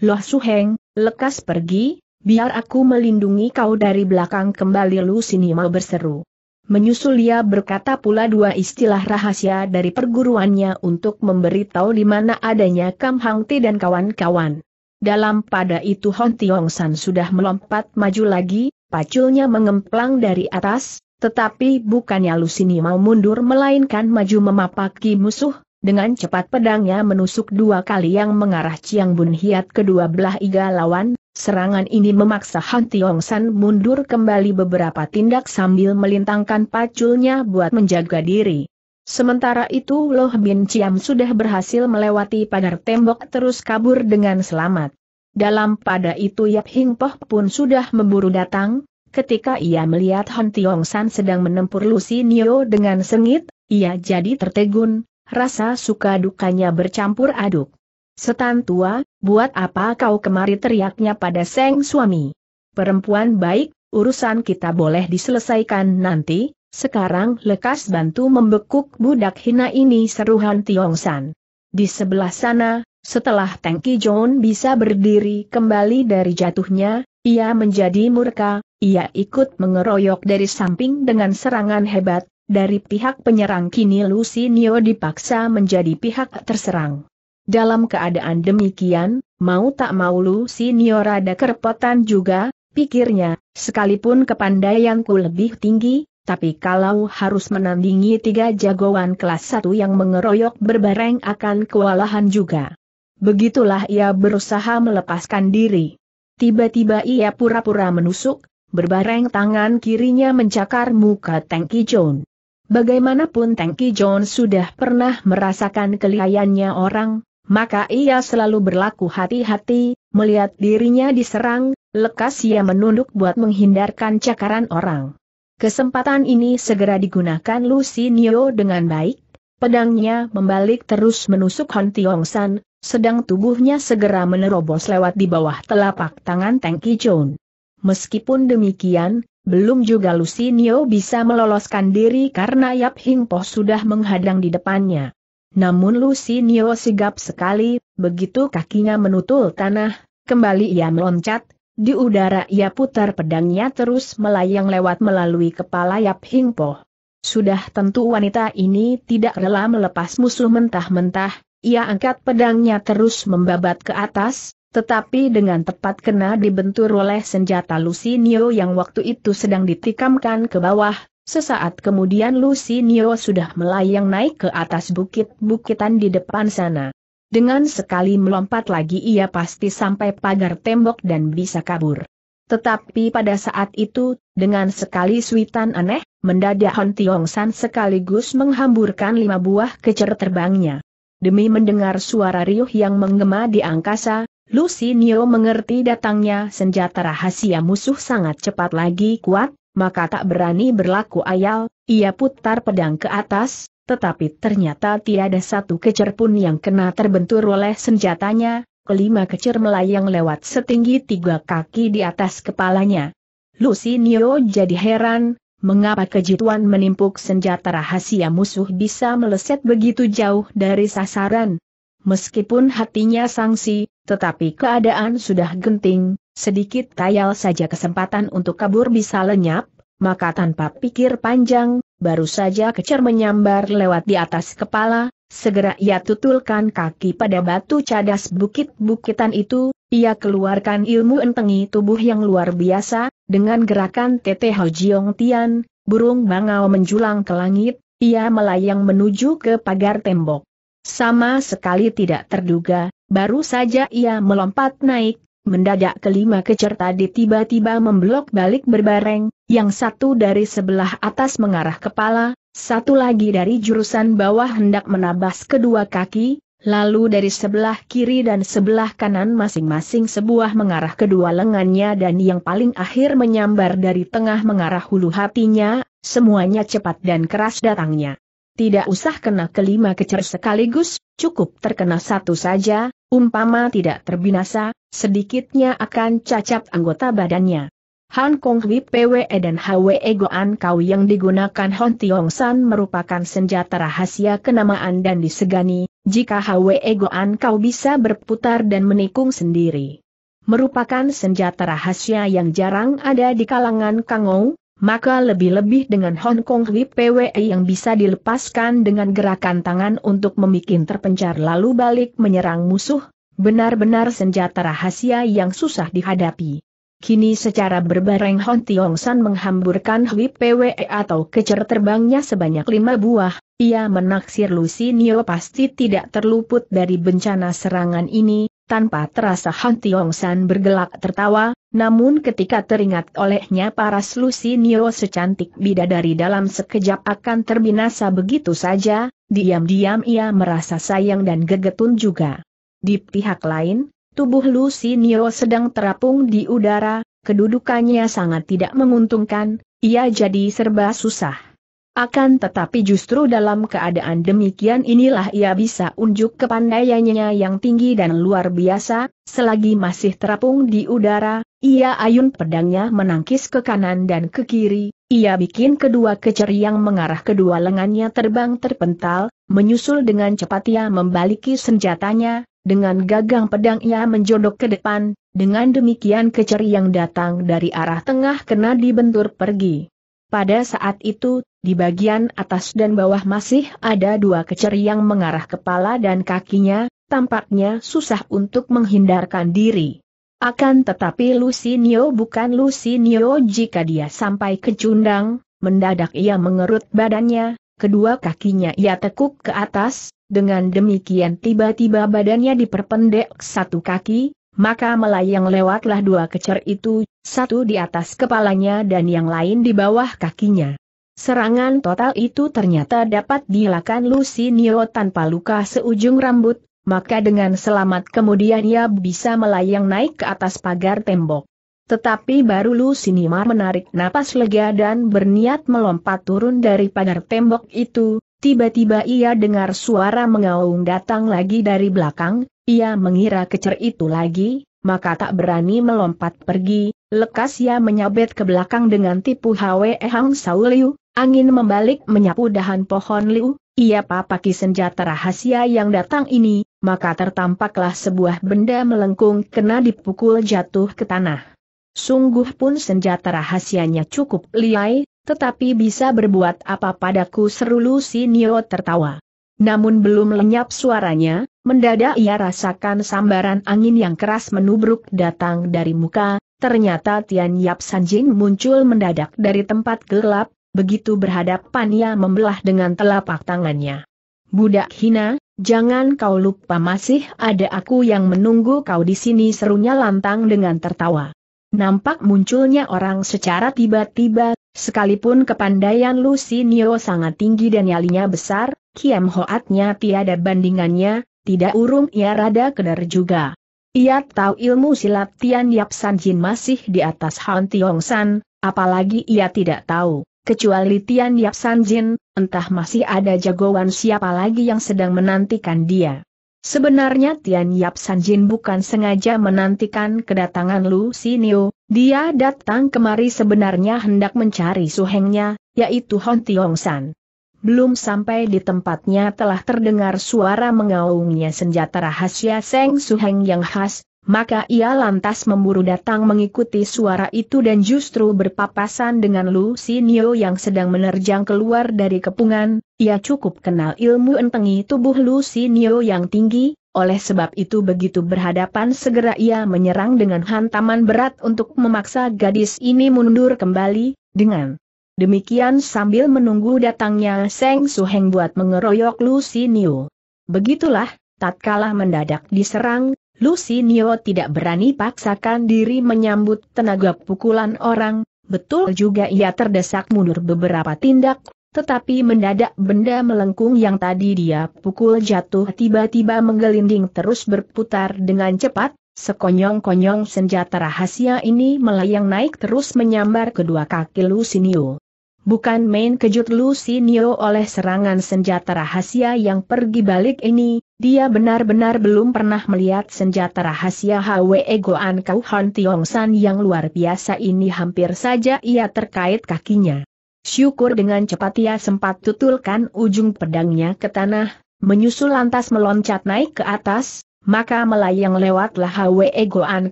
Speaker 1: Loh Suheng, lekas pergi, Biar aku melindungi kau dari belakang kembali lu Lusinima berseru. Menyusul ia berkata pula dua istilah rahasia dari perguruannya untuk memberitahu di mana adanya Kam Hang Ti dan kawan-kawan. Dalam pada itu Hon Tiong San sudah melompat maju lagi, paculnya mengemplang dari atas, tetapi bukannya Lusini mau mundur melainkan maju memapaki musuh, dengan cepat pedangnya menusuk dua kali yang mengarah Chiang Bun Hiat dua belah iga lawan, serangan ini memaksa Han Tiong San mundur kembali beberapa tindak sambil melintangkan paculnya buat menjaga diri. Sementara itu Loh Bin Chiam sudah berhasil melewati pagar tembok terus kabur dengan selamat. Dalam pada itu Yap Hing Poh pun sudah memburu datang, ketika ia melihat Han Tiong San sedang menempur Lucy Nio dengan sengit, ia jadi tertegun, Rasa suka dukanya bercampur aduk. Setan tua, buat apa kau kemari teriaknya pada seng suami? Perempuan baik, urusan kita boleh diselesaikan nanti, sekarang lekas bantu membekuk budak hina ini seruhan Tiong San. Di sebelah sana, setelah Tengki John bisa berdiri kembali dari jatuhnya, ia menjadi murka, ia ikut mengeroyok dari samping dengan serangan hebat, dari pihak penyerang kini Lucy Nio dipaksa menjadi pihak terserang. Dalam keadaan demikian, mau tak mau Lucy Nio rada kerepotan juga, pikirnya, sekalipun kepandaianku lebih tinggi, tapi kalau harus menandingi tiga jagoan kelas satu yang mengeroyok berbareng akan kewalahan juga. Begitulah ia berusaha melepaskan diri. Tiba-tiba ia pura-pura menusuk, berbareng tangan kirinya mencakar muka Tengki John. Bagaimanapun Tengki John sudah pernah merasakan kelihayannya orang, maka ia selalu berlaku hati-hati, melihat dirinya diserang, lekas ia menunduk buat menghindarkan cakaran orang. Kesempatan ini segera digunakan Lucy Nio dengan baik, pedangnya membalik terus menusuk Hon Tiong San, sedang tubuhnya segera menerobos lewat di bawah telapak tangan Tengki John. Meskipun demikian, belum juga Lusinio bisa meloloskan diri karena Yap Hing Po sudah menghadang di depannya. Namun Lusinio sigap sekali, begitu kakinya menutul tanah, kembali ia meloncat, di udara ia putar pedangnya terus melayang lewat melalui kepala Yap Hing Po. Sudah tentu wanita ini tidak rela melepas musuh mentah-mentah, ia angkat pedangnya terus membabat ke atas, tetapi dengan tepat kena dibentur oleh senjata Lucy Nio yang waktu itu sedang ditikamkan ke bawah, sesaat kemudian Lucy Nio sudah melayang naik ke atas bukit-bukitan di depan sana. Dengan sekali melompat lagi ia pasti sampai pagar tembok dan bisa kabur. Tetapi pada saat itu, dengan sekali suitan aneh, mendadak Hon Tiong San sekaligus menghamburkan lima buah kecer terbangnya. Demi mendengar suara riuh yang menggema di angkasa, Lucy Neo mengerti datangnya senjata rahasia musuh sangat cepat lagi kuat, maka tak berani berlaku ayal, ia putar pedang ke atas, tetapi ternyata tiada satu kecer pun yang kena terbentur oleh senjatanya, kelima kecer melayang lewat setinggi tiga kaki di atas kepalanya. Lucy Neo jadi heran, mengapa kejutan menimpuk senjata rahasia musuh bisa meleset begitu jauh dari sasaran. Meskipun hatinya sangsi, tetapi keadaan sudah genting, sedikit tayal saja kesempatan untuk kabur bisa lenyap, maka tanpa pikir panjang, baru saja kecer menyambar lewat di atas kepala, segera ia tutulkan kaki pada batu cadas bukit-bukitan itu, ia keluarkan ilmu entengi tubuh yang luar biasa, dengan gerakan Tete Hao Tian, burung bangau menjulang ke langit, ia melayang menuju ke pagar tembok. Sama sekali tidak terduga, Baru saja ia melompat naik, mendadak kelima kecer tadi tiba-tiba memblok balik berbareng, yang satu dari sebelah atas mengarah kepala, satu lagi dari jurusan bawah hendak menabas kedua kaki, lalu dari sebelah kiri dan sebelah kanan masing-masing sebuah mengarah kedua lengannya dan yang paling akhir menyambar dari tengah mengarah hulu hatinya, semuanya cepat dan keras datangnya. Tidak usah kena kelima kecer sekaligus, cukup terkena satu saja, umpama tidak terbinasa, sedikitnya akan cacat anggota badannya. Han Kong Hui PWE dan HWE Goan Kau yang digunakan Hon Tiong San merupakan senjata rahasia kenamaan dan disegani, jika HWE Goan Kau bisa berputar dan menikung sendiri. Merupakan senjata rahasia yang jarang ada di kalangan Kangou, maka lebih-lebih dengan Hong Kong PWE yang bisa dilepaskan dengan gerakan tangan untuk memikin terpencar lalu balik menyerang musuh, benar-benar senjata rahasia yang susah dihadapi. Kini secara berbareng Hon Tiong San menghamburkan Hui PWE atau kecer terbangnya sebanyak lima buah, ia menaksir Lucy Nio pasti tidak terluput dari bencana serangan ini, tanpa terasa Han Tiong San bergelak tertawa, namun ketika teringat olehnya para paras Nio secantik bidadari dalam sekejap akan terbinasa begitu saja, diam-diam ia merasa sayang dan gegetun juga. Di pihak lain, tubuh Nio sedang terapung di udara, kedudukannya sangat tidak menguntungkan, ia jadi serba susah. Akan tetapi justru dalam keadaan demikian inilah ia bisa unjuk kepandaiannya yang tinggi dan luar biasa, selagi masih terapung di udara, ia ayun pedangnya menangkis ke kanan dan ke kiri, ia bikin kedua yang mengarah kedua lengannya terbang terpental, menyusul dengan cepat ia membaliki senjatanya, dengan gagang pedang ia menjodok ke depan, dengan demikian yang datang dari arah tengah kena dibentur pergi. Pada saat itu, di bagian atas dan bawah masih ada dua kecer yang mengarah kepala dan kakinya, tampaknya susah untuk menghindarkan diri. Akan tetapi Lucy Nio bukan Lucy Nio jika dia sampai kecundang, mendadak ia mengerut badannya, kedua kakinya ia tekuk ke atas, dengan demikian tiba-tiba badannya diperpendek satu kaki, maka melayang lewatlah dua kecer itu, satu di atas kepalanya dan yang lain di bawah kakinya. Serangan total itu ternyata dapat dilakukan Lucy Nio tanpa luka seujung rambut, maka dengan selamat kemudian ia bisa melayang naik ke atas pagar tembok. Tetapi baru Lucy Lucinimar menarik napas lega dan berniat melompat turun dari pagar tembok itu, tiba-tiba ia dengar suara mengaung datang lagi dari belakang, ia mengira kecer itu lagi, maka tak berani melompat pergi, lekas ia menyabet ke belakang dengan tipu Hwe Hang Sauliu, Angin membalik menyapu dahan pohon liu, ia papaki senjata rahasia yang datang ini, maka tertampaklah sebuah benda melengkung kena dipukul jatuh ke tanah. Sungguh pun senjata rahasianya cukup liai, tetapi bisa berbuat apa padaku seru Lusi Nio tertawa. Namun belum lenyap suaranya, mendadak ia rasakan sambaran angin yang keras menubruk datang dari muka, ternyata Tian Yap Sanjing muncul mendadak dari tempat gelap, begitu berhadapan ia membelah dengan telapak tangannya. Budak hina, jangan kau lupa masih ada aku yang menunggu kau di sini serunya lantang dengan tertawa. Nampak munculnya orang secara tiba-tiba, sekalipun kepandaian Lucinio sangat tinggi dan nyalinya besar, kiam hoatnya tiada bandingannya, tidak urung ia rada keder juga. Ia tahu ilmu silat Tian Yap Jin masih di atas Han Tiong San, apalagi ia tidak tahu. Kecuali Tian Yap Jin, entah masih ada jagoan siapa lagi yang sedang menantikan dia. Sebenarnya Tian Yap Jin bukan sengaja menantikan kedatangan Lu Sinio, dia datang kemari sebenarnya hendak mencari suhengnya, yaitu Hon Tiong San. Belum sampai di tempatnya telah terdengar suara mengaungnya senjata rahasia Seng Suheng yang khas, maka ia lantas memburu datang mengikuti suara itu dan justru berpapasan dengan Lu Sinio yang sedang menerjang keluar dari kepungan, ia cukup kenal ilmu entengi tubuh Lu Sinio yang tinggi, oleh sebab itu begitu berhadapan segera ia menyerang dengan hantaman berat untuk memaksa gadis ini mundur kembali, dengan demikian sambil menunggu datangnya Seng Suheng buat mengeroyok Lu Sinio. Begitulah, tatkala mendadak diserang, Lucy Nio tidak berani paksakan diri menyambut tenaga pukulan orang, betul juga ia terdesak mundur beberapa tindak, tetapi mendadak benda melengkung yang tadi dia pukul jatuh tiba-tiba menggelinding terus berputar dengan cepat, sekonyong-konyong senjata rahasia ini melayang naik terus menyambar kedua kaki Lucy Nio. Bukan main kejut Lucy Nio oleh serangan senjata rahasia yang pergi balik ini, dia benar-benar belum pernah melihat senjata rahasia Hwe Goan Kau Hon Tiong San yang luar biasa ini hampir saja ia terkait kakinya. Syukur dengan cepat ia sempat tutulkan ujung pedangnya ke tanah, menyusul lantas meloncat naik ke atas, maka melayang lewatlah Hwe Goan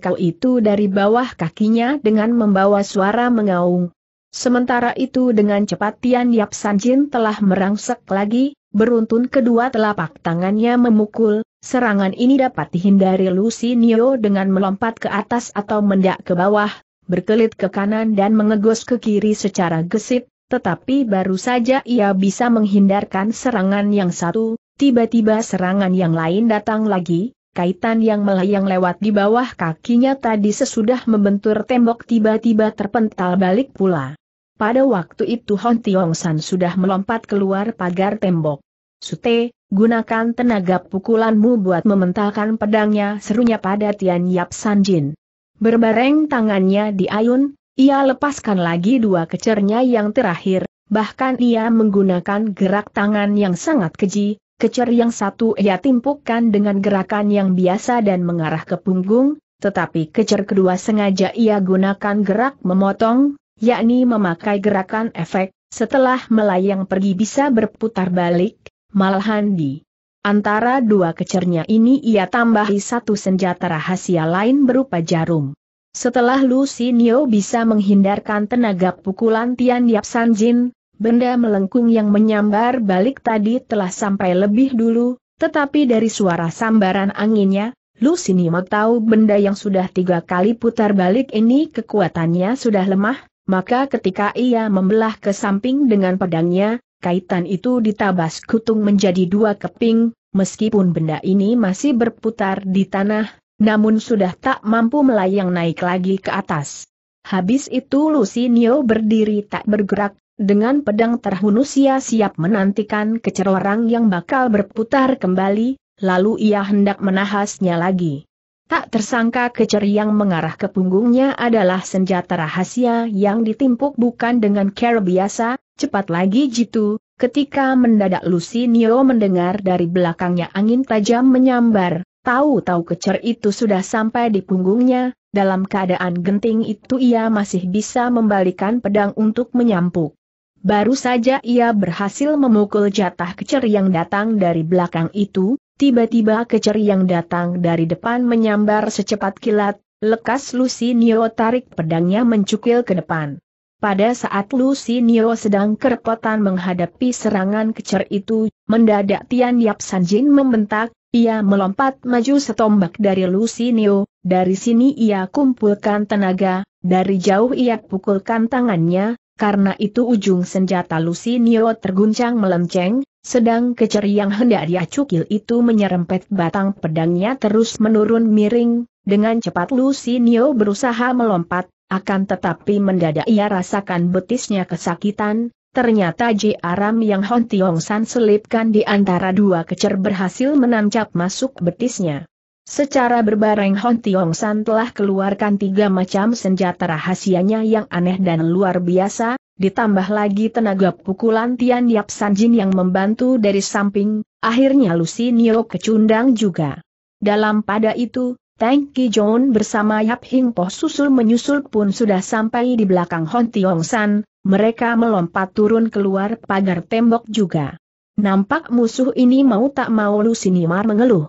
Speaker 1: Kau itu dari bawah kakinya dengan membawa suara mengaung. Sementara itu dengan cepat Tian Yap Jin telah merangsek lagi, beruntun kedua telapak tangannya memukul, serangan ini dapat dihindari Lucy Neo dengan melompat ke atas atau mendak ke bawah, berkelit ke kanan dan mengegos ke kiri secara gesit, tetapi baru saja ia bisa menghindarkan serangan yang satu, tiba-tiba serangan yang lain datang lagi, kaitan yang melayang lewat di bawah kakinya tadi sesudah membentur tembok tiba-tiba terpental balik pula. Pada waktu itu Hon Tiong San sudah melompat keluar pagar tembok. Sute, gunakan tenaga pukulanmu buat mementalkan pedangnya serunya pada Tian Yap San Jin. Berbareng tangannya di ayun, ia lepaskan lagi dua kecernya yang terakhir, bahkan ia menggunakan gerak tangan yang sangat keji, kecer yang satu ia timpukkan dengan gerakan yang biasa dan mengarah ke punggung, tetapi kecer kedua sengaja ia gunakan gerak memotong, yakni memakai gerakan efek, setelah melayang pergi bisa berputar balik, malahan di antara dua kecernya ini ia tambahi satu senjata rahasia lain berupa jarum. Setelah Neo bisa menghindarkan tenaga pukulan Tian Yap Jin, benda melengkung yang menyambar balik tadi telah sampai lebih dulu, tetapi dari suara sambaran anginnya, Lucinio tahu benda yang sudah tiga kali putar balik ini kekuatannya sudah lemah, maka ketika ia membelah ke samping dengan pedangnya, kaitan itu ditabas kutung menjadi dua keping, meskipun benda ini masih berputar di tanah, namun sudah tak mampu melayang naik lagi ke atas. Habis itu Lucinio berdiri tak bergerak, dengan pedang terhunus ia siap menantikan kecerorang yang bakal berputar kembali, lalu ia hendak menahasnya lagi. Tak tersangka kecer yang mengarah ke punggungnya adalah senjata rahasia yang ditimpuk bukan dengan cara biasa, cepat lagi jitu, ketika mendadak Lucy Lucinio mendengar dari belakangnya angin tajam menyambar, tahu-tahu kecer itu sudah sampai di punggungnya, dalam keadaan genting itu ia masih bisa membalikan pedang untuk menyampuk. Baru saja ia berhasil memukul jatah kecer yang datang dari belakang itu, tiba-tiba kecer yang datang dari depan menyambar secepat kilat, lekas Lucy Neo tarik pedangnya mencukil ke depan. Pada saat Lucy Neo sedang kerepotan menghadapi serangan kecer itu, mendadak Tian Yap Jin membentak, ia melompat maju setombak dari Lucy Neo, dari sini ia kumpulkan tenaga, dari jauh ia pukulkan tangannya, karena itu ujung senjata Lucy Nio terguncang melenceng, sedang keceri yang hendak dia cukil itu menyerempet batang pedangnya terus menurun miring, dengan cepat Lucy Nio berusaha melompat, akan tetapi mendadak ia rasakan betisnya kesakitan, ternyata Ji Aram yang Hon Tiong San selipkan di antara dua kecer berhasil menancap masuk betisnya. Secara berbareng Hon Tiong San telah keluarkan tiga macam senjata rahasianya yang aneh dan luar biasa, ditambah lagi tenaga pukulan Tian Yap San Jin yang membantu dari samping, akhirnya Lucy Nio kecundang juga. Dalam pada itu, Tang Ki John bersama Yap Hing Po susul menyusul pun sudah sampai di belakang Hon Tiong San, mereka melompat turun keluar pagar tembok juga. Nampak musuh ini mau tak mau Lucy Lusinimar mengeluh.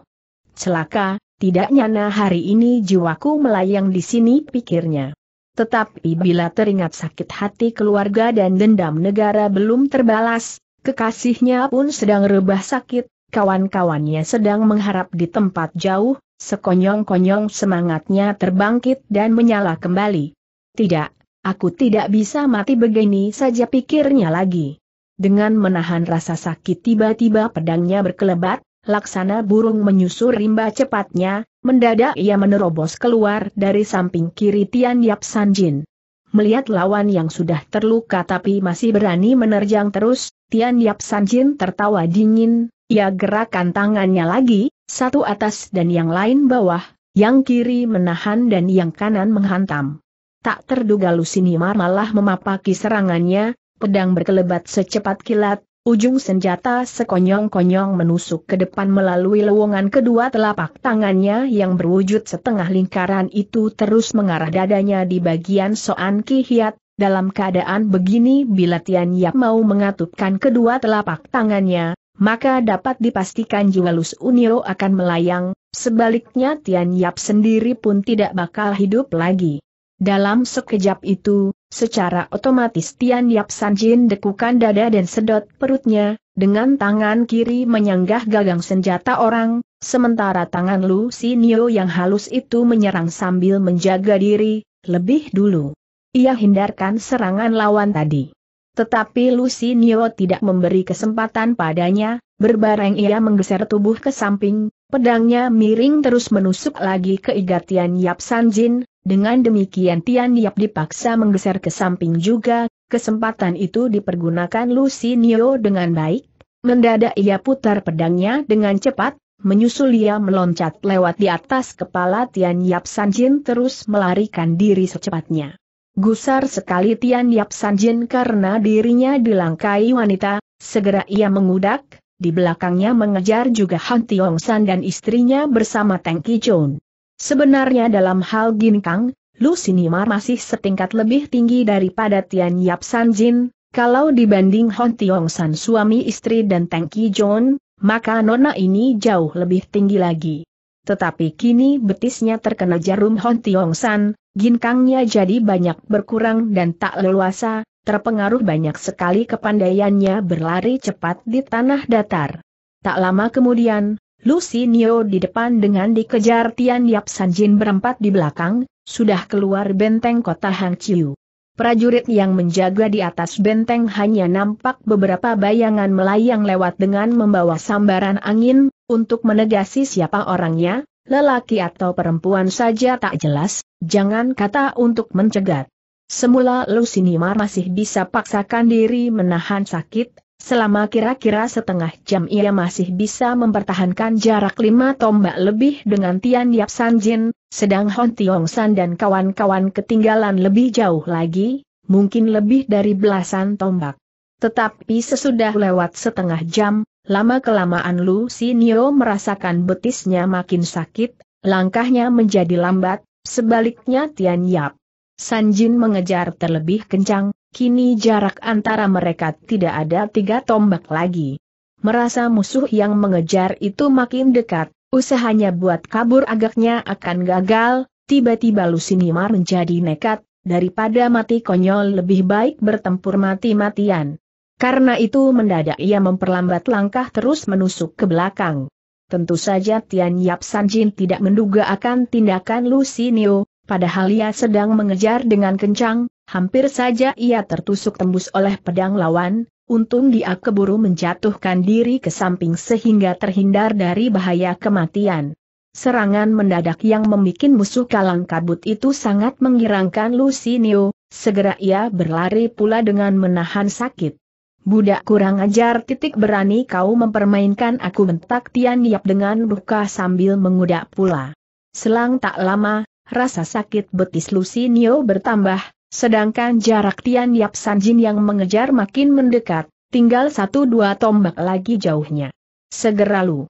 Speaker 1: Celaka, tidak nyana hari ini jiwaku melayang di sini pikirnya. Tetapi bila teringat sakit hati keluarga dan dendam negara belum terbalas, kekasihnya pun sedang rebah sakit, kawan-kawannya sedang mengharap di tempat jauh, sekonyong-konyong semangatnya terbangkit dan menyala kembali. Tidak, aku tidak bisa mati begini saja pikirnya lagi. Dengan menahan rasa sakit tiba-tiba pedangnya berkelebat, Laksana burung menyusur rimba cepatnya, mendadak ia menerobos keluar dari samping kiri Tian Yap San Jin. Melihat lawan yang sudah terluka tapi masih berani menerjang terus, Tian Yap San Jin tertawa dingin, ia gerakan tangannya lagi, satu atas dan yang lain bawah, yang kiri menahan dan yang kanan menghantam. Tak terduga Lusinimar malah memapaki serangannya, pedang berkelebat secepat kilat, Ujung senjata sekonyong-konyong menusuk ke depan melalui lowongan kedua telapak tangannya yang berwujud setengah lingkaran itu terus mengarah dadanya di bagian Soan Ki Hiat. Dalam keadaan begini bila Tian Yap mau mengatupkan kedua telapak tangannya, maka dapat dipastikan jiwa Lus Unio akan melayang, sebaliknya Tian Yap sendiri pun tidak bakal hidup lagi. Dalam sekejap itu, Secara otomatis Tian Yap Jin dekukan dada dan sedot perutnya, dengan tangan kiri menyanggah gagang senjata orang, sementara tangan Lu Sinio yang halus itu menyerang sambil menjaga diri, lebih dulu. Ia hindarkan serangan lawan tadi. Tetapi Lu Lucinio tidak memberi kesempatan padanya, berbareng ia menggeser tubuh ke samping, pedangnya miring terus menusuk lagi ke igatian Yap Jin, dengan demikian Tian Yap dipaksa menggeser ke samping juga, kesempatan itu dipergunakan Lucy Nio dengan baik. Mendadak ia putar pedangnya dengan cepat, menyusul ia meloncat lewat di atas kepala Tian Yap Sanjin terus melarikan diri secepatnya. Gusar sekali Tian Yap Sanjin karena dirinya dilangkai wanita, segera ia mengudak, di belakangnya mengejar juga Han Tiong San dan istrinya bersama Ki Chun. Sebenarnya dalam hal ginkang, Lu Sinimar masih setingkat lebih tinggi daripada Tian Yap San Jin, kalau dibanding Hon Tiong San suami istri dan Teng Ki John, maka nona ini jauh lebih tinggi lagi. Tetapi kini betisnya terkena jarum Hon Tiong San, ginkangnya jadi banyak berkurang dan tak leluasa, terpengaruh banyak sekali kepandaiannya berlari cepat di tanah datar. Tak lama kemudian, Lucy Nio di depan dengan dikejar Tian Yap Sanjin berempat di belakang, sudah keluar benteng kota Chiu. Prajurit yang menjaga di atas benteng hanya nampak beberapa bayangan melayang lewat dengan membawa sambaran angin, untuk menegasi siapa orangnya, lelaki atau perempuan saja tak jelas, jangan kata untuk mencegat. Semula Nima masih bisa paksakan diri menahan sakit, Selama kira-kira setengah jam ia masih bisa mempertahankan jarak lima tombak lebih dengan Tian Yap San Jin, sedang Hon Tiong San dan kawan-kawan ketinggalan lebih jauh lagi, mungkin lebih dari belasan tombak. Tetapi sesudah lewat setengah jam, lama-kelamaan Lu Sinio merasakan betisnya makin sakit, langkahnya menjadi lambat, sebaliknya Tian Yap. Sanjin mengejar terlebih kencang, Kini jarak antara mereka tidak ada tiga tombak lagi. Merasa musuh yang mengejar itu makin dekat, usahanya buat kabur agaknya akan gagal, tiba-tiba Lusinimar menjadi nekat, daripada mati konyol lebih baik bertempur mati-matian. Karena itu mendadak ia memperlambat langkah terus menusuk ke belakang. Tentu saja Tian Yap Sanjin tidak menduga akan tindakan Lusinio, Padahal ia sedang mengejar dengan kencang, hampir saja ia tertusuk tembus oleh pedang lawan, untung dia keburu menjatuhkan diri ke samping sehingga terhindar dari bahaya kematian. Serangan mendadak yang membuat musuh kalang kabut itu sangat mengirangkan Neo, segera ia berlari pula dengan menahan sakit. Budak kurang ajar titik berani kau mempermainkan aku bentak Tian Yap dengan buka sambil mengudak pula. Selang tak lama, Rasa sakit betis Nio bertambah, sedangkan jarak Tian Yap Sanjin yang mengejar makin mendekat, tinggal satu dua tombak lagi jauhnya. Segera lu.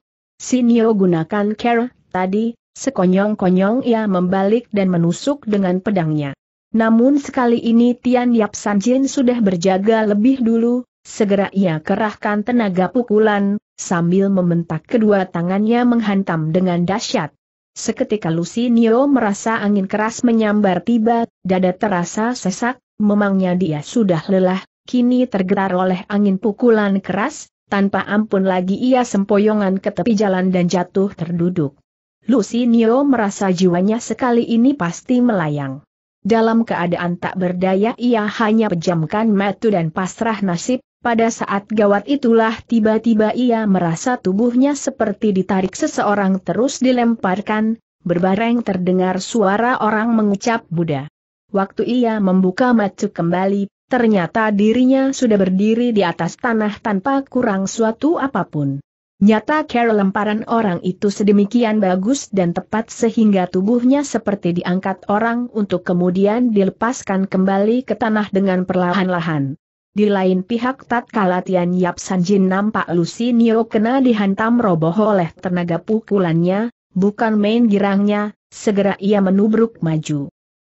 Speaker 1: Nio gunakan care, tadi, sekonyong-konyong ia membalik dan menusuk dengan pedangnya. Namun sekali ini Tian Yap Sanjin sudah berjaga lebih dulu, segera ia kerahkan tenaga pukulan, sambil membentak kedua tangannya menghantam dengan dahsyat. Seketika Lucy Neo merasa angin keras menyambar tiba, dada terasa sesak, memangnya dia sudah lelah, kini tergerar oleh angin pukulan keras, tanpa ampun lagi ia sempoyongan ke tepi jalan dan jatuh terduduk. Lucy Neo merasa jiwanya sekali ini pasti melayang. Dalam keadaan tak berdaya ia hanya pejamkan mata dan pasrah nasib, pada saat gawat itulah tiba-tiba ia merasa tubuhnya seperti ditarik seseorang terus dilemparkan, berbareng terdengar suara orang mengucap Buddha. Waktu ia membuka mata kembali, ternyata dirinya sudah berdiri di atas tanah tanpa kurang suatu apapun. Nyata care lemparan orang itu sedemikian bagus dan tepat sehingga tubuhnya seperti diangkat orang untuk kemudian dilepaskan kembali ke tanah dengan perlahan-lahan. Di lain pihak tatkala Tian Yap Sanjin nampak Nio kena dihantam roboh oleh tenaga pukulannya, bukan main girangnya, segera ia menubruk maju.